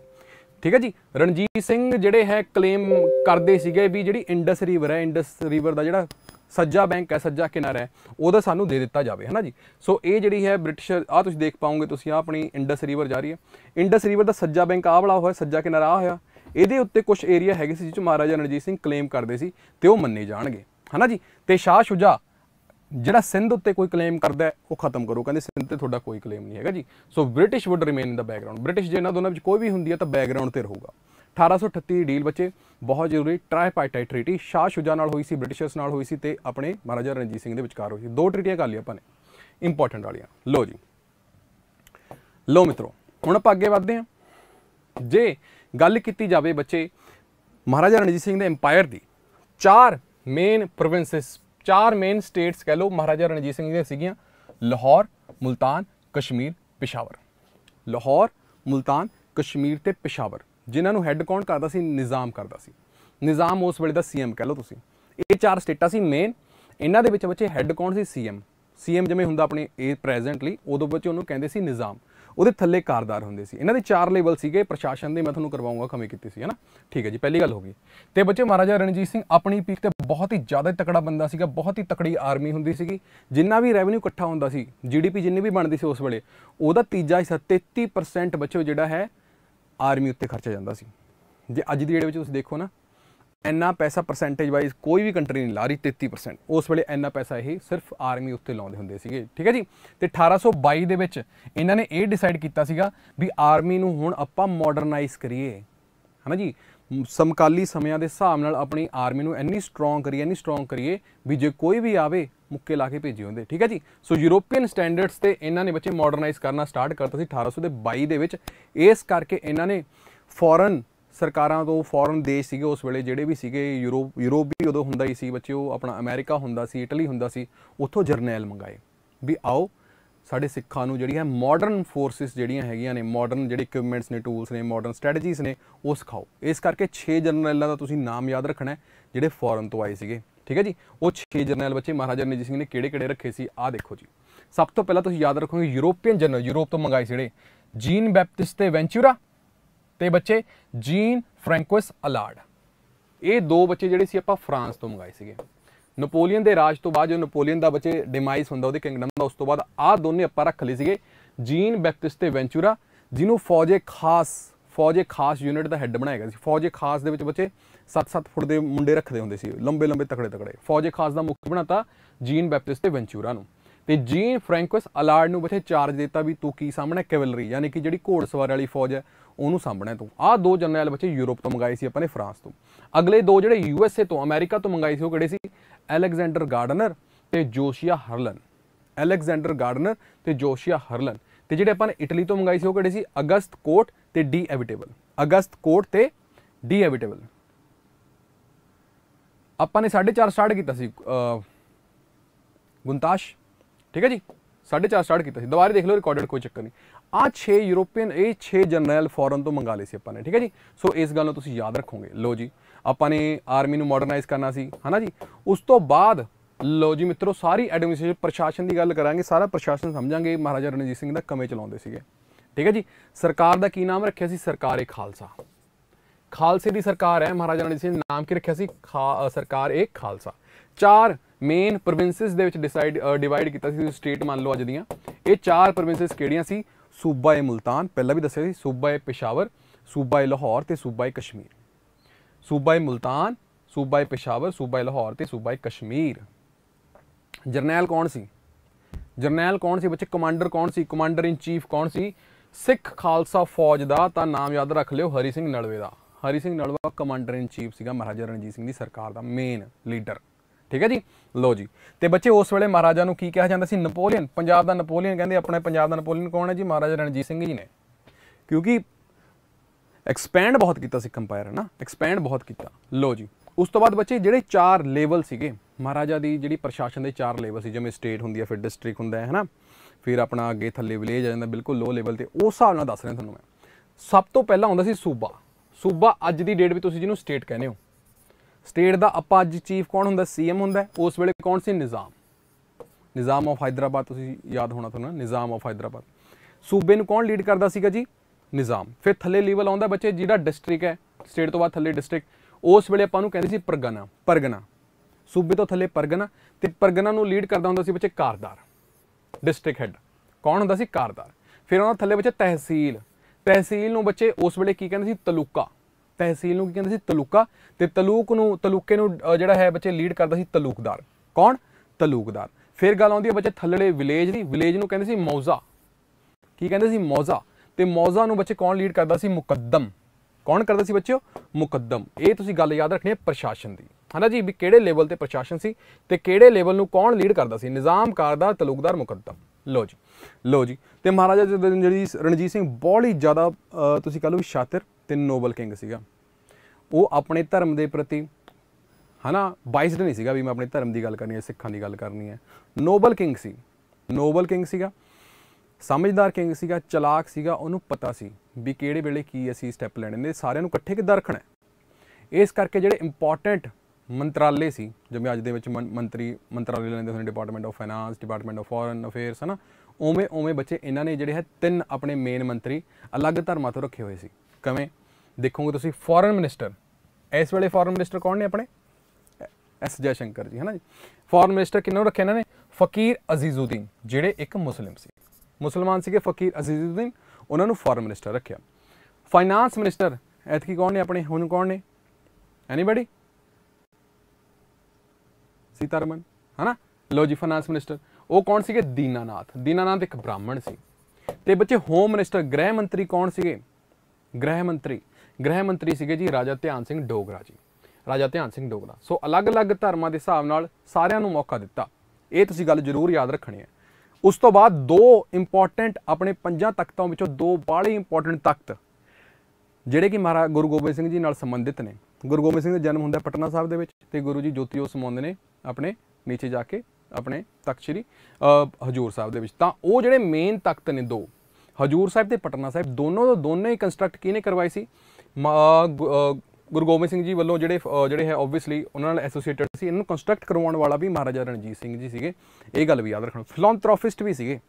ਠੀਕ ਹੈ ਜੀ ਰਣਜੀਤ ਸਿੰਘ ਜਿਹੜੇ ਹੈ ਕਲੇਮ ਕਰਦੇ ਸੀਗੇ ਵੀ ਜਿਹੜੀ ਇੰਡਸ ਰਿਵਰ ਹੈ ਇੰਡਸ ਰਿਵਰ ਦਾ ਜਿਹੜਾ ਸੱਜਾ ਬੈਂਕ ਹੈ ਸੱਜਾ ਕਿਨਾਰਾ ਹੈ ਉਹਦਾ ਸਾਨੂੰ ਦੇ ਦਿੱਤਾ ਜਾਵੇ ਹਨਾ ਜੀ ਸੋ ਇਹ ਜਿਹੜੀ ਹੈ ਬ੍ਰਿਟਿਸ਼ ਆ ਤੁਸੀਂ ਦੇਖ ਪਾਉਂਗੇ ਤੁਸੀਂ ਆ ਆਪਣੀ ਇੰਡਸ ਰਿਵਰ ਜਾ ਰਹੀ ਹੈ ਇੰਡਸ ਰਿਵਰ ਦਾ ਸੱਜਾ ਬੈਂਕ ਆ ਵਾਲਾ ਹੋਇਆ ਸੱਜਾ ਕਿਨਾਰਾ ਆ ਹੋਇਆ ਇਹਦੇ ਉੱਤੇ ਕੁਝ ਏਰੀਆ ਹੈਗੇ ਸੀ ਜਿਸ ਵਿੱਚ ਮਹਾਰਾਜਾ ਰਣਜੀਤ ਸਿੰਘ ਕਲੇਮ ਕਰਦੇ ਸੀ ਤੇ ਉਹ ਮੰਨੇ ਜਾਣਗੇ ਹਨਾ ਜੀ ਤੇ ਸ਼ਾਹ ਸ਼ੁਜਾ ਜਿਹੜਾ ਸਿੰਧ ਉੱਤੇ ਕੋਈ ਕਲੇਮ ਕਰਦਾ ਉਹ ਖਤਮ ਕਰੋ ਕਹਿੰਦੇ ਸਿੰਧ ਤੇ ਤੁਹਾਡਾ ਕੋਈ ਕਲੇਮ ਨਹੀਂ ਹੈਗਾ ਜੀ so British would remain in the background British ਜੇ ਇਹਨਾਂ ਦੋਨਾਂ ਵਿੱਚ ਕੋਈ ਵੀ ਹੁੰਦੀ ਹੈ ਤਾਂ ਬੈਕਗ੍ਰਾਉਂਡ ਤੇ ਰਹੂਗਾ 1838 ਡੀਲ ਬੱਚੇ ਬਹੁਤ ਜ਼ਰੂਰੀ ਟ੍ਰਾਈਪਾਈਟਾਈਟ ਟ੍ਰੀਟੀ ਸ਼ਾਹ ਸ਼ੁਜਾ ਨਾਲ ਹੋਈ ਸੀ ਬ੍ਰਿਟਿਸ਼ਰਸ ਨਾਲ ਹੋਈ ਸੀ ਤੇ ਆਪਣੇ ਮਹਾਰਾਜਾ ਰਣਜੀਤ ਸਿੰਘ ਦੇ ਵਿਚਕਾਰ ਹੋਈ ਸੀ ਦੋ ਟ੍ਰੀਟੀਆਂ ਕਰ ਲਈਆਂ ਆਪਾਂ ਨੇ ਇੰਪੋਰਟੈਂਟ ਵਾਲੀਆਂ ਲੋ ਜੀ ਲੋ ਮਿੱਤਰੋ ਹੁਣ ਆਪਾਂ ਅੱਗੇ ਵਧਦੇ ਹਾਂ ਜੇ ਗੱਲ ਕੀਤੀ ਜਾਵੇ ਬੱਚੇ ਮਹਾਰਾਜਾ ਰਣਜੀਤ ਸਿੰਘ ਦੇ ਐਮਪਾਇਰ ਦੀ ਚਾਰ ਮੇਨ ਪ੍ਰੋਵਿੰਸਸ ਚਾਰ ਮੇਨ ਸਟੇਟਸ ਕਹਿ ਲੋ ਮਹਾਰਾਜਾ ਰਣਜੀਤ ਸਿੰਘ ਦੀਆਂ ਸੀਗੀਆਂ ਲਾਹੌਰ ਮੁਲਤਾਨ ਕਸ਼ਮੀਰ ਪਿਸ਼ਾਵਰ ਲਾਹੌਰ ਮੁਲਤਾਨ ਕਸ਼ਮੀਰ ਤੇ ਪਿਸ਼ਾਵਰ ਜਿਨ੍ਹਾਂ ਨੂੰ ਹੈੱਡ ਕੌਣ ਕਰਦਾ ਸੀ ਨਿਜ਼ਾਮ ਕਰਦਾ ਸੀ ਨਿਜ਼ਾਮ ਉਸ ਵੇਲੇ ਦਾ ਸੀਐਮ ਕਹਿ ਲਓ ਤੁਸੀਂ ਇਹ ਚਾਰ ਸਟੇਟਾਂ ਸੀ ਮੇਨ ਇਹਨਾਂ ਦੇ ਵਿੱਚ ਬੱਚੇ ਹੈੱਡ ਕੌਣ ਸੀ ਸੀਐਮ ਸੀਐਮ ਜਿਵੇਂ ਹੁੰਦਾ ਆਪਣੇ ਇਹ ਪ੍ਰੈਜ਼ੈਂਟਲੀ ਉਦੋਂ ਬੱਚੇ ਉਹਨੂੰ ਕਹਿੰਦੇ ਸੀ ਨਿਜ਼ਾਮ ਉਹਦੇ ਥੱਲੇ ਕਾਰਦਾਰ ਹੁੰਦੇ ਸੀ ਇਹਨਾਂ ਦੇ ਚਾਰ ਲੈਵਲ ਸੀਗੇ ਪ੍ਰਸ਼ਾਸਨ ਦੇ ਮੈਂ ਤੁਹਾਨੂੰ ਕਰਵਾਉਂਗਾ ਕਮੇ ਕੀਤੀ ਸੀ ਹਨਾ ਠੀਕ ਹੈ ਜੀ ਪਹਿਲੀ ਗੱਲ ਹੋ ਗਈ ਤੇ ਬੱਚੇ ਮਹਾਰਾਜਾ ਰਣਜੀਤ ਸਿੰਘ ਆਪਣੀ ਪੀਕ ਤੇ ਬਹੁਤ ਹੀ ਜ਼ਿਆਦਾ ਤਕੜਾ ਬੰਦਾ ਸੀਗਾ ਬਹੁਤ ਹੀ ਤਕੜੀ ਆਰਮੀ ਹੁੰਦੀ ਸੀਗੀ ਜਿੰਨਾ ਵੀ ਰੈਵਨਿਊ ਇਕੱਠਾ ਹੁੰਦਾ ਸੀ ਜੀਡੀਪੀ ਜਿੰਨੀ ਵੀ ਬਣਦੀ ਸੀ ਉਸ ਵੇਲੇ ਉਹਦਾ ਤੀਜਾ ਹਿੱਸਾ 33% ਬੱਚੇ ਜਿਹੜਾ ਹੈ ਆਰਮੀ ਉੱਤੇ ਖਰਚਿਆ ਜਾਂਦਾ ਸੀ ਜੇ ਅੱਜ ਦੀ ਡੇਟ ਵਿੱਚ ਤੁਸੀਂ ਦੇਖੋ ਨਾ ਇੰਨਾ ਪੈਸਾ ਪਰਸੈਂਟੇਜ ਵਾਈਜ਼ ਕੋਈ ਵੀ ਕੰਟਰੀ ਨਹੀਂ ਲਾ ਰਹੀ 33% ਉਸ ਵੇਲੇ ਇੰਨਾ ਪੈਸਾ ਇਹ ਸਿਰਫ ਆਰਮੀ ਉੱਤੇ ਲਾਉਂਦੇ ਹੁੰਦੇ ਸੀਗੇ ਠੀਕ ਹੈ ਜੀ ਤੇ 1822 ਦੇ ਵਿੱਚ ਇਹਨਾਂ ਨੇ ਇਹ ਡਿਸਾਈਡ ਕੀਤਾ ਸੀਗਾ ਵੀ ਆਰਮੀ ਨੂੰ ਹੁਣ ਆਪਾਂ ਮਾਡਰਨਾਈਜ਼ ਕਰੀਏ ਹਨਾ ਜੀ ਸਮਕਾਲੀ ਸਮਿਆਂ ਦੇ ਹਿਸਾਬ ਨਾਲ ਆਪਣੀ ਆਰਮੀ ਨੂੰ ਇੰਨੀ ਸਟਰੋਂਗ ਕਰੀਏ ਇੰਨੀ ਸਟਰੋਂਗ ਕਰੀਏ ਵੀ ਜੇ ਕੋਈ ਵੀ ਆਵੇ ਮੁੱਕੇ ਲਾ ਕੇ ਭੇਜੀ ਹੁੰਦੇ ਠੀਕ ਹੈ ਜੀ ਸੋ ਯੂਰੋਪੀਅਨ ਸਟੈਂਡਰਡਸ ਤੇ ਇਹਨਾਂ ਨੇ ਬੱਚੇ ਮਾਡਰਨਾਈਜ਼ ਕਰਨਾ ਸਟਾਰਟ ਕਰਤਾ ਸੀ 1822 ਦੇ ਵਿੱਚ ਇਸ ਕਰਕੇ ਇਹਨਾਂ ਨੇ ਫੋਰਨ ਸਰਕਾਰਾਂ ਤੋਂ ਫੋਰਨ ਦੇਸ਼ ਸੀਗੇ ਉਸ ਵੇਲੇ ਜਿਹੜੇ ਵੀ ਸੀਗੇ ਯੂਰੋਪ ਯੂਰੋਪ ਵੀ ਉਦੋਂ ਹੁੰਦਾ ਹੀ ਸੀ ਬੱਚੇ ਉਹ ਆਪਣਾ ਅਮਰੀਕਾ ਹੁੰਦਾ ਸੀ ਇਟਲੀ ਹੁੰਦਾ ਸੀ ਉੱਥੋਂ ਜਰਨੈਲ ਮੰਗਾਏ ਵੀ ਆਓ ਸਾਡੇ ਸਿੱਖਾਂ ਨੂੰ ਜਿਹੜੀ ਹੈ ਮਾਡਰਨ ਫੋਰਸਸ ਜਿਹੜੀਆਂ ਹੈਗੀਆਂ ਨੇ ਮਾਡਰਨ ਜਿਹੜੇ ਇਕਵਿਪਮੈਂਟਸ ਨੇ ਟੂਲਸ ਨੇ ਮਾਡਰਨ ਸਟ੍ਰੈਟਜੀਜ਼ ਨੇ ਉਹ ਸਿਖਾਓ ਇਸ ਕਰਕੇ 6 ਜਰਨਲਾਂ ਦਾ ਤੁਸੀਂ ਨਾਮ ਯਾਦ ਰੱਖਣਾ ਹੈ ਜਿਹੜੇ ਫੋਰਨ ਤੋਂ ਆਏ ਸੀਗੇ ਠੀਕ ਹੈ ਜੀ ਉਹ 6 ਜਰਨਲ ਬੱਚੇ ਮਹਾਰਾਜਾ ਰਣਜੀਤ ਸਿੰਘ ਨੇ ਕਿਹੜੇ ਕਿਹੜੇ ਰੱਖੇ ਸੀ ਆਹ ਦੇਖੋ ਜੀ ਸਭ ਤੋਂ ਪਹਿਲਾਂ ਤੁਸੀਂ ਯਾਦ ਰੱਖੋਗੇ ਯੂਰੋਪੀਅਨ ਜਨਰਲ ਯੂਰਪ ਤੋਂ ਮੰਗਾਏ ਜਿਹੜੇ ਜੀਨ ਬੈਪਟਿਸਟ ਤੇ ਵੈਂਚੂਰਾ ਤੇ ਬੱਚੇ ਜੀਨ ਫ੍ਰੈਂਕੋਇਸ ਅਲਾਰਡ ਇਹ ਦੋ ਬੱਚੇ ਜਿਹੜੇ ਸੀ ਆਪਾਂ ਫਰਾਂਸ ਤੋਂ ਮੰਗਾਏ ਸੀਗੇ ਨਪੋਲੀਅਨ ਦੇ ਰਾਜ ਤੋਂ ਬਾਅਦ ਜੋ ਨਪੋਲੀਅਨ ਦਾ ਬੱਚੇ ਡਿਮਾਈਸ ਹੁੰਦਾ ਉਹਦੇ ਕਿੰਗਡਮ ਦਾ ਉਸ ਤੋਂ ਬਾਅਦ ਆਹ ਦੋਨੇ ਆਪਾਂ ਰੱਖ ਲਏ ਸੀਗੇ ਜੀਨ ਬੈਪਟਿਸਟ ਤੇ ਵੈਂਚੂਰਾ ਜਿਹਨੂੰ ਫੌਜੇ ਖਾਸ ਫੌਜੇ ਖਾਸ ਯੂਨਿਟ ਦਾ ਹੈੱਡ ਬਣਾਇਆ ਗਿਆ ਸੀ ਫੌਜੇ ਖਾਸ ਦੇ ਵਿੱਚ ਬੱਚੇ 7-7 ਫੁੱਟ ਦੇ ਮੁੰਡੇ ਰੱਖਦੇ ਹੁੰਦੇ ਸੀ ਲੰਬੇ ਲੰਬੇ ਤਕੜੇ ਤਕੜੇ ਫੌਜੇ ਖਾਸ ਦਾ ਮੁੱਖ ਬਣਾਤਾ ਜੀਨ ਬੈਪਟਿਸਟ ਤੇ ਵੈਂਚੂਰਾ ਨੂੰ ਤੇ ਜੀਨ ਫ੍ਰੈਂਕੋਸ ਅਲਾਰਡ ਨੂੰ ਬਥੇ ਚਾਰਜ ਦਿੱਤਾ ਵੀ ਤੂੰ ਕੀ ਸਾਹਮਣੇ ਕੈਵਲਰੀ ਯਾਨੀ ਕਿ ਜਿਹੜੀ ਘੋੜਸਵਾਰ ਵਾਲੀ ਫੌਜ ਹੈ ਉਹਨੂੰ ਸਾਹਮਣੇ ਤੂੰ ਆਹ ਦੋ ਜਨਰਲ ਬੱਚੇ ਯੂਰਪ ਤੋਂ ਮੰਗਾਏ ਸੀ ਆਪਾਂ ਨੇ ਫਰਾਂਸ ਤੋਂ ਅਗਲੇ ਦੋ ਜਿਹੜੇ ਯੂਐਸਏ ਤੋਂ ਅਮਰੀਕਾ ਤੋਂ ਮੰਗਾਏ ਸੀ ਉਹ ਕਿਹੜੇ ਸੀ ਅਲੈਗਜ਼ੈਂਡਰ ਗਾਰਡਨਰ ਤੇ ਜੋਸ਼ੀਆ ਹਰਲਨ ਅਲੈਗਜ਼ੈਂਡਰ ਗਾਰਡਨਰ ਤੇ ਜੋਸ਼ੀਆ ਹਰਲਨ ਤੇ ਜਿਹੜੇ ਆਪਾਂ ਨੇ ਇਟਲੀ ਤੋਂ ਮੰਗਾਈ ਸੀ ਉਹ ਕਿਹੜੇ ਸੀ ਅਗਸਤ ਕੋਟ ਤੇ ਡੀ ਐਵਿਟੇਬਲ ਅਗਸਤ ਕੋਟ ਤੇ ਡੀ ਐਵਿਟੇਬਲ ਆਪਾਂ ਨੇ 4.5 ਸਟਾਰਟ ਕੀਤਾ ਸੀ ਗੁੰਤਾਸ਼ ਠੀਕ ਹੈ ਜੀ 4.5 ਸਟਾਰਟ ਕੀਤਾ ਸੀ ਦੁਬਾਰਾ ਦੇਖ ਲਓ ਰਿਕਾਰਡਡ ਕੋਈ ਚੱਕਰ ਨਹੀਂ ਆ 6 ਯੂਰੋਪੀਅਨ ਇਹ 6 ਜਨਰਲ ਫੋਰਨ ਤੋਂ ਮੰਗਾ ਲਏ ਸੀ ਆਪਾਂ ਨੇ ਠੀਕ ਹੈ ਜੀ ਸੋ ਇਸ ਗੱਲ ਨੂੰ ਤੁਸੀਂ ਯਾਦ ਰੱਖੋਗੇ ਲੋ ਜੀ ਆਪਾਂ ਨੇ ਆਰਮੀ ਨੂੰ ਮਾਡਰਨਾਈਜ਼ ਕਰਨਾ ਸੀ ਹਨਾ ਜੀ ਉਸ ਤੋਂ ਬਾਅਦ ਲੋ ਜੀ ਮਿੱਤਰੋ ਸਾਰੀ ਐਡਮਿਨਿਸਟ੍ਰੇਸ਼ਨ ਪ੍ਰਸ਼ਾਸਨ ਦੀ ਗੱਲ ਕਰਾਂਗੇ ਸਾਰਾ ਪ੍ਰਸ਼ਾਸਨ ਸਮਝਾਂਗੇ ਮਹਾਰਾਜਾ ਰਣਜੀਤ ਸਿੰਘ ਦਾ ਕਮੇ ਚਲਾਉਂਦੇ ਸੀਗੇ ਠੀਕ ਹੈ ਜੀ ਸਰਕਾਰ ਦਾ ਕੀ ਨਾਮ ਰੱਖਿਆ ਸੀ ਸਰਕਾਰੇ ਖਾਲਸਾ ਖਾਲਸੇ ਦੀ ਸਰਕਾਰ ਹੈ ਮਹਾਰਾਜਾ ਰਣਜੀਤ ਸਿੰਘ ਨੇ ਨਾਮ ਕੀ ਰੱਖਿਆ ਸੀ ਸਰਕਾਰ ਇਹ ਖਾਲਸਾ ਚਾਰ ਮੇਨ ਪ੍ਰੋਵਿੰਸਸ ਦੇ ਵਿੱਚ ਡਿਸਾਈਡ ਡਿਵਾਈਡ ਕੀਤਾ ਸੀ ਸਟੇਟ ਮੰਨ ਲਓ ਅੱਜ ਦੀਆਂ ਇਹ ਚਾਰ ਪ੍ਰੋਵਿੰਸਸ ਕਿਹੜੀਆਂ ਸੀ ਸੂਬਾ ਏ ਮਲਤਾਨ ਪਹਿਲਾਂ ਵੀ ਦੱਸਿਆ ਸੀ ਸੂਬਾ ਏ ਪਿਸ਼ਾਵਰ ਸੂਬਾ ਏ ਲਾਹੌਰ ਤੇ ਸੂਬਾ ਏ ਕਸ਼ਮੀਰ ਸੂਬਾ ਏ ਮਲਤਾਨ ਸੂਬਾ ਏ ਪਿਸ਼ਾਵਰ ਸੂਬਾ ਏ ਲਾਹੌਰ ਤੇ ਸੂਬਾ ਏ ਕਸ਼ਮੀਰ ਜਰਨੈਲ ਕੌਣ ਸੀ ਜਰਨੈਲ ਕੌਣ ਸੀ ਬੱਚੇ ਕਮਾਂਡਰ ਕੌਣ ਸੀ ਕਮਾਂਡਰ ਇਨ ਚੀਫ ਕੌਣ ਸੀ ਸਿੱਖ ਖਾਲਸਾ ਫੌਜ ਦਾ ਤਾਂ ਨਾਮ ਯਾਦ ਰੱਖ ਲਿਓ ਹਰੀ ਸਿੰਘ ਨਲਵੇ ਦਾ Hari Singh Nalwa commander in chief ਸੀਗਾ ਮਹਾਰਾਜਾ ਰਣਜੀਤ ਸਿੰਘ ਦੀ ਸਰਕਾਰ ਦਾ ਮੇਨ ਲੀਡਰ ਠੀਕ ਹੈ ਜੀ ਲੋ ਜੀ ਤੇ ਬੱਚੇ ਉਸ ਵੇਲੇ ਮਹਾਰਾਜਾ ਨੂੰ ਕੀ ਕਿਹਾ ਜਾਂਦਾ ਸੀ ਨਪੋਲੀਅਨ ਪੰਜਾਬ ਦਾ ਨਪੋਲੀਅਨ ਕਹਿੰਦੇ ਆਪਣੇ ਪੰਜਾਬ ਦਾ ਨਪੋਲੀਅਨ ਕੌਣ ਹੈ ਜੀ ਮਹਾਰਾਜਾ ਰਣਜੀਤ ਸਿੰਘ ਜੀ ਨੇ ਕਿਉਂਕਿ ਐਕਸਪੈਂਡ ਬਹੁਤ ਕੀਤਾ ਸਿੱਖ ਅੰਪਾਇਰ ਨਾ ਐਕਸਪੈਂਡ ਬਹੁਤ ਕੀਤਾ ਲੋ ਜੀ ਉਸ ਤੋਂ ਬਾਅਦ ਬੱਚੇ ਜਿਹੜੇ ਚਾਰ ਲੈਵਲ ਸੀਗੇ ਮਹਾਰਾਜਾ ਦੀ ਜਿਹੜੀ ਪ੍ਰਸ਼ਾਸਨ ਦੇ ਚਾਰ ਲੈਵਲ ਸੀ ਜਿਵੇਂ ਸਟੇਟ ਹੁੰਦੀ ਹੈ ਫਿਰ ਡਿਸਟ੍ਰਿਕਟ ਹੁੰਦਾ ਹੈ ਹੈਨਾ ਫਿਰ ਆਪਣਾ ਅੱਗੇ ਥੱਲੇ ਵਿਲੇਜ ਆ ਜਾਂਦਾ ਬਿਲਕੁਲ ਲੋ ਲੈਵਲ ਤੇ ਉਸ ਹਿਸਾਬ ਨਾਲ ਦੱਸ ਰਿਹਾ ਤੁਹਾਨੂੰ ਮੈਂ ਸਭ ਤੋਂ ਪਹਿਲਾਂ ਹੁੰਦਾ ਸੀ ਸੂਬਾ ਸੂਬਾ ਅੱਜ ਦੀ ਡੇਟ ਵੀ ਤੁਸੀਂ ਜਿਹਨੂੰ ਸਟੇਟ ਕਹਿੰਦੇ ਹੋ ਸਟੇਟ ਦਾ ਆਪਾਂ ਅੱਜ ਚੀਫ ਕੌਣ ਹੁੰਦਾ ਸੀਐਮ ਹੁੰਦਾ ਉਸ ਵੇਲੇ ਕੌਣ ਸੀ ਨਿਜ਼ਾਮ ਨਿਜ਼ਾਮ ਆਫ ਹైదరాబాద్ ਤੁਸੀਂ ਯਾਦ ਹੋਣਾ ਤੁਹਾਨੂੰ ਨਿਜ਼ਾਮ ਆਫ ਹైదరాబాద్ ਸੂਬੇ ਨੂੰ ਕੌਣ ਲੀਡ ਕਰਦਾ ਸੀਗਾ ਜੀ ਨਿਜ਼ਾਮ ਫਿਰ ਥੱਲੇ ਲੈਵਲ ਆਉਂਦਾ ਬੱਚੇ ਜਿਹੜਾ ਡਿਸਟ੍ਰਿਕਟ ਹੈ ਸਟੇਟ ਤੋਂ ਬਾਅਦ ਥੱਲੇ ਡਿਸਟ੍ਰਿਕਟ ਉਸ ਵੇਲੇ ਆਪਾਂ ਨੂੰ ਕਹਿੰਦੇ ਸੀ ਪਰਗਨਾ ਪਰਗਨਾ ਸੂਬੇ ਤੋਂ ਥੱਲੇ ਪਰਗਨਾ ਤੇ ਪਰਗਨਾ ਨੂੰ ਲੀਡ ਕਰਦਾ ਹੁੰਦਾ ਸੀ ਬੱਚੇ ਕਾਰਦਾਰ ਡਿਸਟ੍ਰਿਕਟ ਹੈਡ ਕੌਣ ਹੁੰਦਾ ਸੀ ਕਾਰਦਾਰ ਫਿਰ ਉਹਨਾਂ ਥੱਲੇ ਬੱਚੇ ਤਹਿਸੀਲ ਤਹਿਸੀਲ ਨੂੰ ਬੱਚੇ ਉਸ ਵੇਲੇ ਕੀ ਕਹਿੰਦੇ ਸੀ ਤਲੂਕਾ ਤਹਿਸੀਲ ਨੂੰ ਕੀ ਕਹਿੰਦੇ ਸੀ ਤਲੂਕਾ ਤੇ ਤਲੂਕ ਨੂੰ ਤਲੂਕੇ ਨੂੰ ਜਿਹੜਾ ਹੈ ਬੱਚੇ ਲੀਡ ਕਰਦਾ ਸੀ ਤਲੂਕਦਾਰ ਕੌਣ ਤਲੂਕਦਾਰ ਫਿਰ ਗੱਲ ਆਉਂਦੀ ਹੈ ਬੱਚੇ ਥੱਲੜੇ ਵਿਲੇਜ ਦੀ ਵਿਲੇਜ ਨੂੰ ਕਹਿੰਦੇ ਸੀ ਮੌਜ਼ਾ ਕੀ ਕਹਿੰਦੇ ਸੀ ਮੌਜ਼ਾ ਤੇ ਮੌਜ਼ਾ ਨੂੰ ਬੱਚੇ ਕੌਣ ਲੀਡ ਕਰਦਾ ਸੀ ਮੁਕੱਦਮ ਕੌਣ ਕਰਦਾ ਸੀ ਬੱਚਿਓ ਮੁਕੱਦਮ ਇਹ ਤੁਸੀਂ ਗੱਲ ਯਾਦ ਰੱਖਣੀ ਹੈ ਪ੍ਰਸ਼ਾਸਨ ਦੀ ਹਨਾ ਜੀ ਵੀ ਕਿਹੜੇ ਲੈਵਲ ਤੇ ਪ੍ਰਸ਼ਾਸਨ ਸੀ ਤੇ ਕਿਹੜੇ ਲੈਵਲ ਨੂੰ ਕੌਣ ਲੀਡ ਕਰਦਾ ਸੀ ਨਿਜ਼ਾਮਕਾਰ ਦਾ ਤਲੂਕਦਾਰ ਮੁਕੱਦਮ ਲੋ ਜੀ ਲੋ ਜੀ ਤੇ ਮਹਾਰਾਜਾ ਜਿਹੜੀ ਰਣਜੀਤ ਸਿੰਘ ਬਹੁਤ ਹੀ ਜ਼ਿਆਦਾ ਤੁਸੀਂ ਕਹ ਲਓ ਸ਼ਾਤਰ ਤੇ ਨੋਬਲ ਕਿੰਗ ਸੀਗਾ ਉਹ ਆਪਣੇ ਧਰਮ ਦੇ ਪ੍ਰਤੀ ਹਨਾ ਬਾਈਸਡ ਨਹੀਂ ਸੀਗਾ ਵੀ ਮੈਂ ਆਪਣੇ ਧਰਮ ਦੀ ਗੱਲ ਕਰਨੀ ਹੈ ਸਿੱਖਾਂ ਦੀ ਗੱਲ ਕਰਨੀ ਹੈ ਨੋਬਲ ਕਿੰਗ ਸੀ ਨੋਬਲ ਕਿੰਗ ਸੀਗਾ ਸਮਝਦਾਰ ਕਿੰਗ ਸੀਗਾ ਚਲਾਕ ਸੀਗਾ ਉਹਨੂੰ ਪਤਾ ਸੀ ਵੀ ਕਿਹੜੇ ਵੇਲੇ ਕੀ ਅਸੀਂ ਸਟੈਪ ਲੈਣੇ ਨੇ ਸਾਰਿਆਂ ਨੂੰ ਇਕੱਠੇ ਕਿੱਦਾਂ ਰੱਖਣਾ ਇਸ ਕਰਕੇ ਜਿਹੜੇ ਇੰਪੋਰਟੈਂਟ ਮੰਤਰਾਲੇ ਸੀ ਜਿਵੇਂ ਅੱਜ ਦੇ ਵਿੱਚ ਮੰਤਰੀ ਮੰਤਰਾਲੇ ਲੈਂਦੇ ਹੁੰਦੇ department of finance department of foreign affairs ਹਨਾ ਉਵੇਂ ਉਵੇਂ ਬੱਚੇ ਇਹਨਾਂ ਨੇ ਜਿਹੜੇ ਹੈ ਤਿੰਨ ਆਪਣੇ ਮੇਨ ਮੰਤਰੀ ਅਲੱਗ ਧਰਮਾਂ ਤੋਂ ਰੱਖੇ ਹੋਏ ਸੀ ਕਿਵੇਂ ਦੇਖੋਗੇ ਤੁਸੀਂ ਫੋਰਨ ਮਿਨਿਸਟਰ ਇਸ ਵੇਲੇ ਫੋਰਨ ਮਿਨਿਸਟਰ ਕੌਣ ਨੇ ਆਪਣੇ ਐਸ ਜੈ ਸ਼ੰਕਰ ਜੀ ਹਨਾ ਜੀ ਫੋਰਨ ਮਿਨਿਸਟਰ ਕਿਹਨੂੰ ਰੱਖਿਆ ਇਹਨਾਂ ਨੇ ਫਕੀਰ ਅਜ਼ੀਜ਼ੁਦੀਨ ਜਿਹੜੇ ਇੱਕ ਮੁਸਲਮ ਸੀ ਮੁਸਲਮਾਨ ਸੀਗੇ ਫਕੀਰ ਅਜ਼ੀਜ਼ੁਦੀਨ ਉਹਨਾਂ ਨੂੰ ਫੋਰਨ ਮਿਨਿਸਟਰ ਰੱਖਿਆ ਫਾਈਨਾਂਸ ਮਿਨਿਸਟਰ ਐਤਕੀ ਕੌਣ ਨੇ ਆਪਣੇ ਹੁਣ ਕੌਣ ਨੇ ਐਨੀਬਾਡੀ ਸੀਤਾਰਮਨ ਹਨਾ ਲੋ ਜੀ ਫਾਈਨਾਂਸ ਮਿਨਿਸਟਰ ਉਹ ਕੌਣ ਸੀਗੇ ਦੀਨਾਨਾਥ ਦੀਨਾਨਾਥ ਇੱਕ ਬ੍ਰਾਹਮਣ ਸੀ ਤੇ ਬੱਚੇ ਹੋਮ ਮਿਨਿਸਟਰ ਗ੍ਰਹਿ ਮੰਤਰੀ ਕੌਣ ਸੀਗੇ ਗ੍ਰਹਿ ਮੰਤਰੀ ਗ੍ਰਹਿ ਮੰਤਰੀ ਸੀਗੇ ਜੀ ਰਾਜਾ ਧਿਆਨ ਸਿੰਘ ਡੋਗਰਾ ਜੀ ਰਾਜਾ ਧਿਆਨ ਸਿੰਘ ਡੋਗਰਾ ਸੋ ਅਲੱਗ-ਅਲੱਗ ਧਰਮਾਂ ਦੇ ਹਿਸਾਬ ਨਾਲ ਸਾਰਿਆਂ ਨੂੰ ਮੌਕਾ ਦਿੱਤਾ ਇਹ ਤੁਸੀਂ ਗੱਲ ਜ਼ਰੂਰ ਯਾਦ ਰੱਖਣੀ ਹੈ ਉਸ ਤੋਂ ਬਾਅਦ ਦੋ ਇੰਪੋਰਟੈਂਟ ਆਪਣੇ ਪੰਜਾਂ ਤਖਤਾਂ ਵਿੱਚੋਂ ਦੋ ਬਾਹਲੇ ਇੰਪੋਰਟੈਂਟ ਤਖਤ ਜਿਹੜੇ ਕਿ ਮਹਾਰਾ ਗੁਰੂ ਗੋਬਿੰਦ ਸਿੰਘ ਜੀ ਨਾਲ ਸੰਬੰਧਿਤ ਨੇ ਗੁਰੂ ਗੋਬਿੰਦ ਸਿੰਘ ਦਾ ਜਨਮ ਹੁੰਦਾ ਪਟਨਾ ਸਾਹਿਬ ਦੇ ਵਿੱਚ ਤੇ ਗੁਰੂ ਜੀ ਜੋਤੀ ਉਸ ਸਮਾਉਂਦੇ ਨੇ ਆਪਣੇ ਨੀਚੇ ਜਾ ਕੇ ਆਪਣੇ ਤਖਤ ਸ੍ਰੀ ਹਜੂਰ ਸਾਹਿਬ ਦੇ ਵਿੱਚ ਤਾਂ ਉਹ ਜਿਹੜੇ ਮੇਨ ਤਖਤ ਨੇ ਦੋ ਹਜੂਰ ਸਾਹਿਬ ਤੇ ਪਟਨਾ ਸਾਹਿਬ ਦੋਨੋਂ ਤੋਂ ਦੋਨੇ ਹੀ ਕੰਸਟਰਕਟ ਕਿਹਨੇ ਕਰਵਾਈ ਸੀ ਗੁਰੂ ਗੋਬਿੰਦ ਸਿੰਘ ਜੀ ਵੱਲੋਂ ਜਿਹੜੇ ਜਿਹੜੇ ਹੈ ਆਬਵੀਅਸਲੀ ਉਹਨਾਂ ਨਾਲ ਐਸੋਸੀਏਟਡ ਸੀ ਇਹਨੂੰ ਕੰਸਟਰਕਟ ਕਰਵਾਉਣ ਵਾਲਾ ਵੀ ਮਹਾਰਾਜਾ ਰਣਜੀਤ ਸਿੰਘ ਜੀ ਸੀਗੇ ਇਹ ਗੱਲ ਵੀ ਯਾਦ ਰੱਖਣਾ ਫਿਲੈਂਥ੍ਰੋਪਿਸਟ ਵੀ ਸੀਗੇ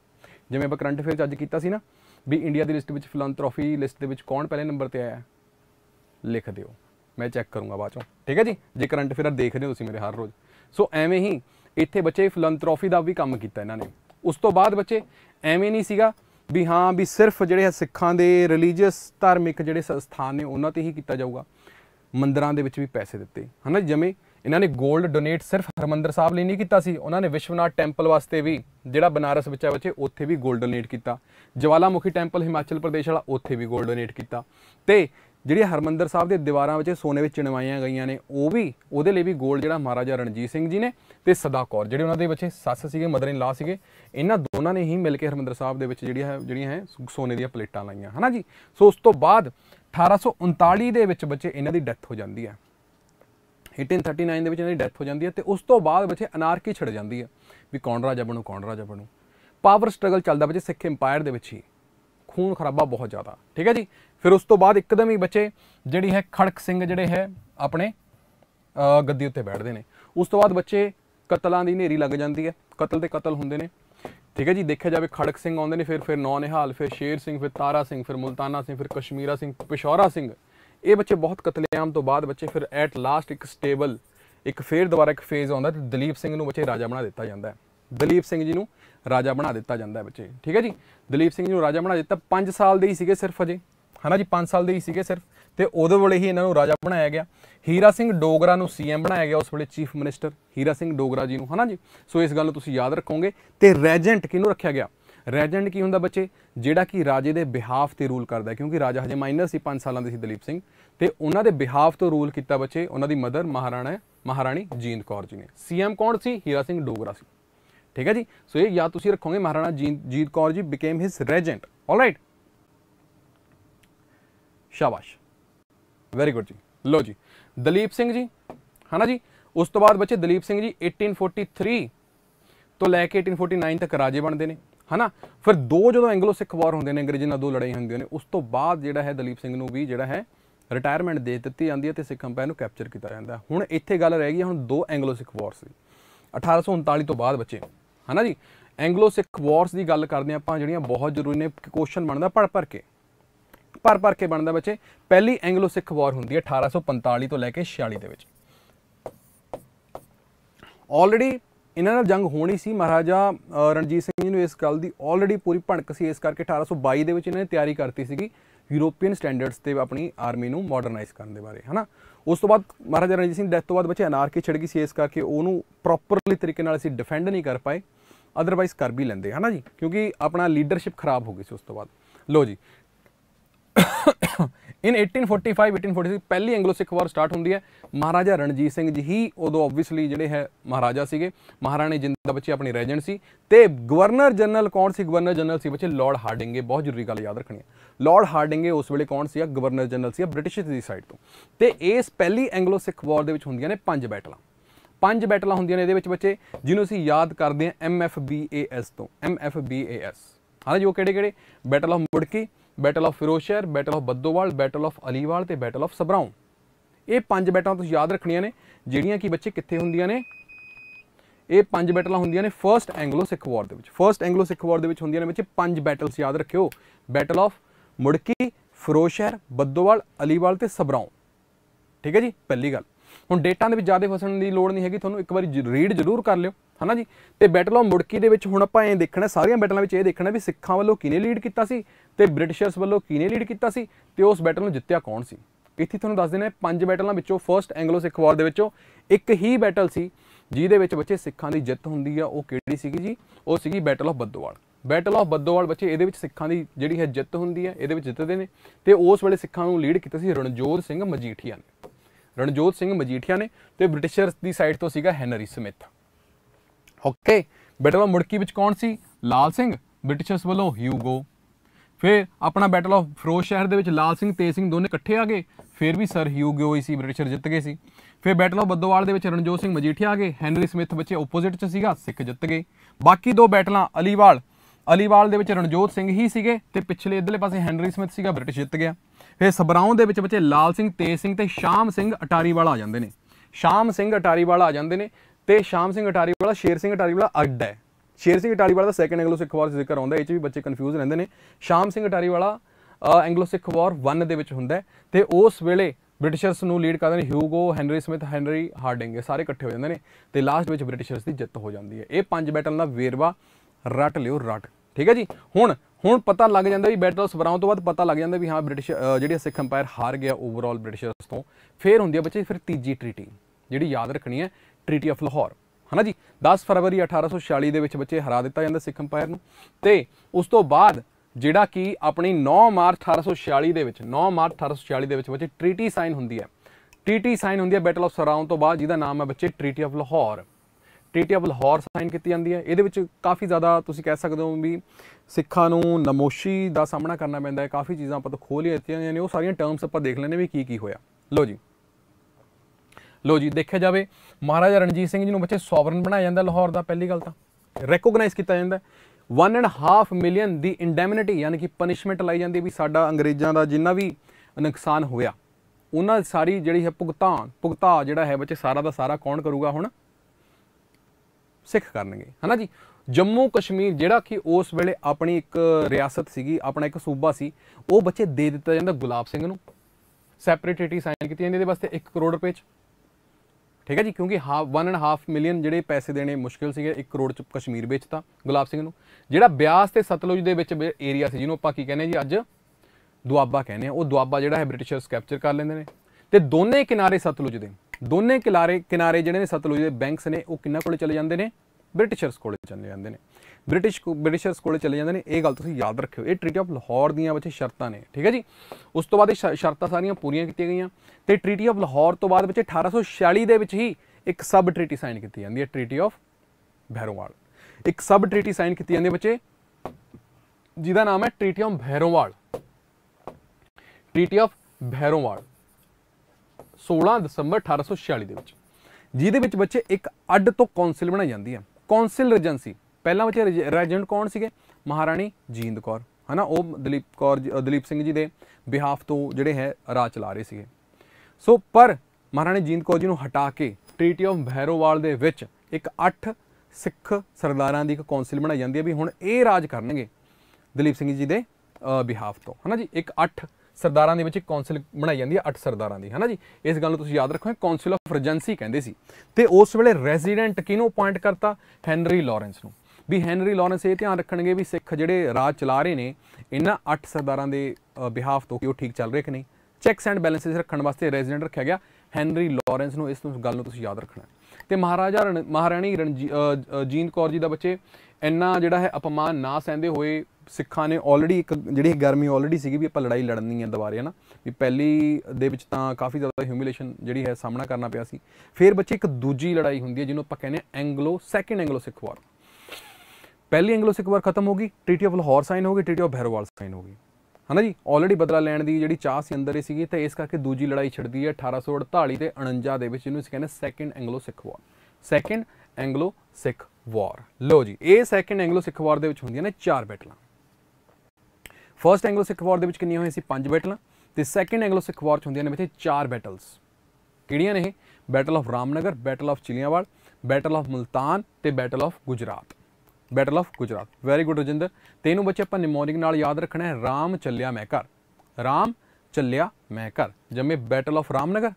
ਜਿਵੇਂ ਆਪਾਂ ਕਰੰਟ ਅਫੇਅਰ ਅੱਜ ਕੀਤਾ ਸੀ ਨਾ ਵੀ ਇੰਡੀਆ ਦੀ ਲਿਸਟ ਵਿੱਚ ਫਿਲੈਂਥ੍ਰੋਪੀ ਲਿਸਟ ਦੇ ਵਿੱਚ ਕੌਣ ਪਹਿਲੇ ਨੰਬਰ ਤੇ ਆਇਆ ਲਿਖ ਦਿਓ ਮੈਂ ਚੈੱਕ ਕਰੂੰਗਾ ਬਾਅਦ ਚੋਂ ਠੀਕ ਹੈ ਜੀ ਜੇ ਕਰੰਟ ਅਫੇਅਰ ਦੇਖਦੇ ਹੋ ਤੁਸੀਂ ਮੇਰੇ ਹਰ ਰੋਜ਼ ਸੋ ਐਵੇਂ ਹੀ ਇੱਥੇ ਬੱਚੇ ਫਿਲੰਥਰੋਫੀ ਦਾ ਵੀ ਕੰਮ ਕੀਤਾ ਇਹਨਾਂ ਨੇ ਉਸ ਤੋਂ ਬਾਅਦ ਬੱਚੇ ਐਵੇਂ ਨਹੀਂ ਸੀਗਾ ਵੀ ਹਾਂ ਵੀ ਸਿਰਫ ਜਿਹੜੇ ਸਿੱਖਾਂ ਦੇ ਰਿਲੀਜੀਅਸ ਧਾਰਮਿਕ ਜਿਹੜੇ ਸਥਾਨ ਨੇ ਉਹਨਾਂ ਤੇ ਹੀ ਕੀਤਾ ਜਾਊਗਾ ਮੰਦਰਾਂ ਦੇ ਵਿੱਚ ਵੀ ਪੈਸੇ ਦਿੱਤੇ ਹਨਾ ਜਿਵੇਂ ਇਹਨਾਂ ਨੇ 골ਡ ਡੋਨੇਟ ਸਿਰਫ ਹਰਮੰਦਰ ਸਾਹਿਬ ਲਈ ਨਹੀਂ ਕੀਤਾ ਸੀ ਉਹਨਾਂ ਨੇ ਵਿਸ਼ਵਨਾਥ ਟੈਂਪਲ ਵਾਸਤੇ ਵੀ ਜਿਹੜਾ ਬਨਾਰਸ ਵਿੱਚ ਹੈ ਬੱਚੇ ਉੱਥੇ ਵੀ 골ਡ ਡੋਨੇਟ ਕੀਤਾ ਜਵਾਲਾਮੁਖੀ ਟੈਂਪਲ ਹਿਮਾਚਲ ਪ੍ਰਦੇਸ਼ ਵਾਲਾ ਉੱਥੇ ਵੀ 골ਡ ਡੋਨੇਟ ਕੀਤਾ ਤੇ ਜਿਹੜੀਆਂ ਹਰਮੰਦਰ ਸਾਹਿਬ ਦੇ ਦੀਵਾਰਾਂ ਵਿੱਚ ਸੋਨੇ ਵਿੱਚ ਚਿਣਵਾਈਆਂ ਗਈਆਂ ਨੇ ਉਹ ਵੀ ਉਹਦੇ ਲਈ ਵੀ ਗੋਲ ਜਿਹੜਾ ਮਹਾਰਾਜਾ ਰਣਜੀਤ ਸਿੰਘ ਜੀ ਨੇ ਤੇ ਸਦਾ ਕੌਰ ਜਿਹੜੇ ਉਹਨਾਂ ਦੇ ਬੱਚੇ ਸੱਸ ਸੀਗੇ ਮਦਰ ਇਨ ਲਾ ਸੀਗੇ ਇਹਨਾਂ ਦੋਨਾਂ ਨੇ ਹੀ ਮਿਲ ਕੇ ਹਰਮੰਦਰ ਸਾਹਿਬ ਦੇ ਵਿੱਚ ਜਿਹੜੀਆਂ ਜਿਹੜੀਆਂ ਹੈ ਸੋਨੇ ਦੀਆਂ ਪਲੇਟਾਂ ਲਾਈਆਂ ਹਨਾ ਜੀ ਸੋ ਉਸ ਤੋਂ ਬਾਅਦ 1839 ਦੇ ਵਿੱਚ ਬੱਚੇ ਇਹਨਾਂ ਦੀ ਡੈਥ ਹੋ ਜਾਂਦੀ ਹੈ 1839 ਦੇ ਵਿੱਚ ਇਹਨਾਂ ਦੀ ਡੈਥ ਹੋ ਜਾਂਦੀ ਹੈ ਤੇ ਉਸ ਤੋਂ ਬਾਅਦ ਬੱਚੇ ਅਨਾਰਕੀ ਛਿੜ ਜਾਂਦੀ ਹੈ ਵੀ ਕੌਣ ਰਾਜਾ ਬਣੂ ਕੌਣ ਰਾਜਾ ਬਣੂ ਪਾਵਰ ਸਟਰਗਲ ਚੱਲਦਾ ਬੱਚੇ ਸਿੱਖ ਐਮਪਾਇਰ ਦੇ ਵਿੱਚ ਹੀ ਖੂਨ ਖਰਾਬਾ ਬਹੁਤ ਜ਼ਿਆਦਾ ਠੀਕ ਹੈ ਜੀ ਫਿਰ ਉਸ ਤੋਂ ਬਾਅਦ ਇੱਕਦਮ ਹੀ ਬੱਚੇ ਜਿਹੜੀ ਹੈ ਖੜਕ ਸਿੰਘ ਜਿਹੜੇ ਹੈ ਆਪਣੇ ਗੱਦੀ ਉੱਤੇ ਬੈਠਦੇ ਨੇ ਉਸ ਤੋਂ ਬਾਅਦ ਬੱਚੇ ਕਤਲਾਂ ਦੀ ਨੇਰੀ ਲੱਗ ਜਾਂਦੀ ਹੈ ਕਤਲ ਤੇ ਕਤਲ ਹੁੰਦੇ ਨੇ ਠੀਕ ਹੈ ਜੀ ਦੇਖਿਆ ਜਾਵੇ ਖੜਕ ਸਿੰਘ ਆਉਂਦੇ ਨੇ ਫਿਰ ਫਿਰ ਨੌ ਨਿਹਾਲ ਫਿਰ ਸ਼ੇਰ ਸਿੰਘ ਫਿਰ ਤਾਰਾ ਸਿੰਘ ਫਿਰ ਮੁਲਤਾਨਾ ਸਿੰਘ ਫਿਰ ਕਸ਼ਮੀਰਾ ਸਿੰਘ ਪਿਸ਼ੌਰਾ ਸਿੰਘ ਇਹ ਬੱਚੇ ਬਹੁਤ ਕਤਲੇਆਮ ਤੋਂ ਬਾਅਦ ਬੱਚੇ ਫਿਰ ਐਟ ਲਾਸਟ ਇੱਕ ਸਟੇਬਲ ਇੱਕ ਫੇਰ ਦੁਬਾਰਾ ਇੱਕ ਫੇਜ਼ ਆਉਂਦਾ ਤੇ ਦਲੀਪ ਸਿੰਘ ਨੂੰ ਬੱਚੇ ਰਾਜਾ ਬਣਾ ਦਿੱਤਾ ਜਾਂਦਾ ਹੈ ਦਲੀਪ ਸਿੰਘ ਜੀ ਨੂੰ ਰਾਜਾ ਬਣਾ ਦਿੱਤਾ ਜਾਂਦਾ ਹੈ ਬੱਚੇ ਠੀਕ ਹੈ ਜੀ ਦਲੀਪ ਸਿੰਘ ਨੂੰ ਰਾਜਾ ਬਣਾ ਦਿੱਤਾ 5 ਸਾਲ ਦੇ ਹੀ ਸੀਗੇ ਸਿਰਫ ਅਜੇ ਹਨਾ ਜੀ 5 ਸਾਲ ਦੇ ਹੀ ਸੀਗੇ ਸਿਰਫ ਤੇ ਉਹਦੇ ਵੇਲੇ ਹੀ ਇਹਨਾਂ ਨੂੰ ਰਾਜਾ ਬਣਾਇਆ ਗਿਆ ਹੀਰਾ ਸਿੰਘ ਡੋਗਰਾ ਨੂੰ ਸੀਐਮ ਬਣਾਇਆ ਗਿਆ ਉਸ ਵੇਲੇ ਚੀਫ ਮਿਨਿਸਟਰ ਹੀਰਾ ਸਿੰਘ ਡੋਗਰਾ ਜੀ ਨੂੰ ਹਨਾ ਜੀ ਸੋ ਇਸ ਗੱਲ ਨੂੰ ਤੁਸੀਂ ਯਾਦ ਰੱਖੋਗੇ ਤੇ ਰੈਜੈਂਟ ਕਿਹਨੂੰ ਰੱਖਿਆ ਗਿਆ ਰੈਜੈਂਟ ਕੀ ਹੁੰਦਾ ਬੱਚੇ ਜਿਹੜਾ ਕਿ ਰਾਜੇ ਦੇ ਬਿਹਾਫ ਤੇ ਰੂਲ ਕਰਦਾ ਕਿਉਂਕਿ ਰਾਜਾ ਹਜੇ ਮਾਈਨਰ ਸੀ 5 ਸਾਲਾਂ ਦੇ ਸੀ ਦਲੀਪ ਸਿੰਘ ਤੇ ਉਹਨਾਂ ਦੇ ਬਿਹਾਫ ਤੋਂ ਰੂਲ ਕੀਤਾ ਬੱਚੇ ਉਹਨਾਂ ਦੀ ਮਦਰ ਮਹਾਰਾਣਾ ਮਹਾਰਾਣੀ ਜੀਂਦ ਕੌਰ ਜੀ ਨੇ ਸੀਐਮ ਕੌਣ ਸੀ ਹੀਰਾ ਸਿੰਘ ਡੋਗਰਾ ਸੀ ਠੀਕ ਹੈ ਜੀ ਸੋ ਇਹ ਯਾਦ ਤੁਸੀਂ ਰੱਖੋਗੇ Maharana Jeet Kaur ji became his regent alright ਸ਼ਾਬਾਸ਼ ਵੈਰੀ ਗੁੱਡ ਜੀ ਲੋ ਜੀ ਦਲੀਪ ਸਿੰਘ ਜੀ ਹਨਾ ਜੀ ਉਸ ਤੋਂ ਬਾਅਦ ਬੱਚੇ ਦਲੀਪ ਸਿੰਘ ਜੀ 1843 ਤੋਂ ਲੈ ਕੇ 1849 ਤੱਕ ਰਾਜੇ ਬਣਦੇ ਨੇ ਹਨਾ ਫਿਰ ਦੋ ਜਦੋਂ ਐਂਗਲੋ ਸਿੱਖ ਵਾਰ ਹੁੰਦੇ ਨੇ ਅੰਗਰੇਜ਼ਾਂ ਨਾਲ ਦੋ ਲੜਾਈਆਂ ਹੁੰਦੀਆਂ ਨੇ ਉਸ ਤੋਂ ਬਾਅਦ ਜਿਹੜਾ ਹੈ ਦਲੀਪ ਸਿੰਘ ਨੂੰ ਵੀ ਜਿਹੜਾ ਹੈ ਰਿਟਾਇਰਮੈਂਟ ਦੇ ਦਿੱਤੀ ਜਾਂਦੀ ਹੈ ਤੇ ਸਿੱਖ ਅੰਪਾਇਰ ਨੂੰ ਕੈਪਚਰ ਕੀਤਾ ਜਾਂਦਾ ਹੁਣ ਇੱਥੇ ਗੱਲ ਰਹਿ ਗਈ ਹੁਣ ਦੋ ਐਂਗਲੋ ਸਿੱਖ ਵਾਰ ਸੀ 1839 ਤੋਂ ਬਾਅਦ ਬੱਚੇ ਹਨਾ ਜੀ ਐਂਗਲੋ ਸਿੱਖ ਵਾਰਸ ਦੀ ਗੱਲ ਕਰਦੇ ਆਪਾਂ ਜਿਹੜੀਆਂ ਬਹੁਤ ਜ਼ਰੂਰੀ ਨੇ ਕੁਐਸਚਨ ਬਣਦਾ ਪੜ ਪੜ ਕੇ ਪਰ ਪਰ ਕੇ ਬਣਦਾ ਬੱਚੇ ਪਹਿਲੀ ਐਂਗਲੋ ਸਿੱਖ ਵਾਰ ਹੁੰਦੀ ਹੈ 1845 ਤੋਂ ਲੈ ਕੇ 46 ਦੇ ਵਿੱਚ ਆਲਰੇਡੀ ਇਹਨਾਂ ਨਾਲ ਜੰਗ ਹੋਣੀ ਸੀ ਮਹਾਰਾਜਾ ਰਣਜੀਤ ਸਿੰਘ ਜੀ ਨੂੰ ਇਸ ਗੱਲ ਦੀ ਆਲਰੇਡੀ ਪੂਰੀ ਭਣਕ ਸੀ ਇਸ ਕਰਕੇ 1822 ਦੇ ਵਿੱਚ ਇਹਨਾਂ ਨੇ ਤਿਆਰੀ ਕਰਤੀ ਸੀਗੀ ਯੂਰੋਪੀਅਨ ਸਟੈਂਡਰਡਸ ਤੇ ਆਪਣੀ ਆਰਮੀ ਨੂੰ ਮਾਡਰਨਾਈਜ਼ ਕਰਨ ਦੇ ਬਾਰੇ ਹਨਾ ਉਸ ਤੋਂ ਬਾਅਦ ਮਹਾਰਾਜਾ ਰਣਜੀਤ ਸਿੰਘ ਡੈਥ ਤੋਂ ਬਾਅਦ ਬੱਚੇ ਅਨਾਰਕੀ ਛਿੜ ਗਈ ਸੀ ਇਸ ਕਰਕੇ ਉਹਨੂੰ ਪ੍ਰੋਪਰਲੀ ਤਰੀਕੇ ਨਾਲ ਅਸੀਂ ਡਿਫੈਂਡ ਨਹੀਂ ਕਰ ਪਾਏ ਅਦਰਵਾਈਜ਼ ਕਰ ਵੀ ਲੈਂਦੇ ਹਨਾ ਜੀ ਕਿਉਂਕਿ ਆਪਣਾ ਲੀਡਰਸ਼ਿਪ ਖਰਾਬ ਹੋ ਗਈ ਸੀ ਉਸ ਤੋਂ ਬਾਅਦ ਲੋ ਜੀ ਇਨ 1845 1846 ਪਹਿਲੀ ਐਂਗਲੋ ਸਿੱਖ ਵਾਰ ਸਟਾਰਟ ਹੁੰਦੀ ਹੈ ਮਹਾਰਾਜਾ ਰਣਜੀਤ ਸਿੰਘ ਜੀ ਹੀ ਉਦੋਂ ਆਬਵੀਅਸਲੀ ਜਿਹੜੇ ਹੈ ਮਹਾਰਾਜਾ ਸੀਗੇ ਮਹਾਰਾਣੀ ਜਿੰਦਾ ਬੱਚੇ ਆਪਣੀ ਰੈਜੈਂਟ ਸੀ ਤੇ ਗਵਰਨਰ ਜਨਰਲ ਕੌਣ ਸੀ ਗਵਰਨਰ ਜਨਰਲ ਸੀ ਬੱਚੇ ਲਾਰਡ ਹਾਰਡਿੰਗੇ ਬਹੁਤ ਜ਼ਰੂਰੀ ਗੱਲ ਯਾਦ ਰੱਖਣੀ ਹੈ ਲਾਰਡ ਹਾਰਡਿੰਗੇ ਉਸ ਵੇਲੇ ਕੌਣ ਸੀ ਗਵਰਨਰ ਜਨਰਲ ਸੀ ਬ੍ਰਿਟਿਸ਼ ਦੀ ਸਾਈਡ ਤੋਂ ਤੇ ਇਸ ਪਹਿਲੀ ਐਂਗਲੋ ਸਿੱਖ ਵਾਰ ਦੇ ਵਿੱਚ ਹੁੰਦੀਆਂ ਨੇ ਪੰਜ ਬੈਟਲਾਂ ਪੰਜ ਬੈਟਲਾਂ ਹੁੰਦੀਆਂ ਨੇ ਇਹਦੇ ਵਿੱਚ ਬੱਚੇ ਜਿਹਨੂੰ ਅਸੀਂ ਯਾਦ ਕਰਦੇ ਹਾਂ MFBAS ਤੋਂ MFBAS ਹਾਂ ਜੀ ਉਹ ਕਿਹੜੇ ਕਿਹੜੇ battle of Mudki battle of Ferozeshah battle of Baddowal battle of Aliwal ਤੇ ਬੈਟਲ ਆਫ ਸਬਰਾਉਂ ਇਹ ਪੰਜ ਬੈਟਲਾਂ ਤੁਸੀਂ ਯਾਦ ਰੱਖਣੀਆਂ ਨੇ ਜਿਹੜੀਆਂ ਕਿ ਬੱਚੇ ਕਿੱਥੇ ਹੁੰਦੀਆਂ ਨੇ ਇਹ ਪੰਜ ਬੈਟਲਾਂ ਹੁੰਦੀਆਂ ਨੇ ਫਰਸਟ ਐਂਗਲੋ ਸਿੱਖ ਵਾਰ ਦੇ ਵਿੱਚ ਫਰਸਟ ਐਂਗਲੋ ਸਿੱਖ ਵਾਰ ਦੇ ਵਿੱਚ ਹੁੰਦੀਆਂ ਨੇ ਬੱਚੇ ਪੰਜ ਬੈਟਲਸ ਯਾਦ ਰੱਖਿਓ ਬੈਟਲ ਆਫ ਮੁੜਕੀ ਫਿਰੋਜ਼ਸ਼ਹਿਰ ਬੱਦੋਵਾਲ ਅਲੀਵਾਲ ਤੇ ਸਬਰਾਉਂ ਠੀਕ ਹੈ ਜੀ ਪਹਿਲੀ ਗੱਲ ਹੁਣ ਡੇਟਾਂ ਦੇ ਵਿੱਚ ਜ਼ਿਆਦਾ ਫਸਣ ਦੀ ਲੋੜ ਨਹੀਂ ਹੈਗੀ ਤੁਹਾਨੂੰ ਇੱਕ ਵਾਰੀ ਰੀਡ ਜ਼ਰੂਰ ਕਰ ਲਿਓ ਹਨਾ ਜੀ ਤੇ ਬੈਟਲ ਆਫ ਮੁੜਕੀ ਦੇ ਵਿੱਚ ਹੁਣ ਆਪਾਂ ਇਹ ਦੇਖਣਾ ਸਾਰੀਆਂ ਬੈਟਲਾਂ ਵਿੱਚ ਇਹ ਦੇਖਣਾ ਵੀ ਸਿੱਖਾਂ ਵੱਲੋਂ ਕਿਨੇ ਲੀਡ ਕੀਤਾ ਸੀ ਤੇ ਬ੍ਰਿਟਿਸ਼ਰਸ ਵੱਲੋਂ ਕਿਨੇ ਲੀਡ ਕੀਤਾ ਸੀ ਤੇ ਉਸ ਬੈਟਲ ਨੂੰ ਜਿੱਤਿਆ ਕੌਣ ਸੀ ਇੱਥੇ ਤੁਹਾਨੂੰ ਦੱਸ ਦੇਣਾ ਪੰਜ ਬੈਟਲਾਂ ਵਿੱਚੋਂ ਫਰਸਟ ਐਂਗਲੋ ਸਿੱਖ ਵਾਰ ਦੇ ਵਿੱਚੋਂ ਇੱਕ ਹੀ ਬੈਟਲ ਸੀ ਜਿਹਦੇ ਵਿੱਚ ਬੱਚੇ ਸਿੱਖਾਂ ਦੀ ਜਿੱਤ ਹੁੰਦੀ ਆ ਉਹ ਕਿਹੜੀ ਸੀਗੀ ਜੀ ਉਹ ਸੀਗੀ battle of Baddowal battle of Baddowal ਬੱਚੇ ਇਹਦੇ ਵਿੱਚ ਸਿੱਖਾਂ ਦੀ ਜਿਹੜੀ ਹੈ ਜਿੱਤ ਹੁੰਦੀ ਹੈ ਇਹਦੇ ਵਿੱਚ ਜਿੱਤਦੇ ਨੇ ਤੇ ਉਸ ਵੇਲੇ ਸਿੱਖਾਂ ਨੂੰ ਲੀਡ ਕੀਤਾ ਸੀ ਰਣਜੋਤ ਸਿੰਘ ਮਜੀਠੀਆ ਨੇ ਰਣਜੋਤ ਸਿੰਘ ਮਜੀਠੀਆ ਨੇ ਤੇ ਬ੍ਰਿਟਿਸ਼ਰਸ ਦੀ ਸਾਈਡ ਤੋਂ ਸੀਗਾ Henry Smith okay battle of Mudki ਵਿੱਚ ਕੌਣ ਸੀ ਲਾਲ ਸਿੰਘ ਬ੍ਰਿਟਿਸ਼ਰਸ ਵੱਲੋਂ ਹਿਊਗੋ ਫਿਰ ਆਪਣਾ ਬੈਟਲ ਆਫ ਫਰੋਸ ਸ਼ਹਿਰ ਦੇ ਵਿੱਚ ਲਾਲ ਸਿੰਘ ਤੇਜ ਸਿੰਘ ਦੋਨੇ ਇਕੱਠੇ ਆ ਗਏ ਫਿਰ ਵੀ ਸਰ ਹਿਊਗੋ ਹੀ ਸੀ ਬ੍ਰਿਟਿਸ਼ਰ ਜਿੱਤ ਗਏ ਸੀ ਫਿਰ ਬੈਟਲ ਆਫ ਬੱਦੋਵਾਲ ਦੇ ਵਿੱਚ ਰਣਜੋਤ ਸਿੰਘ ਮਜੀਠੀਆ ਆ ਗਏ ਹੈਨਰੀ ਸਮਿਥ ਬੱਚੇ ਆਪੋਜ਼ਿਟ 'ਚ ਸੀਗਾ ਸਿੱਖ ਜਿੱਤ ਗਏ ਬਾਕੀ ਦੋ ਬੈਟਲਾਂ ਅਲੀਵਾਲ ਅਲੀਵਾਲ ਦੇ ਵਿੱਚ ਰਣਜੋਤ ਸਿੰਘ ਹੀ ਸੀਗੇ ਤੇ ਪਿਛਲੇ ਇਧਰਲੇ ਪਾਸੇ ਹੈਨਰੀ ਸਮਿਥ ਸੀਗਾ ਬ੍ਰਿਟਿਸ਼ ਜਿੱਤ ਗਿਆ ਫਿਰ ਸਬਰਾਉਂ ਦੇ ਵਿੱਚ ਬੱਚੇ ਲਾਲ ਸਿੰਘ ਤੇਜ ਸਿੰਘ ਤੇ ਸ਼ਾਮ ਸਿੰਘ ਅਟਾਰੀ ਵਾਲਾ ਆ ਜਾਂਦੇ ਨੇ ਸ਼ਾਮ ਸਿੰਘ ਅਟਾਰੀ ਵਾਲਾ ਆ ਜਾਂਦੇ ਨੇ ਤੇ ਸ਼ਾਮ ਸਿੰਘ ਅਟਾਰੀ ਵਾਲਾ ਸ਼ੇਰ ਸਿੰਘ ਅਟਾਰੀ ਵਾਲਾ ਅੱਡ ਹੈ ਸ਼ੇਰ ਸਿੰਘ ਅਟਾਰੀ ਵਾਲਾ ਦਾ ਸੈਕੰਡ ਐਂਗਲੋ ਸਿੱਖ ਵਾਰ ਜ਼ਿਕਰ ਆਉਂਦਾ ਇਹ ਚ ਵੀ ਬੱਚੇ ਕਨਫਿਊਜ਼ ਰਹਿੰਦੇ ਨੇ ਸ਼ਾਮ ਸਿੰਘ ਅਟਾਰੀ ਵਾਲਾ ਐਂਗਲੋ ਸਿੱਖ ਵਾਰ 1 ਦੇ ਵਿੱਚ ਹੁੰਦਾ ਤੇ ਉਸ ਵੇਲੇ ਬ੍ਰਿਟਿਸ਼ਰਸ ਨੂੰ ਲੀਡ ਕਰਦੇ ਨੇ Hugo Henry Smith Henry Harding ਇਹ ਸਾਰੇ ਇਕੱਠੇ ਹੋ ਜਾਂਦੇ ਨੇ ਤੇ ਲਾਸਟ ਵਿੱਚ ਬ੍ਰਿਟਿਸ਼ਰਸ ਦੀ ਜਿੱਤ ਹੋ ਜਾਂਦੀ ਹੈ ਇਹ ਪੰਜ ਬੈਟਲ ਦਾ ਵੇਰਵਾ ਰਟ ਲਿਓ ਰਟ ਠੀਕ ਹੈ ਜੀ ਹੁਣ ਹੁਣ ਪਤਾ ਲੱਗ ਜਾਂਦਾ ਵੀ ਬੈਟਲ ਆਫ ਸਬਰਾਉਂ ਤੋਂ ਬਾਅਦ ਪਤਾ ਲੱਗ ਜਾਂਦਾ ਵੀ ਹਾਂ ਬ੍ਰਿਟਿਸ਼ ਜਿਹੜੀ ਸਿੱਖ ਅੰਪਾਇਰ ਹਾਰ ਗਿਆ ਓਵਰਆਲ ਬ੍ਰਿਟਿਸ਼ਰਸ ਤੋਂ ਫੇਰ ਹੁੰਦੀ ਹੈ ਬੱਚੇ ਫਿਰ ਤੀਜੀ ਟ੍ਰੀਟੀ ਜਿਹੜੀ ਯਾਦ ਰੱਖਣੀ ਹੈ ਟ੍ਰੀਟੀ ਆਫ ਲਾਹੌਰ ਹਨਾ ਜੀ 10 ਫਰਵਰੀ 1846 ਦੇ ਵਿੱਚ ਬੱਚੇ ਹਰਾ ਦਿੱਤਾ ਜਾਂਦਾ ਸਿੱਖ ਅੰਪਾਇਰ ਨੂੰ ਤੇ ਉਸ ਤੋਂ ਬਾਅਦ ਜਿਹੜਾ ਕਿ ਆਪਣੀ 9 ਮਾਰਚ 1846 ਦੇ ਵਿੱਚ 9 ਮਾਰਚ 1846 ਦੇ ਵਿੱਚ ਬੱਚੇ ਟ੍ਰੀਟੀ ਸਾਈਨ ਹੁੰਦੀ ਹੈ ਟ੍ਰੀਟੀ ਸਾਈਨ ਹੁੰਦੀ ਹੈ ਬੈਟਲ ਆਫ ਸਰਾਉਂ ਤੋਂ ਬਾਅਦ ਜਿਹਦਾ ਨਾਮ ਹੈ ਬੱਚੇ ਟ੍ਰੀਟੀ ਆਫ ਲਾਹੌਰ ਟ੍ਰੀਟੇਬਲ ਹੌਰ ਸਾਈਨ ਕੀਤੀ ਜਾਂਦੀ ਹੈ ਇਹਦੇ ਵਿੱਚ ਕਾਫੀ ਜ਼ਿਆਦਾ ਤੁਸੀਂ ਕਹਿ ਸਕਦੇ ਹੋ ਵੀ ਸਿੱਖਾਂ ਨੂੰ ਨਮੋਸ਼ੀ ਦਾ ਸਾਹਮਣਾ ਕਰਨਾ ਪੈਂਦਾ ਹੈ ਕਾਫੀ ਚੀਜ਼ਾਂ ਆਪਾਂ ਤੋਂ ਖੋਲ ਹੀ ਦਿੱਤੀਆਂ ਨੇ ਉਹ ਸਾਰੀਆਂ ਟਰਮਸ ਆਪਾਂ ਦੇਖ ਲੈਣੇ ਵੀ ਕੀ ਕੀ ਹੋਇਆ ਲੋ ਜੀ ਲੋ ਜੀ ਦੇਖਿਆ ਜਾਵੇ ਮਹਾਰਾਜਾ ਰਣਜੀਤ ਸਿੰਘ ਜੀ ਨੂੰ ਬੱਚੇ ਸੋਵਰਨ ਬਣਾਇਆ ਜਾਂਦਾ ਲਾਹੌਰ ਦਾ ਪਹਿਲੀ ਗੱਲ ਤਾਂ ਰੈਕੋਗਨਾਈਜ਼ ਕੀਤਾ ਜਾਂਦਾ 1 ਐਂਡ 1/2 ਮਿਲੀਅਨ ਦੀ ਇੰਡੈਮਨਿਟੀ ਯਾਨੀ ਕਿ ਪਨਿਸ਼ਮੈਂਟ ਲਾਈ ਜਾਂਦੀ ਵੀ ਸਾਡਾ ਅੰਗਰੇਜ਼ਾਂ ਦਾ ਜਿੰਨਾ ਵੀ ਨੁਕਸਾਨ ਹੋਇਆ ਉਹਨਾਂ ਸਾਰੀ ਜਿਹੜੀ ਹੈ ਭੁਗਤਾਨ ਭੁਗਤਾ ਜਿਹੜਾ ਹੈ ਬੱਚੇ ਸਾਰਾ ਦਾ ਸਾਰਾ ਕੌਣ ਕਰੂਗਾ ਹੁਣ ਸਿੱਖ ਕਰਨਗੇ ਹਨਾ ਜੀ ਜੰਮੂ ਕਸ਼ਮੀਰ ਜਿਹੜਾ ਕਿ ਉਸ ਵੇਲੇ ਆਪਣੀ ਇੱਕ ਰਿਆਸਤ ਸੀਗੀ ਆਪਣਾ ਇੱਕ ਸੂਬਾ ਸੀ ਉਹ ਬੱਚੇ ਦੇ ਦਿੱਤਾ ਜਾਂਦਾ ਗੁਲਾਬ ਸਿੰਘ ਨੂੰ ਸੈਪਰੇਟਿਟੀ ਸਾਈਨ ਕੀਤੀ ਜਾਂਦੀ ਇਹਦੇ ਵਾਸਤੇ 1 ਕਰੋੜ ਰੁਪਏ ਚ ਠੀਕ ਹੈ ਜੀ ਕਿਉਂਕਿ 1 1/2 ਮਿਲੀਅਨ ਜਿਹੜੇ ਪੈਸੇ ਦੇਣੇ ਮੁਸ਼ਕਿਲ ਸੀਗੇ 1 ਕਰੋੜ ਚ ਕਸ਼ਮੀਰ ਵੇਚਤਾ ਗੁਲਾਬ ਸਿੰਘ ਨੂੰ ਜਿਹੜਾ ਬਿਆਸ ਤੇ ਸਤਲੁਜ ਦੇ ਵਿੱਚ ਏਰੀਆ ਸੀ ਜਿਹਨੂੰ ਆਪਾਂ ਕੀ ਕਹਿੰਦੇ ਜੀ ਅੱਜ ਦੁਆਬਾ ਕਹਿੰਦੇ ਆ ਉਹ ਦੁਆਬਾ ਜਿਹੜਾ ਹੈ ਬ੍ਰਿਟਿਸ਼ਰਸ ਕੈਪਚਰ ਕਰ ਲੈਂਦੇ ਨੇ ਤੇ ਦੋਨੇ ਕਿਨਾਰੇ ਸਤਲੁਜ ਦੇ ਦੋਨੇ ਕਿਨਾਰੇ ਕਿਨਾਰੇ ਜਿਹੜੇ ਨੇ ਸਤਲੁਜ ਦੇ ਬੈਂਕਸ ਨੇ ਉਹ ਕਿੰਨਾ ਕੋਲੇ ਚਲੇ ਜਾਂਦੇ ਨੇ ਬ੍ਰਿਟਿਸ਼ਰਸ ਕੋਲੇ ਚਲੇ ਜਾਂਦੇ ਨੇ ਬ੍ਰਿਟਿਸ਼ ਬ੍ਰਿਟਿਸ਼ਰਸ ਕੋਲੇ ਚਲੇ ਜਾਂਦੇ ਨੇ ਇਹ ਗੱਲ ਤੁਸੀਂ ਯਾਦ ਰੱਖਿਓ ਇਹ ਟ੍ਰੀਟੀ ਆਫ ਲਾਹੌਰ ਦੀਆਂ ਵਿੱਚ ਸ਼ਰਤਾਂ ਨੇ ਠੀਕ ਹੈ ਜੀ ਉਸ ਤੋਂ ਬਾਅਦ ਇਹ ਸ਼ਰਤਾਂ ਸਾਰੀਆਂ ਪੂਰੀਆਂ ਕੀਤੀਆਂ ਗਈਆਂ ਤੇ ਟ੍ਰੀਟੀ ਆਫ ਲਾਹੌਰ ਤੋਂ ਬਾਅਦ ਵਿੱਚ 1846 ਦੇ ਵਿੱਚ ਹੀ ਇੱਕ ਸਬ ਟ੍ਰੀਟੀ ਸਾਈਨ ਕੀਤੀ ਜਾਂਦੀ ਹੈ ਟ੍ਰੀਟੀ ਆਫ ਭੈਰੋਵਾਲ ਇੱਕ ਸਬ ਟ੍ਰੀਟੀ ਸਾਈਨ ਕੀਤੀ ਜਾਂਦੀ ਹੈ ਬੱਚੇ ਜਿਹਦਾ ਨਾਮ ਹੈ treaty of Bhairowal treaty of Bhairowal 16 ਦਸੰਬਰ 1846 ਦੇ ਵਿੱਚ ਜਿਹਦੇ ਵਿੱਚ ਬੱਚੇ ਇੱਕ ਅੱਡ ਤੋਂ ਕੌਂਸਲ ਬਣਾਈ ਜਾਂਦੀ ਹੈ ਕੌਂਸਲ ਰੈਜੈਂਸੀ ਪਹਿਲਾਂ ਬੱਚੇ ਰੈਜੈਂਟ ਕੌਣ ਸੀਗੇ ਮਹਾਰਾਣੀ ਜੀਂਦ ਕੌਰ ਹਨਾ ਉਹ ਦਲੀਪ ਕੌਰ ਦਲੀਪ ਸਿੰਘ ਜੀ ਦੇ ਬਿਹਾਫ ਤੋਂ ਜਿਹੜੇ ਹੈ ਰਾਜ ਚਲਾ ਰਹੇ ਸੀਗੇ ਸੋ ਪਰ ਮਹਾਰਾਣੀ ਜੀਂਦ ਕੌਰ ਜੀ ਨੂੰ ਹਟਾ ਕੇ ਟ੍ਰੀਟੀ ਆਫ ਭੈਰੋਵਾਲ ਦੇ ਵਿੱਚ ਇੱਕ 8 ਸਿੱਖ ਸਰਦਾਰਾਂ ਦੀ ਇੱਕ ਕੌਂਸਲ ਬਣਾਈ ਜਾਂਦੀ ਹੈ ਵੀ ਹੁਣ ਇਹ ਰਾਜ ਕਰਨਗੇ ਦਲੀਪ ਸਿੰਘ ਜੀ ਦੇ ਬਿਹਾਫ ਤੋਂ ਹਨਾ ਜੀ ਇੱਕ ਅੱਠ ਸਰਦਾਰਾਂ ਦੇ ਵਿੱਚ ਇੱਕ ਕੌਂਸਲ ਬਣਾਈ ਜਾਂਦੀ ਹੈ ਅੱਠ ਸਰਦਾਰਾਂ ਦੀ ਹਨਾ ਜੀ ਇਸ ਗੱਲ ਨੂੰ ਤੁਸੀਂ ਯਾਦ ਰੱਖੋ ਕੌਂਸਲ ਆਫ ਰੈਜ਼ੀਡੈਂਸੀ ਕਹਿੰਦੇ ਸੀ ਤੇ ਉਸ ਵੇਲੇ ਰੈਜ਼ੀਡੈਂਟ ਕਿਹਨੂੰ ਅਪਾਇੰਟ ਕਰਤਾ ਹੈਨਰੀ ਲਾਰੈਂਸ ਨੂੰ ਵੀ ਹੈਨਰੀ ਲਾਰੈਂਸ ਇਹ ਧਿਆਨ ਰੱਖਣਗੇ ਵੀ ਸਿੱਖ ਜਿਹੜੇ ਰਾਜ ਚਲਾ ਰਹੇ ਨੇ ਇਹਨਾਂ ਅੱਠ ਸਰਦਾਰਾਂ ਦੇ ਬਿਹਾਫ ਤੋਂ ਕਿ ਉਹ ਠੀਕ ਚੱਲ ਰਹੇ ਕਿ ਨਹੀਂ ਚੈਕਸ ਐਂਡ ਬੈਲੈਂਸਸ ਰੱਖਣ ਵਾਸਤੇ ਰੈਜ਼ੀਡੈਂਟ ਰੱਖਿਆ ਗਿਆ ਹੈਨਰੀ ਲਾਰੈਂਸ ਨੂੰ ਇਸ ਗੱਲ ਨੂੰ ਤੁਸੀਂ ਯਾਦ ਰੱਖਣਾ ਤੇ ਮਹਾਰਾਜਾ ਮਹਾਰਾਣੀ ਰਣਜੀਤ ਕੌਰ ਜੀ ਦਾ ਬੱਚੇ ਇੰਨਾ ਜਿਹੜਾ ਹੈ ਅਪਮਾਨ ਨਾ ਸਹਿੰਦੇ ਹੋਏ ਸਿੱਖਾਂ ਨੇ ਆਲਰੇਡੀ ਇੱਕ ਜਿਹੜੀ ਗਰਮੀ ਆਲਰੇਡੀ ਸੀਗੀ ਵੀ ਆਪਾਂ ਲੜਾਈ ਲੜਨੀ ਹੈ ਦੁਬਾਰੇ ਹਨਾ ਵੀ ਪਹਿਲੀ ਦੇ ਵਿੱਚ ਤਾਂ ਕਾਫੀ ਜ਼ਿਆਦਾ ਹਿਊਮਿਲੇਸ਼ਨ ਜਿਹੜੀ ਹੈ ਸਾਹਮਣਾ ਕਰਨਾ ਪਿਆ ਸੀ ਫਿਰ ਬੱਚੇ ਇੱਕ ਦੂਜੀ ਲੜਾਈ ਹੁੰਦੀ ਹੈ ਜਿਹਨੂੰ ਆਪਾਂ ਕਹਿੰਦੇ Anglo second Anglo Sikh war ਪਹਿਲੀ ਐਂਗਲੋ ਸਿੱਖ ਵਾਰ ਖਤਮ ਹੋ ਗਈ ਟ੍ਰੀਟੀ ਆਫ ਲਾਹੌਰ ਸਾਈਨ ਹੋ ਗਈ ਟ੍ਰੀਟੀ ਆਫ ਬਹਿਰਵਾਲ ਸਾਈਨ ਹੋ ਗਈ ਹਨਾ ਜੀ ਆਲਰੇਡੀ ਬਦਲਾ ਲੈਣ ਦੀ ਜਿਹੜੀ ਚਾਹ ਸੀ ਅੰਦਰ ਹੀ ਸੀਗੀ ਤੇ ਇਸ ਕਰਕੇ ਦੂਜੀ ਲੜਾਈ ਛੱਡਦੀ ਹੈ 1848 ਤੇ 49 ਦੇ ਵਿੱਚ ਇਹਨੂੰ ਅਸੀਂ ਕਹਿੰਦੇ second Anglo Sikh war second Anglo Sikh war ਲੋ ਜੀ ਇਹ ਸੈਕੰਡ ਐਂਗਲੋ ਸਿੱਖ ਵਾਰ ਦੇ ਵਿੱਚ ਹੁੰਦੀਆਂ ਨੇ ਚਾਰ ਬੈਟਲਾਂ ਫਰਸਟ ਐਂਗਲੋ ਸਿੱਖ ਵਾਰ ਦੇ ਵਿੱਚ ਕਿੰਨੀਆਂ ਹੋਈਆਂ ਸੀ ਪੰਜ ਬੈਟਲਾਂ ਤੇ ਸੈਕੰਡ ਐਂਗਲੋ ਸਿੱਖ ਵਾਰ ਚ ਹੁੰਦੀਆਂ ਨੇ ਇੱਥੇ ਚਾਰ ਬੈਟਲਸ ਕਿਹੜੀਆਂ ਨੇ ਇਹ battle of Ramnagar battle of Chillianwala battle of Multan ਤੇ battle of Gujrat battle of Gujrat very good Rajinder ਤੇ ਇਹਨੂੰ ਬੱਚੇ ਆਪਾਂ ਨਿਮੋਨਿਕ ਨਾਲ ਯਾਦ ਰੱਖਣਾ ਹੈ ਰਾਮ ਚੱਲਿਆ ਮੈਂ ਘਰ ਰਾਮ ਚੱਲਿਆ ਮੈਂ ਘਰ ਜਮੇ ਬੈਟਲ ਆਫ ਰਾਮਨਗਰ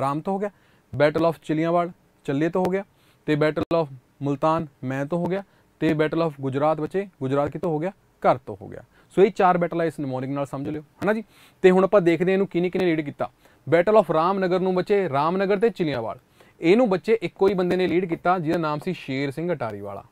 ਰਾਮ ਤੋਂ ਹੋ ਗਿਆ ਬੈਟਲ ਆਫ ਚਿਲੀਆਂਵਾਲ ਚੱਲੇ ਤੋਂ ਹੋ ਗਿਆ ਤੇ ਬੈਟਲ ਆਫ ਮੁਲਤਾਨ ਮੈਂ ਤੋਂ ਹੋ ਗਿਆ ਤੇ ਬੈਟਲ ਆਫ ਗੁਜਰਾਤ ਬੱਚੇ ਗੁਜਰਾਤ ਕਿਤੋਂ ਹੋ ਗਿਆ ਘਰ ਤੋਂ ਹੋ ਗਿਆ ਸੋ ਇਹ ਚਾਰ ਬੈਟਲ ਆ ਇਸ ਨਿਮੋਨਿਕ ਨਾਲ ਸਮਝ ਲਿਓ ਹਨਾ ਜੀ ਤੇ ਹੁਣ ਆਪਾਂ ਦੇਖਦੇ ਇਹਨੂੰ ਕਿਨੇ ਕਿਨੇ ਲੀਡ ਕੀਤਾ ਬੈਟਲ ਆਫ ਰਾਮਨਗਰ ਨੂੰ ਬੱਚੇ ਰਾਮਨਗਰ ਤੇ ਚਿਲੀਆਂਵਾਲ ਇਹਨੂੰ ਬੱਚੇ ਇੱਕੋ ਹੀ ਬੰਦੇ ਨੇ ਲੀਡ ਕੀਤਾ ਜਿਹਦਾ ਨਾਮ ਸੀ ਸ਼ੇਰ ਸਿੰਘ ਅਟਾਰੀ ਵਾਲਾ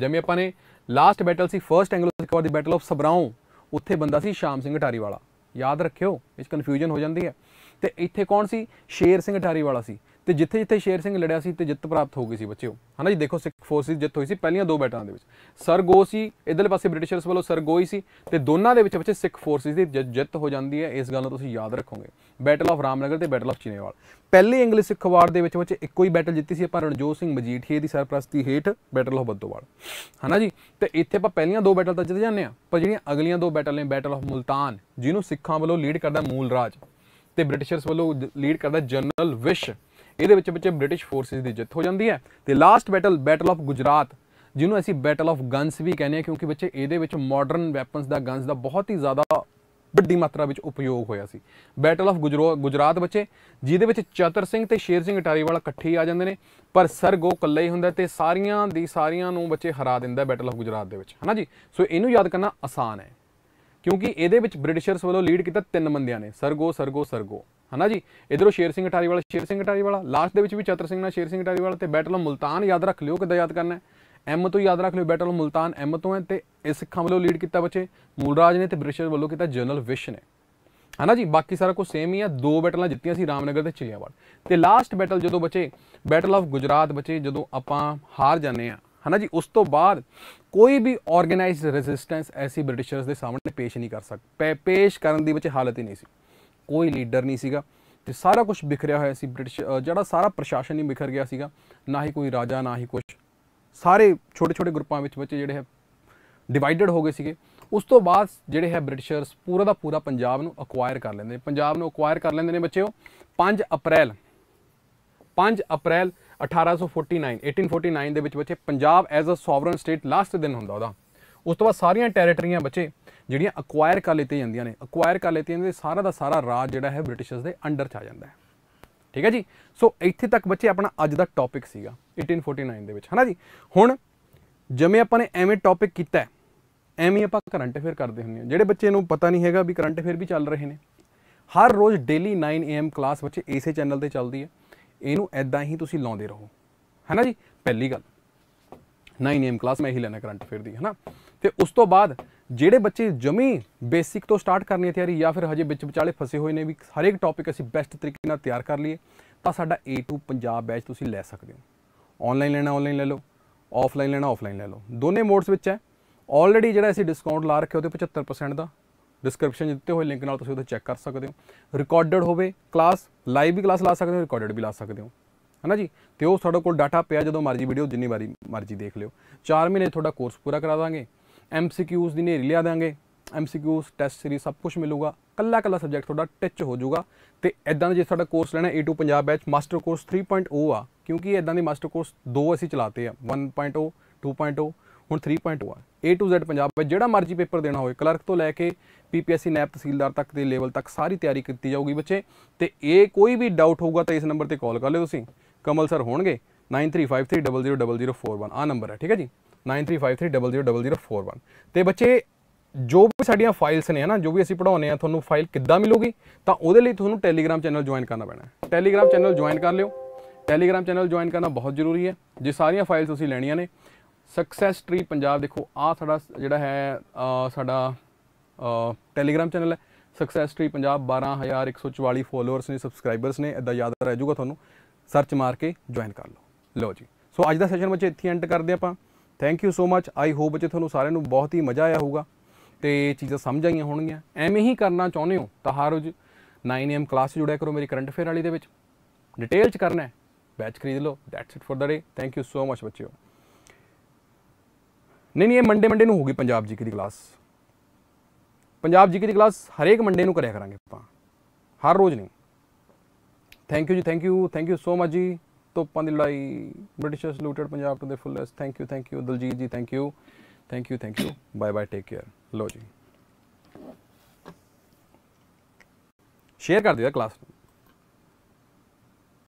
ਜਿਵੇਂ ਆਪਾਂ ਨੇ ਲਾਸਟ ਬੈਟਲ ਸੀ ਫਰਸਟ ਐਂਗਲੋ ਸਿੱਖ ਵਾਰ ਦੀ ਬੈਟਲ ਆਫ ਸਬਰਾਉ ਉੱਥੇ ਬੰਦਾ ਸੀ ਸ਼ਾਮ ਸਿੰਘ ਢਾਰੀ ਵਾਲਾ ਯਾਦ ਰੱਖਿਓ ਇਸ ਕਨਫਿਊਜ਼ਨ ਹੋ ਜਾਂਦੀ ਹੈ ਤੇ ਇੱਥੇ ਕੌਣ ਸੀ ਸ਼ੇਰ ਸਿੰਘ ਢਾਰੀ ਵਾਲਾ ਸੀ ਤੇ ਜਿੱਥੇ ਜਿੱਥੇ ਸ਼ੇਰ ਸਿੰਘ ਲੜਿਆ ਸੀ ਤੇ ਜਿੱਤ ਪ੍ਰਾਪਤ ਹੋ ਗਈ ਸੀ ਬੱਚਿਓ ਹਨਾ ਜੀ ਦੇਖੋ ਸਿੱਖ ਫੋਰਸ ਦੀ ਜਿੱਤ ਹੋਈ ਸੀ ਪਹਿਲੀਆਂ ਦੋ ਬੈਟਾਂ ਦੇ ਵਿੱਚ ਸਰਗੋ ਸੀ ਇਧਰਲੇ ਪਾਸੇ ਬ੍ਰਿਟਿਸ਼ਰਸ ਵੱਲੋਂ ਸਰਗੋਈ ਸੀ ਤੇ ਦੋਨਾਂ ਦੇ ਵਿੱਚ ਬੱਚੇ ਸਿੱਖ ਫੋਰਸਿਸ ਦੀ ਜਿੱਤ ਹੋ ਜਾਂਦੀ ਹੈ ਇਸ ਗੱਲ ਨੂੰ ਤੁਸੀਂ ਯਾਦ ਰੱਖੋਗੇ ਬੈਟਲ ਆਫ ਰਾਮਨਗਰ ਤੇ ਬੈਟਲ ਆਫ ਚਿਨੇਵਾਲ ਪਹਿਲੇ ਇੰਗਲਿਸ਼ ਸਿੱਖ ਵਾਰ ਦੇ ਵਿੱਚ ਬੱਚੇ ਇੱਕੋ ਹੀ ਬੈਟਲ ਜਿੱਤੀ ਸੀ ਆਪਾਂ ਰਣਜੋਤ ਸਿੰਘ ਮਜੀਠੀਏ ਦੀ ਸਰਪ੍ਰਸਤੀ ਹੇਠ ਬੈਟਲ ਆਫ ਬੱਦੋਵਾਲ ਹਨਾ ਜੀ ਤੇ ਇੱਥੇ ਆਪਾਂ ਪਹਿਲੀਆਂ ਦੋ ਬੈਟਲ ਤਾਂ ਜਿੱਤ ਜਾਂਦੇ ਆ ਪਰ ਜਿਹੜੀਆਂ ਅਗਲੀਆਂ ਦੋ ਬੈਟਲ ਨੇ ਬੈਟਲ ਆਫ ਮੁਲਤਾਨ ਜਿਹਨੂੰ ਸਿੱਖਾਂ ਵੱਲੋਂ ਲੀਡ ਕਰਦਾ ਮੂਲ ਰਾਜ ਤੇ ਬ੍ਰਿਟਿਸ਼ਰਸ ਵੱਲੋਂ ਲੀਡ ਕਰਦਾ ਜਨਰਲ ਵਿਸ਼ ਇਹਦੇ ਵਿੱਚ ਵਿੱਚ ਬ੍ਰਿਟਿਸ਼ ਫੋਰਸਿਸ ਦੀ ਜਿੱਤ ਹੋ ਜਾਂਦੀ ਹੈ ਤੇ last battle battle of Gujrat ਜਿਹਨੂੰ ਅਸੀਂ ਬੈਟਲ ਆਫ ਗਨਸ ਵੀ ਕਹਿੰਦੇ ਆ ਕਿਉਂਕਿ ਬੱਚੇ ਇਹਦੇ ਵਿੱਚ ਮਾਡਰਨ ਵੈਪਨਸ ਦਾ ਗਨਸ ਦਾ ਬਹੁਤ ਹੀ ਜ਼ਿਆਦਾ ਵੱਡੀ ਮਾਤਰਾ ਵਿੱਚ ਉਪਯੋਗ ਹੋਇਆ ਸੀ ਬੈਟਲ ਆਫ ਗੁਜਰਾਤ ਬੱਚੇ ਜਿਹਦੇ ਵਿੱਚ ਚਤਰ ਸਿੰਘ ਤੇ ਸ਼ੇਰ ਸਿੰਘ ਟਾਰੀ ਵਾਲਾ ਇਕੱਠੇ ਆ ਜਾਂਦੇ ਨੇ ਪਰ ਸਰਗੋ ਇਕੱਲਾ ਹੀ ਹੁੰਦਾ ਤੇ ਸਾਰੀਆਂ ਦੀ ਸਾਰੀਆਂ ਨੂੰ ਬੱਚੇ ਹਰਾ ਦਿੰਦਾ ਬੈਟਲ ਆਫ ਗੁਜਰਾਤ ਦੇ ਵਿੱਚ ਹਨਾ ਜੀ ਸੋ ਇਹਨੂੰ ਯਾਦ ਕਰਨਾ ਆਸਾਨ ਹੈ ਕਿਉਂਕਿ ਇਹਦੇ ਵਿੱਚ ਬ੍ਰਿਟਿਸ਼ਰਸ ਵੱਲੋਂ ਲੀਡ ਕੀਤਾ ਤਿੰਨ ਬੰਦਿਆਂ ਨੇ ਸਰਗੋ ਸਰਗੋ ਸਰਗੋ ਹਨਾ ਜੀ ਇਧਰੋਂ ਸ਼ੇਰ ਸਿੰਘ ਵਾਲਾ ਸ਼ੇਰ ਸਿੰਘ ਵਾਲਾ ਲਾਸਟ ਦੇ ਵਿੱਚ ਵੀ ਚਤਰ ਸਿੰਘ ਨਾਲ ਸ਼ੇਰ ਸਿੰਘ ਵਾਲਾ ਤੇ ਬੈਟਲ ਮੁਲਤਾਨ ਯਾਦ ਰੱਖ ਲਿਓ ਕਿੱਦਾਂ ਯਾਦ ਕਰਨਾ ਐਮ ਤੋਂ ਯਾਦ ਰੱਖ ਲਿਓ ਬੈਟਲ ਮੁਲਤਾਨ ਐਮ ਤੋਂ ਹੈ ਤੇ ਇਸ ਸਿੱਖਾਂ ਵੱਲੋਂ ਲੀਡ ਕੀਤਾ ਬੱਚੇ ਮੂਲਰਾਜ ਨੇ ਤੇ ਬ੍ਰਿਟਿਸ਼ਰ ਵੱਲੋਂ ਕੀਤਾ ਜਨਰਲ ਵਿਸ਼ ਨੇ ਹਨਾ ਜੀ ਬਾਕੀ ਸਾਰਾ ਕੁਝ ਸੇਮ ਹੀ ਆ ਦੋ ਬੈਟਲਾਂ ਜਿੱਤੀਆਂ ਸੀ ਰਾਮਨਗਰ ਤੇ ਚਿਲਿਆਵਾੜ ਤੇ ਲਾਸਟ ਬੈਟਲ ਜਦੋਂ ਬਚੇ ਬੈਟਲ ਆਫ ਗੁਜਰਾਤ ਬਚੇ ਜਦੋਂ ਆਪਾਂ ਹਾਰ ਜਾਂਦੇ ਆ ਹਨਾ ਜੀ ਉਸ ਤੋਂ ਬਾਅਦ ਕੋਈ ਵੀ ਆਰਗੇਨਾਈਜ਼ਡ ਰੈਜ਼ਿਸਟੈਂਸ ਐਸੀ ਬ੍ਰਿਟਿਸ਼ਰਸ ਦੇ ਸਾਹਮਣੇ ਪੇਸ਼ ਨਹੀਂ ਕਰ ਸਕ ਪੇਸ਼ ਕਰਨ ਦੀ ਵਿੱਚ ਹਾਲਤ ਹੀ ਨਹੀਂ ਸੀ ਕੋਈ ਲੀਡਰ ਨਹੀਂ ਸੀਗਾ ਤੇ ਸਾਰਾ ਕੁਝ ਬਿਖਰਿਆ ਹੋਇਆ ਸੀ ਬ੍ਰਿਟਿਸ਼ ਜਿਹੜਾ ਸਾਰਾ ਪ੍ਰਸ਼ਾਸਨ ਹੀ ਬਿਖਰ ਗਿਆ ਸੀਗਾ ਨਾ ਹੀ ਕੋਈ ਰਾਜਾ ਨਾ ਹੀ ਕੁਝ ਸਾਰੇ ਛੋਟੇ ਛੋਟੇ ਗਰੁੱਪਾਂ ਵਿੱਚ ਬੱਚੇ ਜਿਹੜੇ ਹੈ ਡਿਵਾਈਡਡ ਹੋ ਗਏ ਸੀਗੇ ਉਸ ਤੋਂ ਬਾਅਦ ਜਿਹੜੇ ਹੈ ਬ੍ਰਿਟਿਸ਼ਰਸ ਪੂਰਾ ਦਾ ਪੂਰਾ ਪੰਜਾਬ ਨੂੰ ਅਕਵਾਇਰ ਕਰ ਲੈਂਦੇ ਨੇ ਪੰਜਾਬ ਨੂੰ ਅਕਵਾਇਰ ਕਰ ਲੈਂਦੇ ਨੇ ਬੱਚਿਓ 5 ਅਪ੍ਰੈਲ 5 ਅਪ੍ਰੈਲ 1849 1849 ਦੇ ਵਿੱਚ ਬੱਚੇ Punjab as a sovereign state last ਦਿਨ ਹੁੰਦਾ ਉਹਦਾ ਉਸ ਤੋਂ ਬਾਅਦ ਸਾਰੀਆਂ ਟੈਰੀਟਰੀਆਂ ਬੱਚੇ ਜਿਹੜੀਆਂ ਅਕਵਾਇਰ ਕਰ ਲਈਆਂ ਜਾਂਦੀਆਂ ਨੇ ਅਕਵਾਇਰ ਕਰ ਲਈਆਂ ਜਾਂਦੇ ਸਾਰਾ ਦਾ ਸਾਰਾ ਰਾਜ ਜਿਹੜਾ ਹੈ ਬ੍ਰਿਟਿਸ਼ਰਸ ਦੇ ਅੰਡਰ ਚ ਆ ਜਾਂਦਾ ਹੈ ਠੀਕ ਹੈ ਜੀ ਸੋ ਇੱਥੇ ਤੱਕ ਬੱਚੇ ਆਪਣਾ ਅੱਜ ਦਾ ਟੌਪਿਕ ਸੀਗਾ 1849 ਦੇ ਵਿੱਚ ਹਨਾ ਜੀ ਹੁਣ ਜਿਵੇਂ ਆਪਾਂ ਨੇ ਐਵੇਂ ਟੌਪਿਕ ਕੀਤਾ ਐਵੇਂ ਆਪਾਂ ਕਰੰਟ ਅਫੇਅਰ ਕਰਦੇ ਹੁੰਦੇ ਹਾਂ ਜਿਹੜੇ ਬੱਚੇ ਨੂੰ ਪਤਾ ਨਹੀਂ ਹੈਗਾ ਵੀ ਕਰੰਟ ਅਫੇਅਰ ਵੀ ਚੱਲ ਰਹੇ ਨੇ ਹਰ ਰੋਜ਼ ਡੇਲੀ 9 ਏਐਮ ਕਲਾਸ ਬੱਚੇ ਇਸੇ ਚੈਨਲ ਤੇ ਚੱਲਦੀ ਹੈ ਇਹਨੂੰ ਐਦਾਂ ਹੀ ਤੁਸੀਂ ਲਾਉਂਦੇ ਰਹੋ ਹੈਨਾ ਜੀ ਪਹਿਲੀ ਗੱਲ 9 ਏਐਮ ਕਲਾਸ ਮੈਂ ਇਹੀ ਲੈਣਾ ਕਰੰਟ ਅਫੇਅਰ ਦੀ ਹਨਾ ਤੇ ਉਸ ਤੋਂ ਬਾਅਦ ਜਿਹੜੇ ਬੱਚੇ ਜਮੀ ਬੇਸਿਕ ਤੋਂ ਸਟਾਰਟ ਕਰਨੀ ਹੈ ਤਿਆਰੀ ਜਾਂ ਫਿਰ ਹਜੇ ਵਿੱਚ ਵਿਚਾਲੇ ਫਸੇ ਹੋਏ ਨੇ ਵੀ ਹਰ ਇੱਕ ਟੌਪਿਕ ਅਸੀਂ ਬੈਸਟ ਤਰੀਕੇ ਨਾਲ ਤਿਆਰ ਕਰ ਲਈਏ ਤਾਂ ਸਾਡਾ A2 ਪੰਜਾਬ ਬੈਚ ਤੁਸੀਂ ਲੈ ਸਕਦੇ ਹੋ ਆਨਲਾਈਨ ਲੈਣਾ ਆਨਲਾਈਨ ਲੈ ਲਓ ਆਫਲਾਈਨ ਲੈਣਾ ਆਫਲਾਈਨ ਲੈ ਲਓ ਦੋਨੇ ਮੋਡਸ ਵਿੱਚ ਹੈ ਆਲਰੇਡੀ ਜਿਹੜਾ ਅਸੀਂ ਡਿਸਕਾਊਂਟ ਲਾ ਰੱਖਿਆ ਉਹਦੇ 75% ਦਾ ਡਿਸਕ੍ਰਿਪਸ਼ਨ ਦਿੱਤੇ ਹੋਏ ਲਿੰਕ ਨਾਲ ਤੁਸੀਂ ਉਹਦਾ ਚੈੱਕ ਕਰ ਸਕਦੇ ਹੋ ਰਿਕਾਰਡਡ ਹੋਵੇ ਕਲਾਸ ਲਾਈਵ ਵੀ ਕਲਾਸ ਲਾ ਸਕਦੇ ਹੋ ਰਿਕਾਰਡਡ ਵੀ ਲਾ ਸਕਦੇ ਹੋ ਹਨਾ ਜੀ ਤੇ ਉਹ ਸਾਡੇ ਕੋਲ ਡਾਟਾ ਪਿਆ ਜਦੋਂ ਮਰਜ਼ੀ ਵੀਡੀਓ ਜਿੰਨੀ ਵਾਰੀ ਮਰਜ਼ੀ ਦੇਖ ਲਿਓ 4 ਮਹੀਨੇ ਤੁਹਾਡਾ ਕੋਰਸ ਪੂਰਾ ਕਰਾ ਦਾਂਗੇ ਐਮਸੀਕਿਊਜ਼ ਦੀ ਨੇਰੀ ਲਿਆ ਦਾਂਗੇ ਐਮਸੀਕਿਊਜ਼ ਟੈਸਟ ਸੀਰੀਜ਼ ਸਭ ਕੁਝ ਮਿਲੂਗਾ ਕੱਲਾ ਕੱਲਾ ਸਬਜੈਕਟ ਤੁਹਾਡਾ ਟੱਚ ਹੋ ਜਾਊਗਾ ਤੇ ਇਦਾਂ ਦਾ ਜੇ ਸਾਡਾ ਕੋਰਸ ਲੈਣਾ A2 Punjab batch master course 3.0 ਆ ਕਿਉਂਕਿ ਇਦਾਂ ਦੇ ਮਾਸਟਰ ਕੋਰਸ ਦੋ ਅਸੀਂ ਚਲਾਤੇ ਆ 1.0 2.0 ਹੁਣ 3.0 ਆ A to Z ਪੰਜਾਬ ਵਿੱਚ ਜਿਹੜਾ ਮਰਜ਼ੀ ਪੇਪਰ ਦੇਣਾ ਹੋਵੇ ਕਲਰਕ ਤੋਂ ਲੈ ਕੇ ਪੀਪੀਐਸਸੀ ਨੈਪ ਤਹਿਸੀਲਦਾਰ ਤੱਕ ਦੇ ਲੈਵਲ ਤੱਕ ਸਾਰੀ ਤਿਆਰੀ ਕੀਤੀ ਜਾਊਗੀ ਬੱਚੇ ਤੇ ਇਹ ਕੋਈ ਵੀ ਡਾਊਟ ਹੋਊਗਾ ਤਾਂ ਇਸ ਨੰਬਰ ਤੇ ਕਾਲ ਕਰ ਲਿਓ ਤੁਸੀਂ ਕਮਲ ਸਰ ਹੋਣਗੇ 9353000041 ਆ ਨੰਬਰ ਹੈ ਠੀਕ ਹੈ ਜੀ 9353000041 ਤੇ ਬੱਚੇ ਜੋ ਵੀ ਸਾਡੀਆਂ ਫਾਈਲਸ ਨੇ ਹਨਾ ਜੋ ਵੀ ਅਸੀਂ ਪੜਾਉਨੇ ਆ ਤੁਹਾਨੂੰ ਫਾਈਲ ਕਿੱਦਾਂ ਮਿਲੂਗੀ ਤਾਂ ਉਹਦੇ ਲਈ ਤੁਹਾਨੂੰ ਟੈਲੀਗ੍ਰam ਚੈਨਲ ਜੁਆਇਨ ਕਰਨਾ ਪੈਣਾ ਟੈਲੀਗ੍ਰam ਚੈਨਲ ਜੁਆਇਨ ਕਰ ਲਿਓ ਟੈਲੀਗ੍ਰam ਚੈਨਲ ਜੁਆਇਨ ਕਰਨਾ ਬਹੁਤ ਜ਼ਰੂਰੀ ਹੈ ਜੇ ਸਾਰੀਆਂ ਫਾਈਲਸ ਤੁਸੀਂ ਲੈਣੀਆਂ ਨੇ ਸਕਸੈਸ ਟ੍ਰੀ ਪੰਜਾਬ ਦੇਖੋ ਆ ਸਾਡਾ ਜਿਹੜਾ ਹੈ ਸਾਡਾ ਟੈਲੀਗ੍ਰam ਚੈਨਲ ਹੈ ਸਕਸੈਸ ਟ੍ਰੀ ਪੰਜਾਬ 12144 ਫੋਲੋਅਰਸ ਨੇ ਸਬਸਕ੍ਰਾਈਬਰਸ ਨੇ ਇਦਾਂ ਯਾਦ ਰਹਿ ਜਾਊਗਾ ਤੁਹਾਨੂੰ ਸਰਚ ਮਾਰ ਕੇ ਜੁਆਇਨ ਕਰ ਲਓ ਲਓ ਜੀ ਸੋ ਅੱਜ ਦਾ ਸੈਸ਼ਨ ਬੱਚੇ ਇੱਥੇ ਐਂਡ ਕਰਦੇ ਆਪਾਂ thank you so much I hope ਬੱਚੇ ਤੁਹਾਨੂੰ ਸਾਰਿਆਂ ਨੂੰ ਬਹੁਤ ਹੀ ਮਜ਼ਾ ਆਇਆ ਹੋਊਗਾ ਤੇ ਚੀਜ਼ਾਂ ਸਮਝ ਆਈਆਂ ਹੋਣਗੀਆਂ ਐਵੇਂ ਹੀ ਕਰਨਾ ਚਾਹੁੰਦੇ ਹੋ ਤਾਂ ਹਰ ਰੋਜ਼ 9am ਕਲਾਸ ਜੁੜਿਆ ਕਰੋ ਮੇਰੀ ਕਰੰਟ ਅਫੇਅਰ ਵਾਲੀ ਦੇ ਵਿੱਚ ਡਿਟੇਲ ਚ ਕਰਨਾ ਹੈ ਬੈਚ ਖਰੀਦ ਲਓ that's it for the day thank you so much ਬੱਚਿਓ ਨਹੀਂ ਨਹੀਂ ਇਹ ਮੰਡੇ ਮੰਡੇ ਨੂੰ ਹੋਗੀ ਪੰਜਾਬ ਜੀਕੇ ਦੀ ਕਲਾਸ ਪੰਜਾਬ ਜੀਕੇ ਦੀ ਕਲਾਸ ਹਰੇਕ ਮੰਡੇ ਨੂੰ ਕਰਿਆ ਕਰਾਂਗੇ ਆਪਾਂ ਹਰ ਰੋਜ਼ ਨਹੀਂ ਥੈਂਕ ਯੂ ਜੀ thank you thank you so much ਜੀ ਤੋਪਾਂ ਦੀ ਲੜਾਈ Britisher saluted Punjab to the fullest thank you thank you Daljit ji thank you thank you thank you bye bye take care ਲੋ ਜੀ ਸ਼ੇਅਰ ਕਰ ਦਿਓ ਕਲਾਸ ਨੂੰ